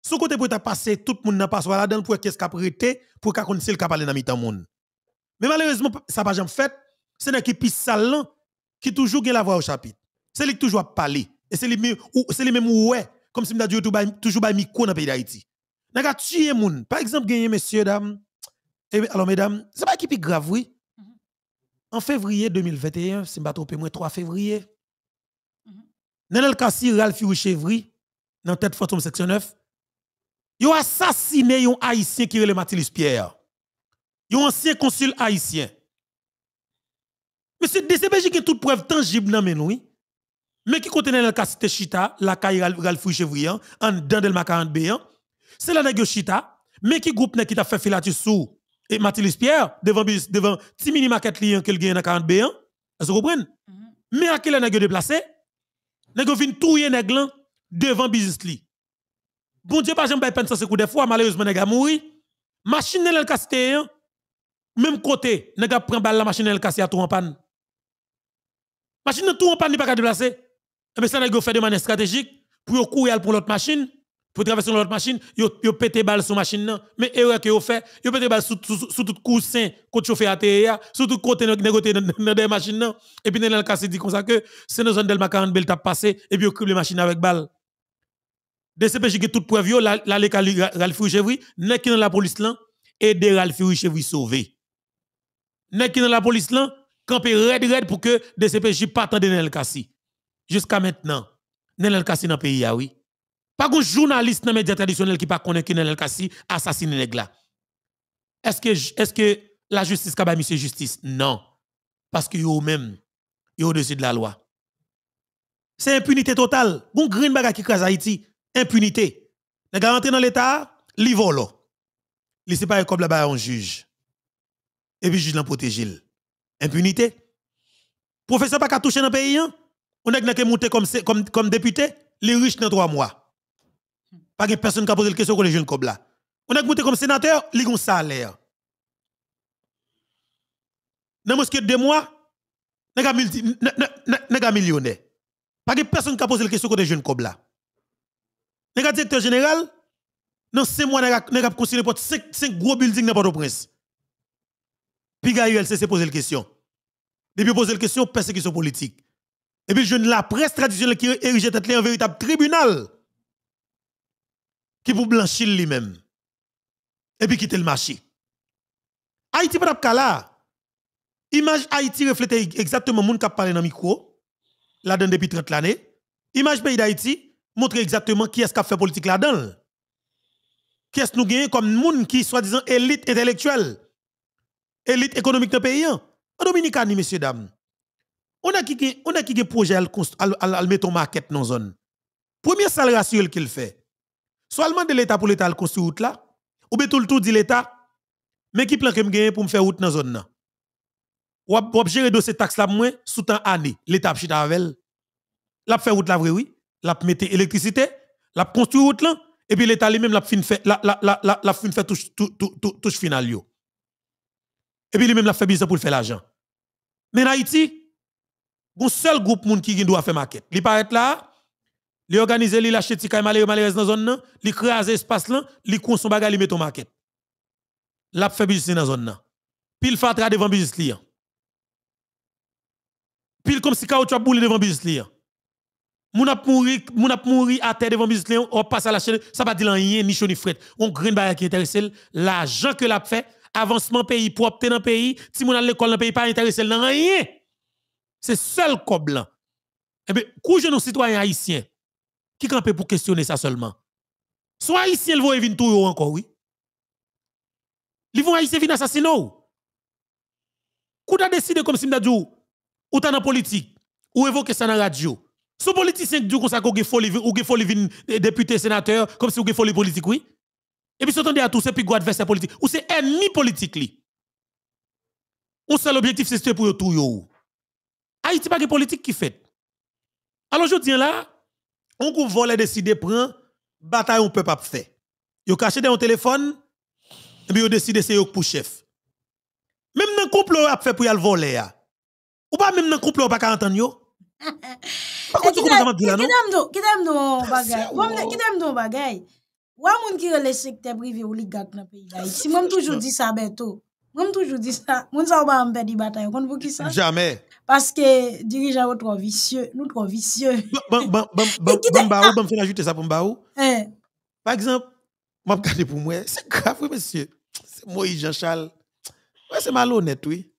Son côté pour t'a passer tout le monde n'a pas là dedans pour qu'est-ce qu'a prêté pour qu'a connaît le cap aller dans mitan monde. Mais malheureusement ça pas jamais fait. C'est l'équipe qui salant hein, qui toujours gagne la voix au chapitre. C'est lui qui toujours parler et c'est lui même c'est lui même ouais comme si m'a dit toujours bay micro dans le pays d'Haïti. N'a ka des gens, Par exemple il y gagner messieurs dames eh alors, mesdames, ce n'est pas qui est grave, oui. Mm-hmm. En février 2021, cest pas trop au moins 3 février, mm mm-hmm. le Nenel Kassi, Ralph Chevry, dans tête fantôme section 9, ils ont assassiné un haïtien qui est le Matilis Pierre. Un ancien consul haïtien. Monsieur DCBJ qui a toute preuve tangible dans mais oui. Mais qui contenait le Kassi chita, la caille Ralph Chevry, hein, en de la 40 b hein. C'est la que chita, mais qui groupe qui a fait filature sous et Mathilis Pierre devant devant mini market client qu'il gagne dans 40 B1 hein. vous comprenez mm-hmm. mais à quel nèg déplacé nèg vinn touyer nèg lan devant business bon dieu pas peine. pense ce coup des fois malheureusement nèg a mouri machine elle casté hein. même côté nèg prend balle la machine elle cassé à tout en panne machine tout en panne pas déplacer mais eh ça nèg fait de manière stratégique pour courir pour l'autre machine pour traverser l'autre machine, yo yo pété balle sur machine nan, mais erreur que ont fait, yo pété balle sur sur tout coussin côté à terre, sur tout côté de dans des machines nan, et puis dans le dit comme ça que c'est dans zone Delma 40 belle t'a passé et puis yo crible machine avec balle. DCPJ qui toute preuve yo la la Ralph Richevry, nèg qui dans la police là aider Ralph Richevry sauver. Nèg qui dans la police là camper red red pour que DCPJ pas tendre dans le cas jusqu'à maintenant. Dans le dans pays ah oui. Pas qu'un journaliste dans les médias traditionnels qui ne connaît pas Kenel Kassi assassiné les gars. Est-ce que, est que la justice a monsieur justice? Non. Parce que vous même, vous au-dessus de la loi. C'est impunité totale. Bon green une qui crase Haïti, impunité. Les gars dans l'État, li volo. Li se pas comme là-bas un juge. Et puis juge l'a protégé. Impunité. Professeur pas touché dans le pays, hein? on est monté comme, comme, comme député, les riches dans trois mois. Pas de personne qui a posé la question sur les jeunes comme On a monté comme sénateur, il a un salaire. Dans moins de deux mois, il a un millionnaire. Pas de personne qui a posé la question sur les jeunes comme là. Il a directeur général, dans 5 mois, il a considéré 5 gros buildings dans Port-au-Prince. Puis Gaël s'est posé la question. Depuis posé la question, persécution politique. Et puis, je ne la presse traditionnelle qui érige tête un véritable tribunal qui pour blanchir lui-même. Et puis quitter le marché. Haïti pas là. Image Haïti reflète exactement moun qui parle dans micro là-dedans depuis 30 l'année. Image pays d'Haïti montre exactement qui est-ce qui a fait politique là-dedans. Qui est-ce nous gagnons comme moun qui soi-disant élite intellectuelle, élite économique de pays hein? En Dominicani, messieurs dames. On a qui on a qui projet à mettre en market dans zone. Premier salaire qu'il fait. Soit de l'État pour l'État le construire route là, ou bien tout le tout dit l'État, mais qui plan pour me faire route dans la zone là. Ou pour gérer dossier taxe là moins sous temps année, l'État chita avec L'a fait route là vrai oui, l'a mettre électricité, l'a construit route là et puis l'État lui-même l'a fin fait la la la la, fin fait touche touche touche, touche finale yo. Et puis lui-même l'a fait business pour faire l'argent. Mais en Haïti, bon seul groupe qui doit faire maquette. Il paraît là Li organiser, li lâcher ti kay malheureux malheureux dans zone nan, li craser espace là, li kon son bagage, li met market. L'a fait business dans zone Pile fatra devant business li. Pile comme si caoutchouc boule devant business li. mon a mouri, mon à terre devant business li, on passe à la chaîne, ça pas dire rien ni chaud ni fret. On grain bagage qui intéressée. l'argent que l'a fait, avancement pays propre dans pays, ti mon à l'école dans pays pas intéressé dans rien. C'est seul cob là. Eh bien, couche nos citoyens haïtiens qui campe pour questionner ça seulement? Soit ici, ils vont venir tout encore, oui. Ils vont haïtien venir assassiner ou. Kou ta décidé comme si m'a dit ou ta dans politique, ou évoquer ça dans la radio. Son politicien qui dit comme ça ou ge folie eh, député sénateur comme si ou ge folie politique oui. Et puis s'entendez à tous c'est plus adversaire politique ou c'est ennemi politique li. Ou seul objectif c'est pour tout yo. Haïti pas de politique qui fait. Alors je dis là, on couvre les décider prendre, bataille on peut pas faire. Yo caché dans téléphone et puis yo décidé c'est yo pour chef. Même dans couple a fait pour y aller voler Ou pas même dans couple pas ka entendre yo. Par contre eh, tu commences à dire non. Qui t'aime non bagay. Qui t'aime do bagay. Ou a moun ki relè secteur privé ou ligak nan pays d'Haïti. Moi toujours dis ça bientôt, Moi toujours dis ça. Moun sa ou ba en perdre bataille. Kon vous qui ça? Jamais. Parce que dirigeant, tron vicieux vicieux. vicieux. vicieux vicieux. Par exemple, je kade pour C'est C'est grave, Jean Charles, Ouais, c'est malhonnête oui.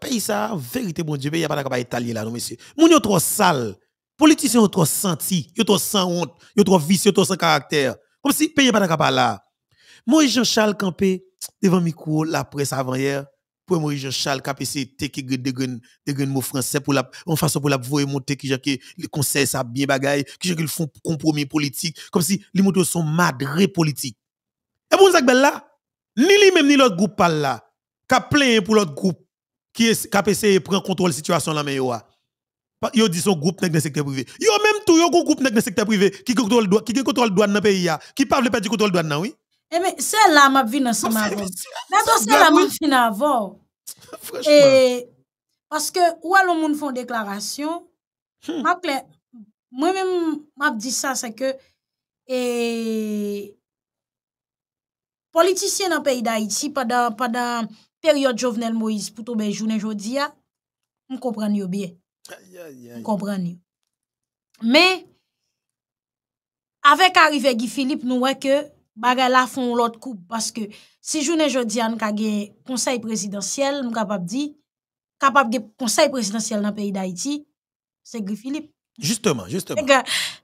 Pays ça, vérité, bon dieu, a pas italien la monsieur. monsye. Moun trop sale. trop senti, trop sans honte, trop vicieux. si pas là. Moi, Jean Charles kampe, devant mikou la presse avant hier pour Maurice Jean Charles qui a essayé de mots français pour la en façon pour la voir monter qui que le conseil ça bien bagaille qui qu'ils font compromis politique comme si les motos sont madres politique et pour ça que ben là ni lui même ni l'autre groupe parle là qui a plein pour l'autre groupe qui est qui a essayé prendre contrôle situation là mais yo ah. dit son groupe dans le secteur privé yo même tout yo groupe dans le secteur privé qui contrôle qui contrôle douane dans pays ah. qui parle pas du contrôle douane oui c'est eh, là ma vie dans ce vie. c'est là ma vie dans ma Et parce que où est-ce que monde font des déclarations hmm. Moi-même, je dis ça, c'est que les politiciens dans le pays d'Haïti, pendant la période Jovenel Moïse, pour tomber jour et je hein, comprends bien. Je comprends Mais avec l'arrivée de Guy Philippe, nous voyons que bagay la font l'autre coup parce que si je ne jodi an ka gen conseil présidentiel dire, capable di capable gen conseil présidentiel dans le pays d'Haïti c'est Guy Philippe justement justement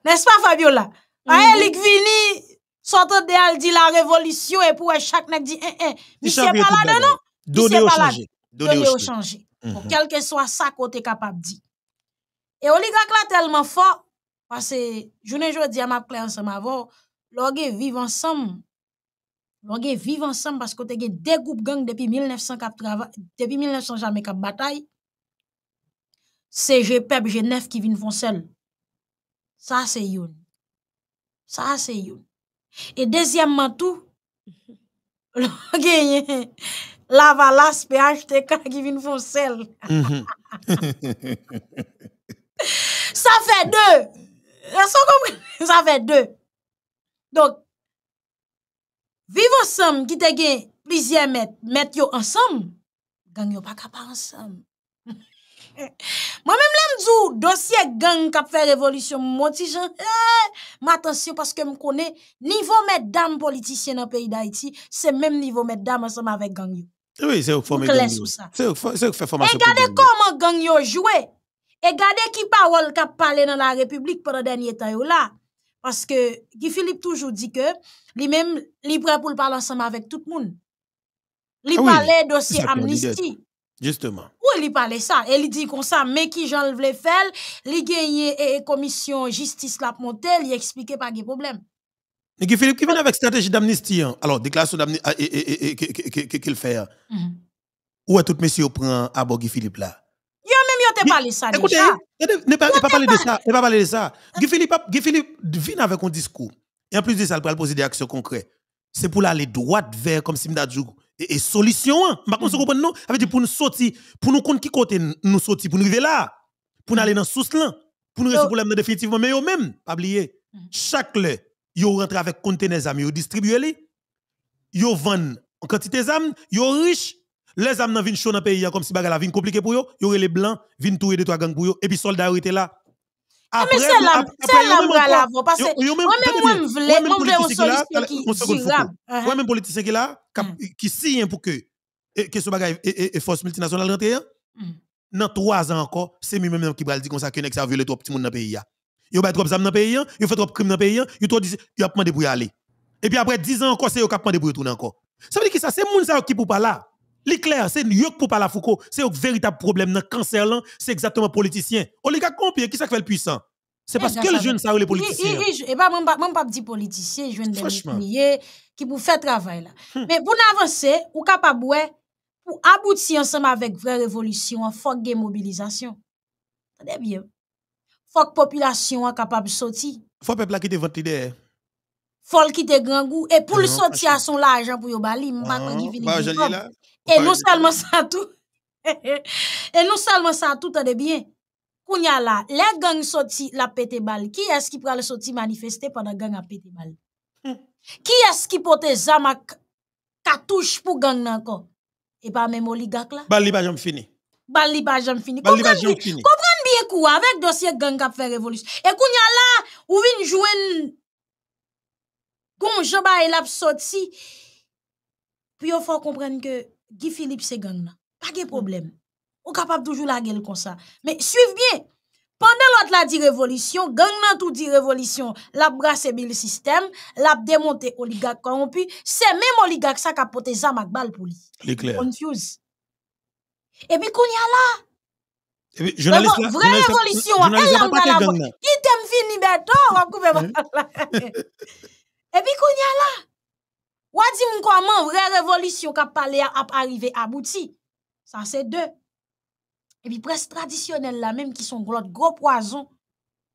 n'est-ce pas Fabiola mm -hmm. vini de la révolution et pour chaque nèg di eh eh c'est pas là non donnez au changer donnez au changer mhm. quel que soit ça côté capable dire. et oligarque la tellement fort parce que je ne jodi a m'a clair ensemble avant lor vivent ensemble, ensemble lor ensemble parce parce que te groupes de gang depuis 1900 depuis 1900 jamais kap bataille C'est je pep je qui qui vin ça. Ça, c'est yon. Ça, c'est yon. Et deuxièmement, tout. l'on lavalas PHTK qui vient pe mm-hmm. Ça fait deux, ça. Ça fait deux. Dok, vivo sam, gite gen, plizye met, met yo ansam, gang yo pa kapa ansam. Mwen men mlem djou dosye gang kap fe revolisyon mwoti, jen, eh, ma atansyon paske m konen, nivou met dam politisyen nan peyi da iti, se menm nivou met dam ansam avek gang yo. Ou kles ou sa. E gade koman gang yo jwe, e gade ki pa wol kap pale nan la republik para denye tayo la. Parce que Guy Philippe toujours dit que lui-même, il est prêt pour parler ensemble avec tout le monde. Il de parlait dossier amnistie. Justement. Oui, il parlait ça. Et il dit comme ça, mais qui j'en le voulais faire, il gagnait et commission justice la il expliquait pas de problème. Mais Guy Philippe qui vient avec stratégie d'amnistie, alors déclaration d'amnistie, qu'il fait. Où est tout monsieur prend à bord Guy Philippe là? t'es parlé ça Écoutez, ne pas parler de ça. Ne pas parler de ça. Guy Philippe vient avec un discours. Et en plus de ça, il peut poser des actions concrètes. C'est pour aller droit vers, comme Simda Djougou et, solution. hein. contre, mm. vous non? Ça veut dire pour nous sortir, pour nous compte qui côté nous sortir, pour nous arriver là, pour nous mm. aller dans sous là, pour nous résoudre le problème définitivement. Mais eux même, pas oublier, mm. chaque ils yo rentre avec conteneurs amis, ils distribuent. les, yo vendent en quantité ils sont riches. Les âmes viennent chaud dans pays ya comme si bagarre vient compliqué pour yo il y aurait les blancs viennent tourer de trois gangs pour yo et puis soldats été là. Ah, après, mais c'est là, c'est là pour voix parce que moi même voulais, moi voulais on qui durable. Moi même politicien qui là mm. qui signe pour que eh, que ce bagarre et force multinationale rentrer hein. mm. dans trois ans encore, c'est même même qui va dire comme ça que nex a violé trop petit monde dans pays ya hein. Yo ba trop zam dans pays, hein. yo fait trop crime dans pays, yo trop dit yo a demandé pour y aller. Et puis après 10 ans encore, c'est yo qui a demandé pour retourner encore. Ça veut dire que ça c'est moun ça qui pour pas là. L'éclair, c'est yok pour parler Foucault, c'est un véritable problème dans le cancer c'est exactement politicien. Oligarque combien qui ça fait le puissant C'est parce eh, que les jeunes ça les politiciens. Et eh ben, pas même pas dit politicien, jeune des qui pour faire travail là. Hum. Mais pour avancer, ou capable pour aboutir ensemble avec vraie révolution, faut que mobilisation. Attendez bien. Faut que population soit capable de sortir. Faut peuple qui votre Il Faut qui te grand goût et pour sortir à son l'argent hein, pour yo ne m'a pas là. Bah, et non seulement ça tout. Et non seulement ça tout, t'en bien. a là, les gangs sortis la pété balle. Qui est-ce qui pral sortir manifester pendant gang a pété balle? Hum. Qui est-ce qui pote zamak katouche pour gang encore? Et pas même oligak là? Balli pas j'en fini. Balli j'en fini. bien quoi avec dossier gang a fait révolution. Et a là, ou vin jouen. Gon j'en la sorti. Puis yon faut comprendre que. Guy Philippe c'est gang Pas de mm. problème. est capable toujours la gueule comme ça. Mais suivez bien. Pendant l'autre la dit révolution, gang nan tout dit révolution, la brasse le système, la démonté oligarque corrompu, c'est même oligarque ça qui a porté ça balle pour lui. Confuse. Et puis qu'on y a là. Et puis, journaliste vraie révolution, elle a pas a Qui t'aime fini bientôt, on va couper Et puis qu'on y a là. Wadi mwen kwa man vre revolisyon kap pale a ap arive abouti. San se de. Ebi pres tradisyonel la menm ki son glot grob wazon.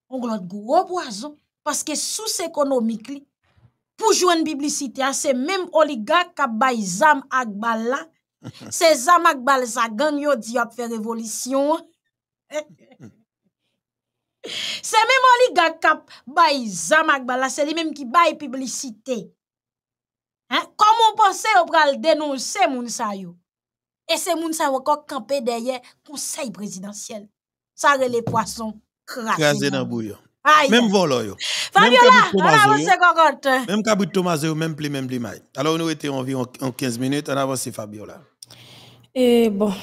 Son glot grob wazon. Paske sous ekonomik li. Pou jwen biblicite a se menm oligak kap bay zam ak bal la. Se zam ak bal za ganyo di ap fe revolisyon. Se menm oligak kap bay zam ak bal la. Se li menm ki bay biblicite. Hein? Comment penser au pral dénoncer moun sa Et ces moun sa yo kok kampe derrière conseil présidentiel. Ça re les poissons crasés. Crasés dans bouillon. Même volo yo. Fabiola, Même Kabut Thomas même pli, même pli mai. Alors nous étions en vie en 15 minutes, Alors avance Fabiola. Et eh, bon.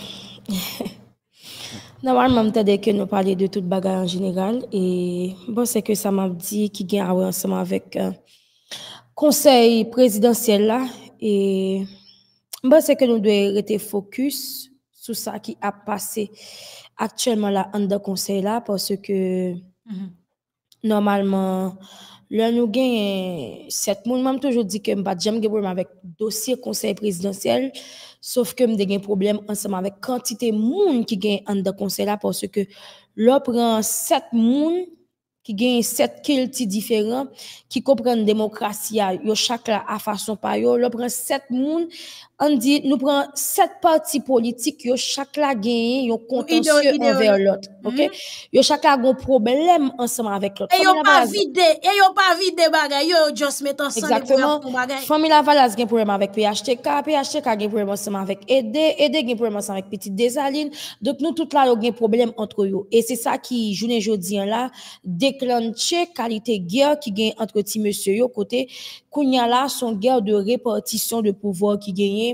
Normalement, même dit que nous parler de tout bagage en général. Et bon, c'est que ça m'a dit qu'il y a ensemble avec. Euh, conseil présidentiel là et que nous devons rester focus sur ça qui a passé actuellement là dans conseil là parce que mhm. normalement là nous gagnons sept moun même toujours dit que je pas jamais problème avec dossier conseil présidentiel sauf que me un problème ensemble avec quantité monde qui gagne dans le conseil là parce que là prend sept moun qui gagne sept cultes différents, qui comprennent démocratie à, chaque à façon pa yo, le prend sept moun, on dit, nous prenons sept partis politiques, yo chaque la gagne, yon contentieux envers l'autre. Mm-hmm. OK? Mm -hmm. Yo un problème ensemble avec l'autre. Et yo pas vidé, et yo pas vidé bagay, yo just met ensemble Exactement. Famille Lavalas gagne problème avec PHTK, PHTK un problème ensemble avec EDE ED gagne problème ensemble avec Petite Desaline. Donc nous tout là yo gagne problème entre eux. Et c'est ça qui journée jodi hein, là déclenche qualité guerre qui gagne entre ti monsieur yo côté Kounya là son guerre de répartition de pouvoir qui gagne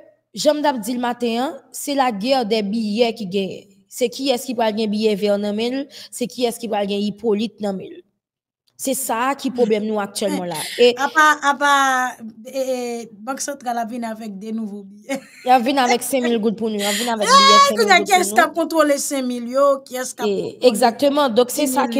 J'aime d'abord le matin, hein. c'est la guerre des billets qui gagne. C'est qui est-ce qui va gagner billet Vernon c'est qui est-ce qui va gagner Hippolyte Namel. C'est ça qui mm. problème nous actuellement là. Et à Banque centrale vient avec des nouveaux billets. Il vient avec 5000 gouttes pour nous, il vient avec ah, billets 5000. Qui est-ce qui a contrôlé 5 yo, qui est-ce qui Exactement, donc c'est ça que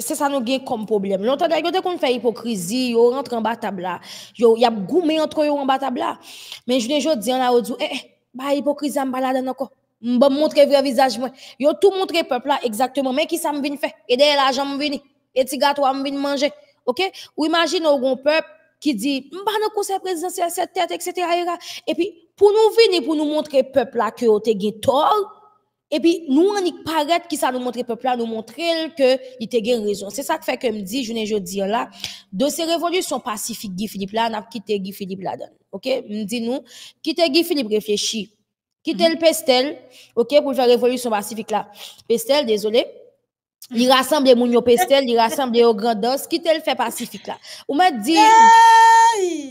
c'est ça nous gain comme problème. L'entendre yo te qu'on fait hypocrisie, yo rentre en bas table là. Yo y a goumé entre eux en bas table là. Mais je dis jodi en a dit eh, eh bah hypocrisie en bas là dedans On va montrer vrai visage moi. Yo tout montrer peuple là exactement, mais qui ça me vient faire Et l'argent me vient et ti on vient m'vin manger. OK? Ou imagine un grand peuple qui dit, m'ba nan conseil présidentiel, cette tête, etc. Et puis, pour nous venir, pour nous montrer peuple là que vous avez tort, et puis, nous, on y paraît qui ça nous montre peuple là, nous montrer que il te raison. C'est ça que fait que me dit, je ne pas dire là, de ces révolutions pacifiques, Guy Philippe là, n'a quitté Guy Philippe là dedans. OK? Me nous, quitte Guy Philippe réfléchi Quitte le Pestel, OK, pour faire révolution pacifique là. Pestel, désolé. Mm. Il rassemble les pestel, il rassemble les grands qui te le fait pacifique là. Ou m'a dit,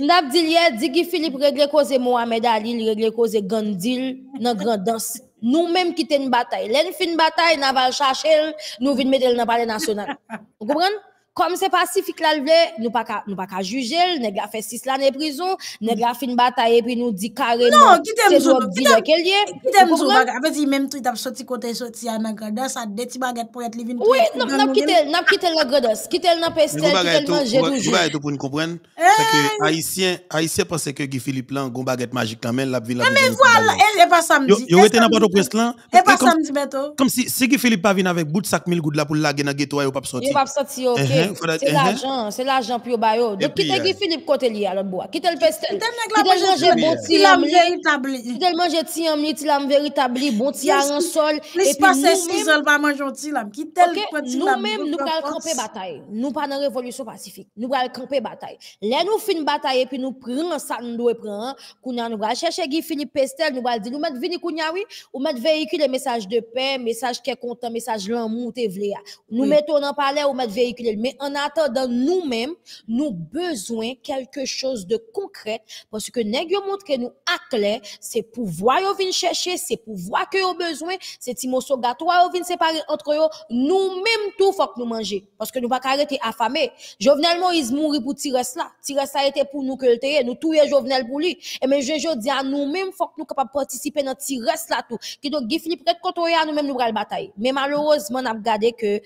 n'a dit hier, que Philippe règle cause Mohamed Ali, il règle cause Gandil, dans grand danse. Nous même qui t'en bataille. L'en fin bataille, naval pas le chercher, nous vîn mettre le dans palais national. Vous comprenez? comme c'est pacifique là le nous pas nous pas juger nèg a fait 6 l'année prison nèg a fait une bataille et puis nous dit carrément non qui t'aime jour qui t'aime quel lien qui t'aime même tout il t'a sorti côté sorti à la grande ça des petits baguettes pour être les oui non n'a quitté n'a quitté la grande quitté le pestel qui t'aime manger pour nous comprendre c'est que haïtien haïtien pensait que Guy Philippe là gon baguette magique quand même la ville mais voilà elle est pas samedi yo était n'importe au prince là et pas samedi bientôt comme si Guy Philippe pas venir avec bout de sac 1000 goud là pour la dans ghetto il pas sorti il pas sortir. OK eh, eh, Hein? C'est hein? l'argent, c'est l'argent pour bayo. Donc qui t'a dit Philippe côté lié à l'autre bois? Qui t'a le pestel? Qui t'a mangé bon ti am véritable. Qui t'a mangé ti am li ti véritable bon ti en sol et puis nous seul pas manger ti am. Qui t'a le petit Nous même nous allons camper bataille. Nous pas dans révolution pacifique. Nous allons camper bataille. Là nous fin bataille et puis nous prend ça nous doit prendre. Kounya nous va chercher Guy Philippe Pestel, nous va dire nous mettre vini kounya oui, ou mettre véhicule message de paix, message qui est content, message l'amour te vle. Ah. Nous mettons en parler ou mettre véhicule mais en attendant nous-mêmes, nous besoin quelque chose de concret parce que nèg yo montre nous à clair, c'est pouvoir yo vin chercher, c'est pouvoir que yo besoin, c'est timoso gâteau yo vin séparer entre yo, nous-mêmes tout faut que nous manger parce que nous pas arrêter affamé Jovenel Moïse mourir pour tirer cela. Tirer ça était pour nous que le nous tout Jovenel pour lui. Et mais je, je dis à nous-mêmes faut que nous capable participer dans tirer là tout. Qui donc Guy Philippe contre nous-mêmes nous bataille. Mais malheureusement, on a regardé que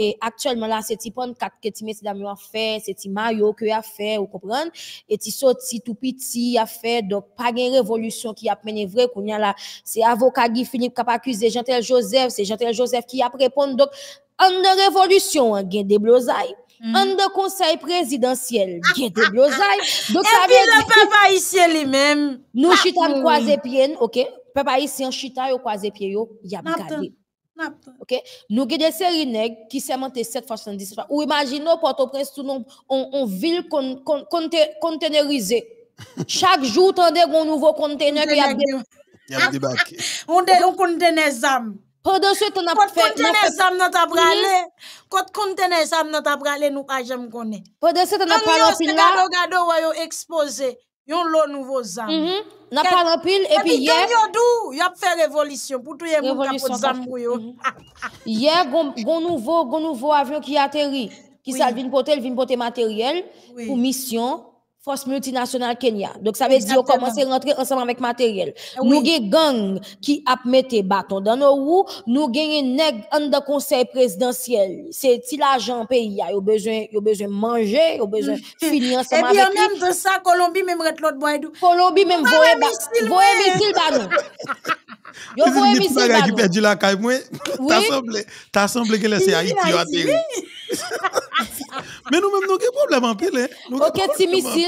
et actuellement là c'est type que tu mets dans ont fait, c'est ti maillot que a fait, vous comprenez Et tu sorti tout petit a fait donc pas une révolution qui a mené vrai qu'on a là, c'est avocat Guy Philippe qui a accusé Jean-Tel Joseph, c'est Jean-Tel Joseph qui a répondu donc en de révolution, en gain des blosailles. Mm. conseil de konsey presidansyel Gen de et puis le papa isye li men nous chita mkwaze pien okay? Pepa isye an chita yo pied, il yo a gardé. Ok? Nous avons des séries qui sémentent 7 fois Ou imaginez Port-au-Prince, tout on, on ville con, con, con, Chaque jour, tendez un nouveau conteneur qui a ah, ah, On conteneur Pendant ce temps, on a fait. conteneur n'a pas Quand conteneur ZAM n'a pas nous pas jamais Pendant ce temps, on a parlé. on a exposé yon lo nouvo zam. Mm -hmm. N'a pas l'empile, et puis hier... Il y a fait révolution pour tout le monde qui a Hier, gon nouveau, nouveau avion qui a atterri, qui oui. sa vin pote, vin pote matériel pour mission force multinationale Kenya. Donc, ça veut dire qu'on commence à rentrer ensemble avec matériel. Eh nous avons gang qui a mis bâton dans nos roues. Nous avons nèg dans conseil présidentiel. C'est il l'argent pays, il a besoin, il besoin manger, il a besoin hmm. finir eh ensemble Et en même de ça, Colombie même rete l'autre bois. Colombie même voye missile, voye missile ba nous. Yo voye missile ba nous. qui perdu la caille moi. T'as semblé, t'as semblé que laisser Haïti atterrir. Mais nous même nous avons problème en pile. Hein. OK, missile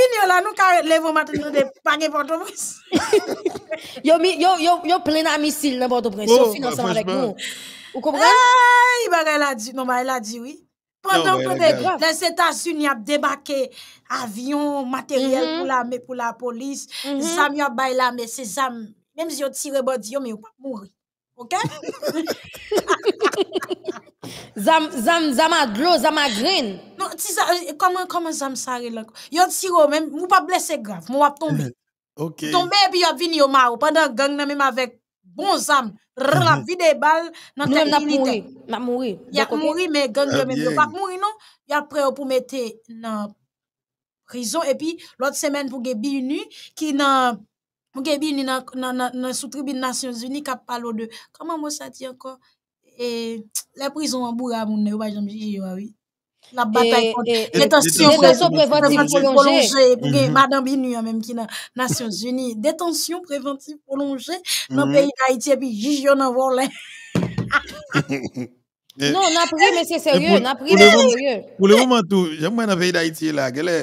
finir là, nous carré lèvres de paquet Port-au-Prince. yo yo yo yo plein à missile dans Port-au-Prince, oh, finir avec nous. Vous comprenez Ah, il elle a dit non, mais bah, elle a dit oui. Pendant que bah, les États-Unis ont débarqué avion, matériel mm -hmm. pour l'armée, pour la police, mm -hmm. Zam yon bay l'armée, c'est Zam. Même si on tire body, mais on pas mourir. OK? zam, zam, Zama green. Non, ti sa, comment comment zam sare lanko? Yo tiro men, mou pa blessé grave mou ap tomber OK. Tombe il yo vini yo maro, pendant gang nan même avec bon zam, des mhm. vide bal nan ten milite. Nan mouri, n'a mouri. mouru, mouri, men gang yo même yo pa mouri non, yak après pour pou mette nan prison, puis l'autre semaine pou ge bi unu, qui nan... Mwen gen bin nan sotribi Nasyon Zuni kap palo de Kama mwen sati anko Le prizon anbou ya moun La batay kont Detansyon preventive prolonger Mwen gen madan bin ni anmenm ki nan Nasyon Zuni Detansyon preventive prolonger Nan peyi Daitye pi jijyo nan volen Non nan priye men se serye Nan priye serye Pou le mwen tou Jem mwen nan veyi Daitye la Gele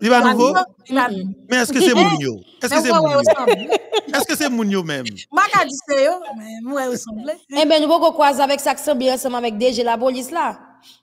Il va nouveau? Mais est-ce que c'est Mounio? Est-ce que c'est Mounio? Est-ce que c'est Mounio même? Maka dit c'est yo, mais moi, il semble. Eh ben, nous, on croiser avec ça, bien ensemble avec DG, la police là.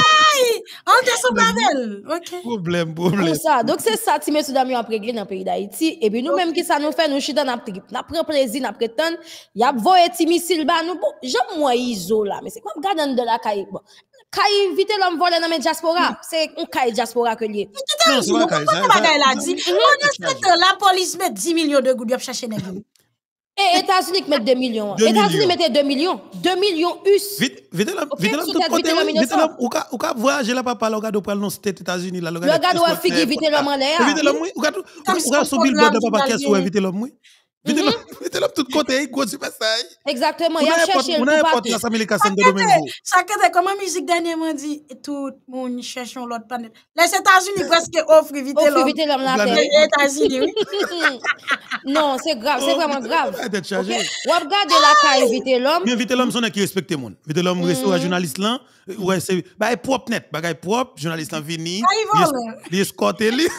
Ay! Anderson Manel! Ok. Problem, problème, Pour ça. Donc, c'est ça, Timé Soudami, on a réglé dans le pays d'Haïti. Et puis, nous-mêmes, qui ça nous fait, nous chutons dans la trip. Nous prenons plaisir, nous prenons Il y a voyé Timé Silva. Nous, bon, j'aime moi Iso Mais c'est quoi, je garde de la caille? Bon. Kai vite l'homme voler dans la diaspora. Hmm. C'est un Kai diaspora que lié. Non, c'est pas Kai. C'est pas La police met 10 millions de gouttes pour chercher les gens. Et États-Unis mettent 2 millions. États-Unis mettent 2 millions. 2 millions US. Vite, vite là, vite là, vite là, papa, là, vite, dans États-Unis là, le gars doit figuer vite l'homme en l'air. Vite l'homme, ou ka, vite, vite, Vite l'homme de tous toute côtés, il va sur le message. Exactement, il a cherché un coup de paquet. On a reporté la somme de l'élection Chaque Domenbo. Ne t'inquiètes pas, comme musique a dit tout le monde cherche l'autre planète. Les États-Unis presque offrent Vite l'homme. Ils offrent Vite l'homme aux États-Unis, oui. Non, c'est grave, c'est oh, vraiment grave. Regarde de la tête ah! éviter l'homme. Mais éviter l'homme, c'est quelqu'un qui respecte les gens. Vite l'homme, c'est un journaliste. Il est propre, il est propre. Le journaliste est venu. Il est venu. Il a escorté lui.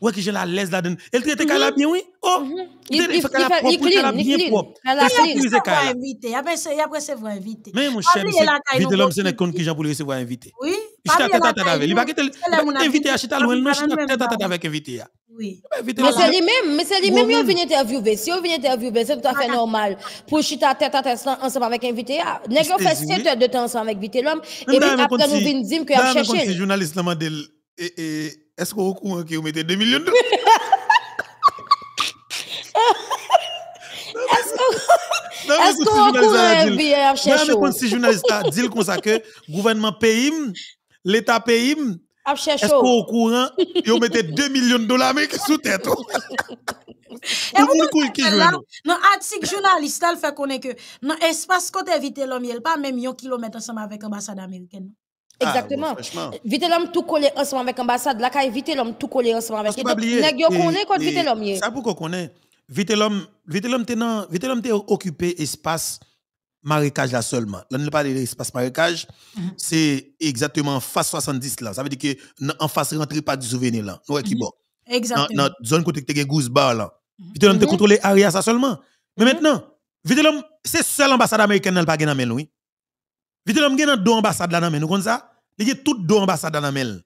Ouais, que j'ai la laisse là-dedans. Elle traite qu'elle a mhm. bien, oui? Oh! Il faut qu'elle a propre, qu'elle a bien propre. Elle a utilisé qu'elle a. invité. Après, c'est vrai invité. Mais mon cher, vite l'homme, c'est un compte que j'ai voulu le recevoir invité. Oui. Je à tête à tête avec. Il va invité à Chita Louen, non, je à tête à tête avec invité. Hein. Oui. Mais c'est lui-même, mais c'est lui-même, on vient interviewer. Si on vient interviewer, ben, c'est tout à fait ah, ah. normal. Pour Chita tête à tête ensemble avec invité, ah, nest fait 7 heures de temps ensemble avec invité l'homme. Et puis après, nous venons dire qu'il a cherché. journaliste, et est-ce que au courant que vous mettez 2 millions de dollars Est-ce qu'on courant bien à chercher Non, mais si journaliste a dit comme ça que gouvernement paye, l'État paye, ah, est-ce au courant, ils mis 2 millions de dollars mais sous tête Et non, article journaliste, elle fait connaître que dans l'espace côté éviter l'homme, il n'y a pas même un kilomètre ensemble avec l'ambassade américaine. Ah, exactement. Ah, vite l'homme tout collé ensemble avec l'ambassade. Là, vite l'homme tout collé ensemble avec l'ambassade. vite l'homme. Ça pour qu'on connaît. Vite l'homme, vite l'homme tenant, vite l'homme occupé espace marécage là seulement. Là, on parle de l'espace marécage. Mm-hmm. C'est exactement face 70 là. Ça veut dire que en face rentrée pas du souvenir là. Nous, qui mm-hmm. bon. Exactement. Dans zone côté que goose bar là. Mm-hmm. Vite l'homme contrôlé contrôler ça seulement. Mais maintenant, vite l'homme, c'est seul ambassade américaine n'a pas gagné dans oui. Vite l'homme gen dans deux ambassades là dans nous comme ça, il y a toutes deux ambassades dans main.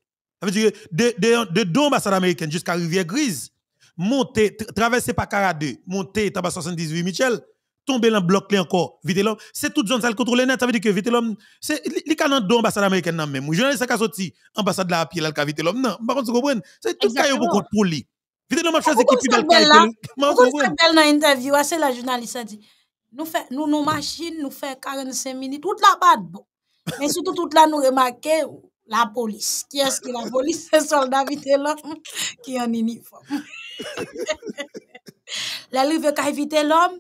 Ça veut dire de de deux ambassades américaines jusqu'à Rivière Grise, monter traverser Pacara 2, monter Taba 78 Michel, tomber dans bloc là encore. Vite l'homme, c'est toute zone ça le contrôle net, ça veut dire que vite l'homme c'est il dans deux ambassades américaines dans même. Journaliste a sorti ambassade là à pied là le vite l'homme. Non, par contre vous comprenez, c'est tout beaucoup pour contrôler. Vite l'homme ah, choisi qui plus belle. Pourquoi vous belle dans interview, ah, c'est la journaliste a dit nous fait nous nous machine nous fait 45 minutes toute la bas bon mais surtout toute là, nous remarquons la police qui est-ce que la police c'est soldat là qui est en uniforme la rive qui évite l'homme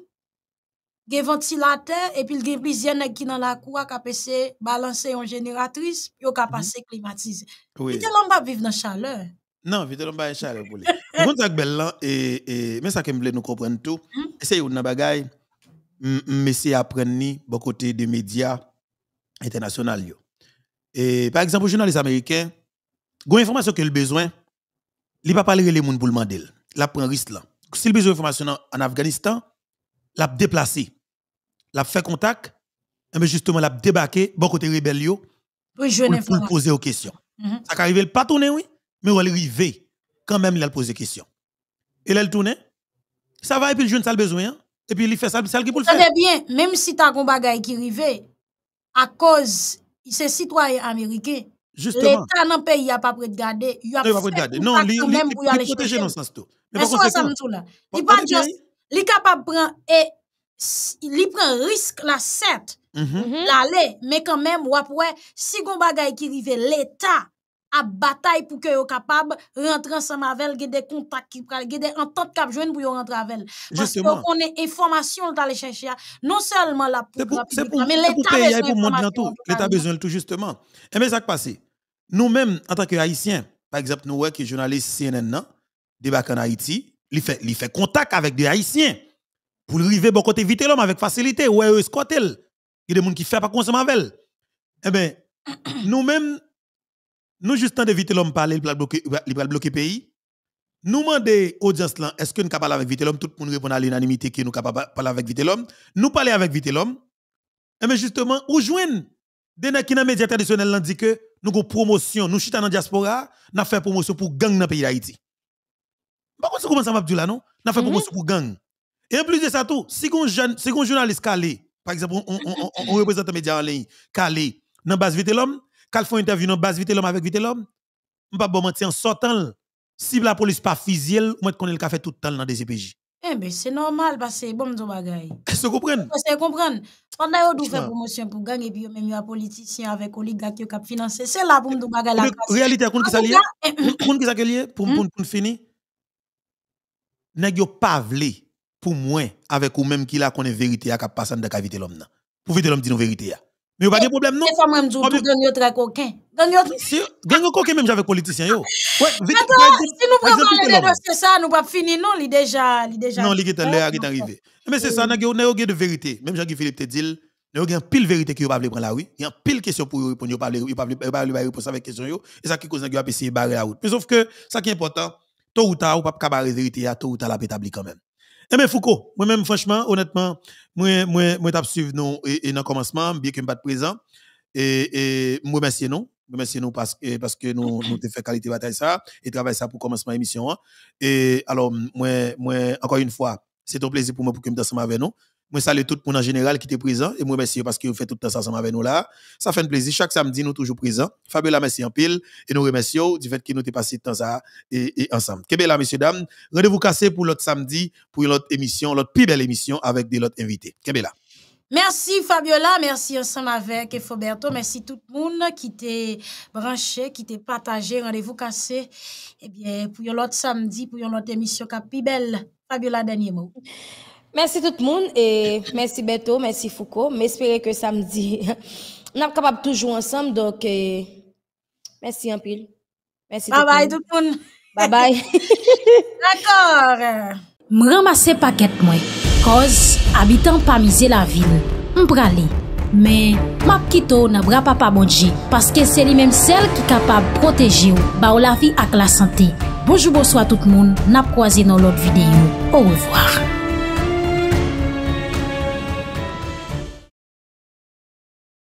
un ventilateur et puis a plusieurs brisier qui dans la cour qui essayer balancer une génératrice yo ka mm-hmm. passer climatiser vite l'homme va vivre dans chaleur non vite l'homme pas en chaleur pour lui mais ça que me nous comprendre tout c'est une bagaille mais c'est apprendre ni bon côté des médias internationaux. Et par exemple, journaliste américain, une information qu'il a besoin, il pas parler les gens pour le demander. Il prend risque là. S'il a besoin information en Afghanistan, la déplacer déplacé. Il fait contact, mais eh justement, la débarqué bon côté rebelle pour, pour poser aux questions. Mm -hmm. Ça arrive, le pas tourner oui, mais il arrivé. Quand même, il a posé question. Et là, il tourné. Ça va, et puis le jeune, ça a besoin. Hein. Et puis, il fait ça, c'est ça qui le faire. bien, même si tu as un bagage qui arrive, à cause de ces citoyens américains, l'État dans n'a pas prêt de garder. Il a pas prêt de garder. Non, il protège nos sens Il Mais ça, ça là. Il pas juste, il capable de et il prend risque la 7, mhm. mhm. l'aller, mais quand même, si qui arrive, l'État à bataille pour que soient capable rentrer ensemble avec elle, des contacts qui pral, des ententes qui joindre pour rentrer avec Parce qu'on est information d'aller chercher non seulement la pour, mais l'État pour monde tout, l'État besoin tout justement. Et eh mais ça qui passe. Nous-mêmes en tant que haïtiens, par exemple nous ouais que journaliste CNN débarque en Haïti, il fait il fait contact avec des haïtiens pour arriver bon côté vite l'homme avec facilité ouais escorter. Il y a des gens qui font pas consommer avec elle. Eh bien, nous-mêmes, nous juste de d'éviter l'homme parler, il bloquer le pays. Nous demandons audience là, est-ce que nous capable avec vite l'homme Tout le monde répond à l'unanimité que nous capable parler avec vite l'homme. Nous parler avec vite l'homme. Et mais justement, ou jouons des qui dans médias traditionnels dit que nous avons promotion, nous chita dans diaspora, nous avons fait promotion pour gang dans le pays d'Haïti. Par contre, comment ça m'a dire là, non Nous fait promotion mhm. pour gang. Et en plus de ça, tout, si un journaliste calé, par exemple, on, représente un média en ligne, calé, dans la base vite l'homme, quand font interview dans base vite l'homme avec vite l'homme, on pas bon mentir en sortant si la police pas fisiel moi qu'on est le café tout le temps dans des CPJ. E eh ben c'est normal parce que bon de bagaille. Est-ce que vous comprenez est que vous comprenez Pendant yo vous faire promotion pour gagner, puis même yo politicien avec oligarque qui cap financé, c'est là pour me bagaille la casse. Réalité, lié qu'on qui ça lié eh, eh, hmm? pour pour finir N'est-ce pas vle pour moi avec ou même qui là qu'on est vérité à passer dans la cavité l'homme. Pour vite l'homme dit nos vérité. Mais a pas de problème, non? je femmes me disent ah, que gagnent très coquin. Gagnent coquin même avec politiciens. Yo. Ouais, vite, Attends, si nous prenons parler de ce ça, nous pas finir, non? Il déjà, déjà. Non, il est arrivé. Eh, mais c'est ça, nous avons de vérité. Même Jean-Philippe te dit, nous avons pile vérité qui ne pas prendre la oui. Il y a pile question pour répondre, il ne pas répondre avec question. Et ça qui cause que vous essayé de barrer la route. Mais sauf que, ça qui est important, tôt ou tard, ou ne pas barrer la vérité, tôt ou tard, la pétabli quand même. Eh bien, Foucault, moi-même, franchement, honnêtement, moi, moi, moi, t'as suivi et, et dans commencement, bien que je pas présent, et, et moi, merci non, merci non, parce, parce que nous, nous t'ai fait qualité bataille ça, et travail ça pour commencement émission, hein. Et alors, moi, moi, encore une fois, c'est un plaisir pour moi pour que je me ensemble avec nous. Moi, salue tout le monde en général qui était présent. Et moi, merci parce que vous faites tout le temps ensemble avec nous là. Ça fait un plaisir. Chaque samedi, nous toujours présents. Fabiola, merci en pile. Et nous remercions du fait que nous avons passé le temps ça et, ensemble. Que messieurs, dames. Rendez-vous cassé pour l'autre samedi, pour l'autre émission, l'autre plus belle émission avec des autres invités. Que Merci Fabiola, merci ensemble avec Foberto, merci tout le monde qui était branché, qui était partagé, rendez-vous cassé. Eh bien, pour l'autre samedi, pour l'autre émission, qui plus belle. Fabiola, dernier mot. Mènsi tout moun, mènsi Beto, mènsi Foucault, mènsi espere ke samdi. N ap kapab toujou ansam, donk eh, mènsi anpil. Mènsi tout moun. Ba bay tout moun. Ba bay. D'akor. M m'm ramase paket mwen, koz abitan pa mize la vil, m m'm prale. Mè, m ap kito n ap rapa pa mounji, paske se li mèm sel ki kapab proteji ou, ba ou la vi ak la sante. Bojou bojou a tout moun, n ap kwa zi nou lot videyo. Ou revoar.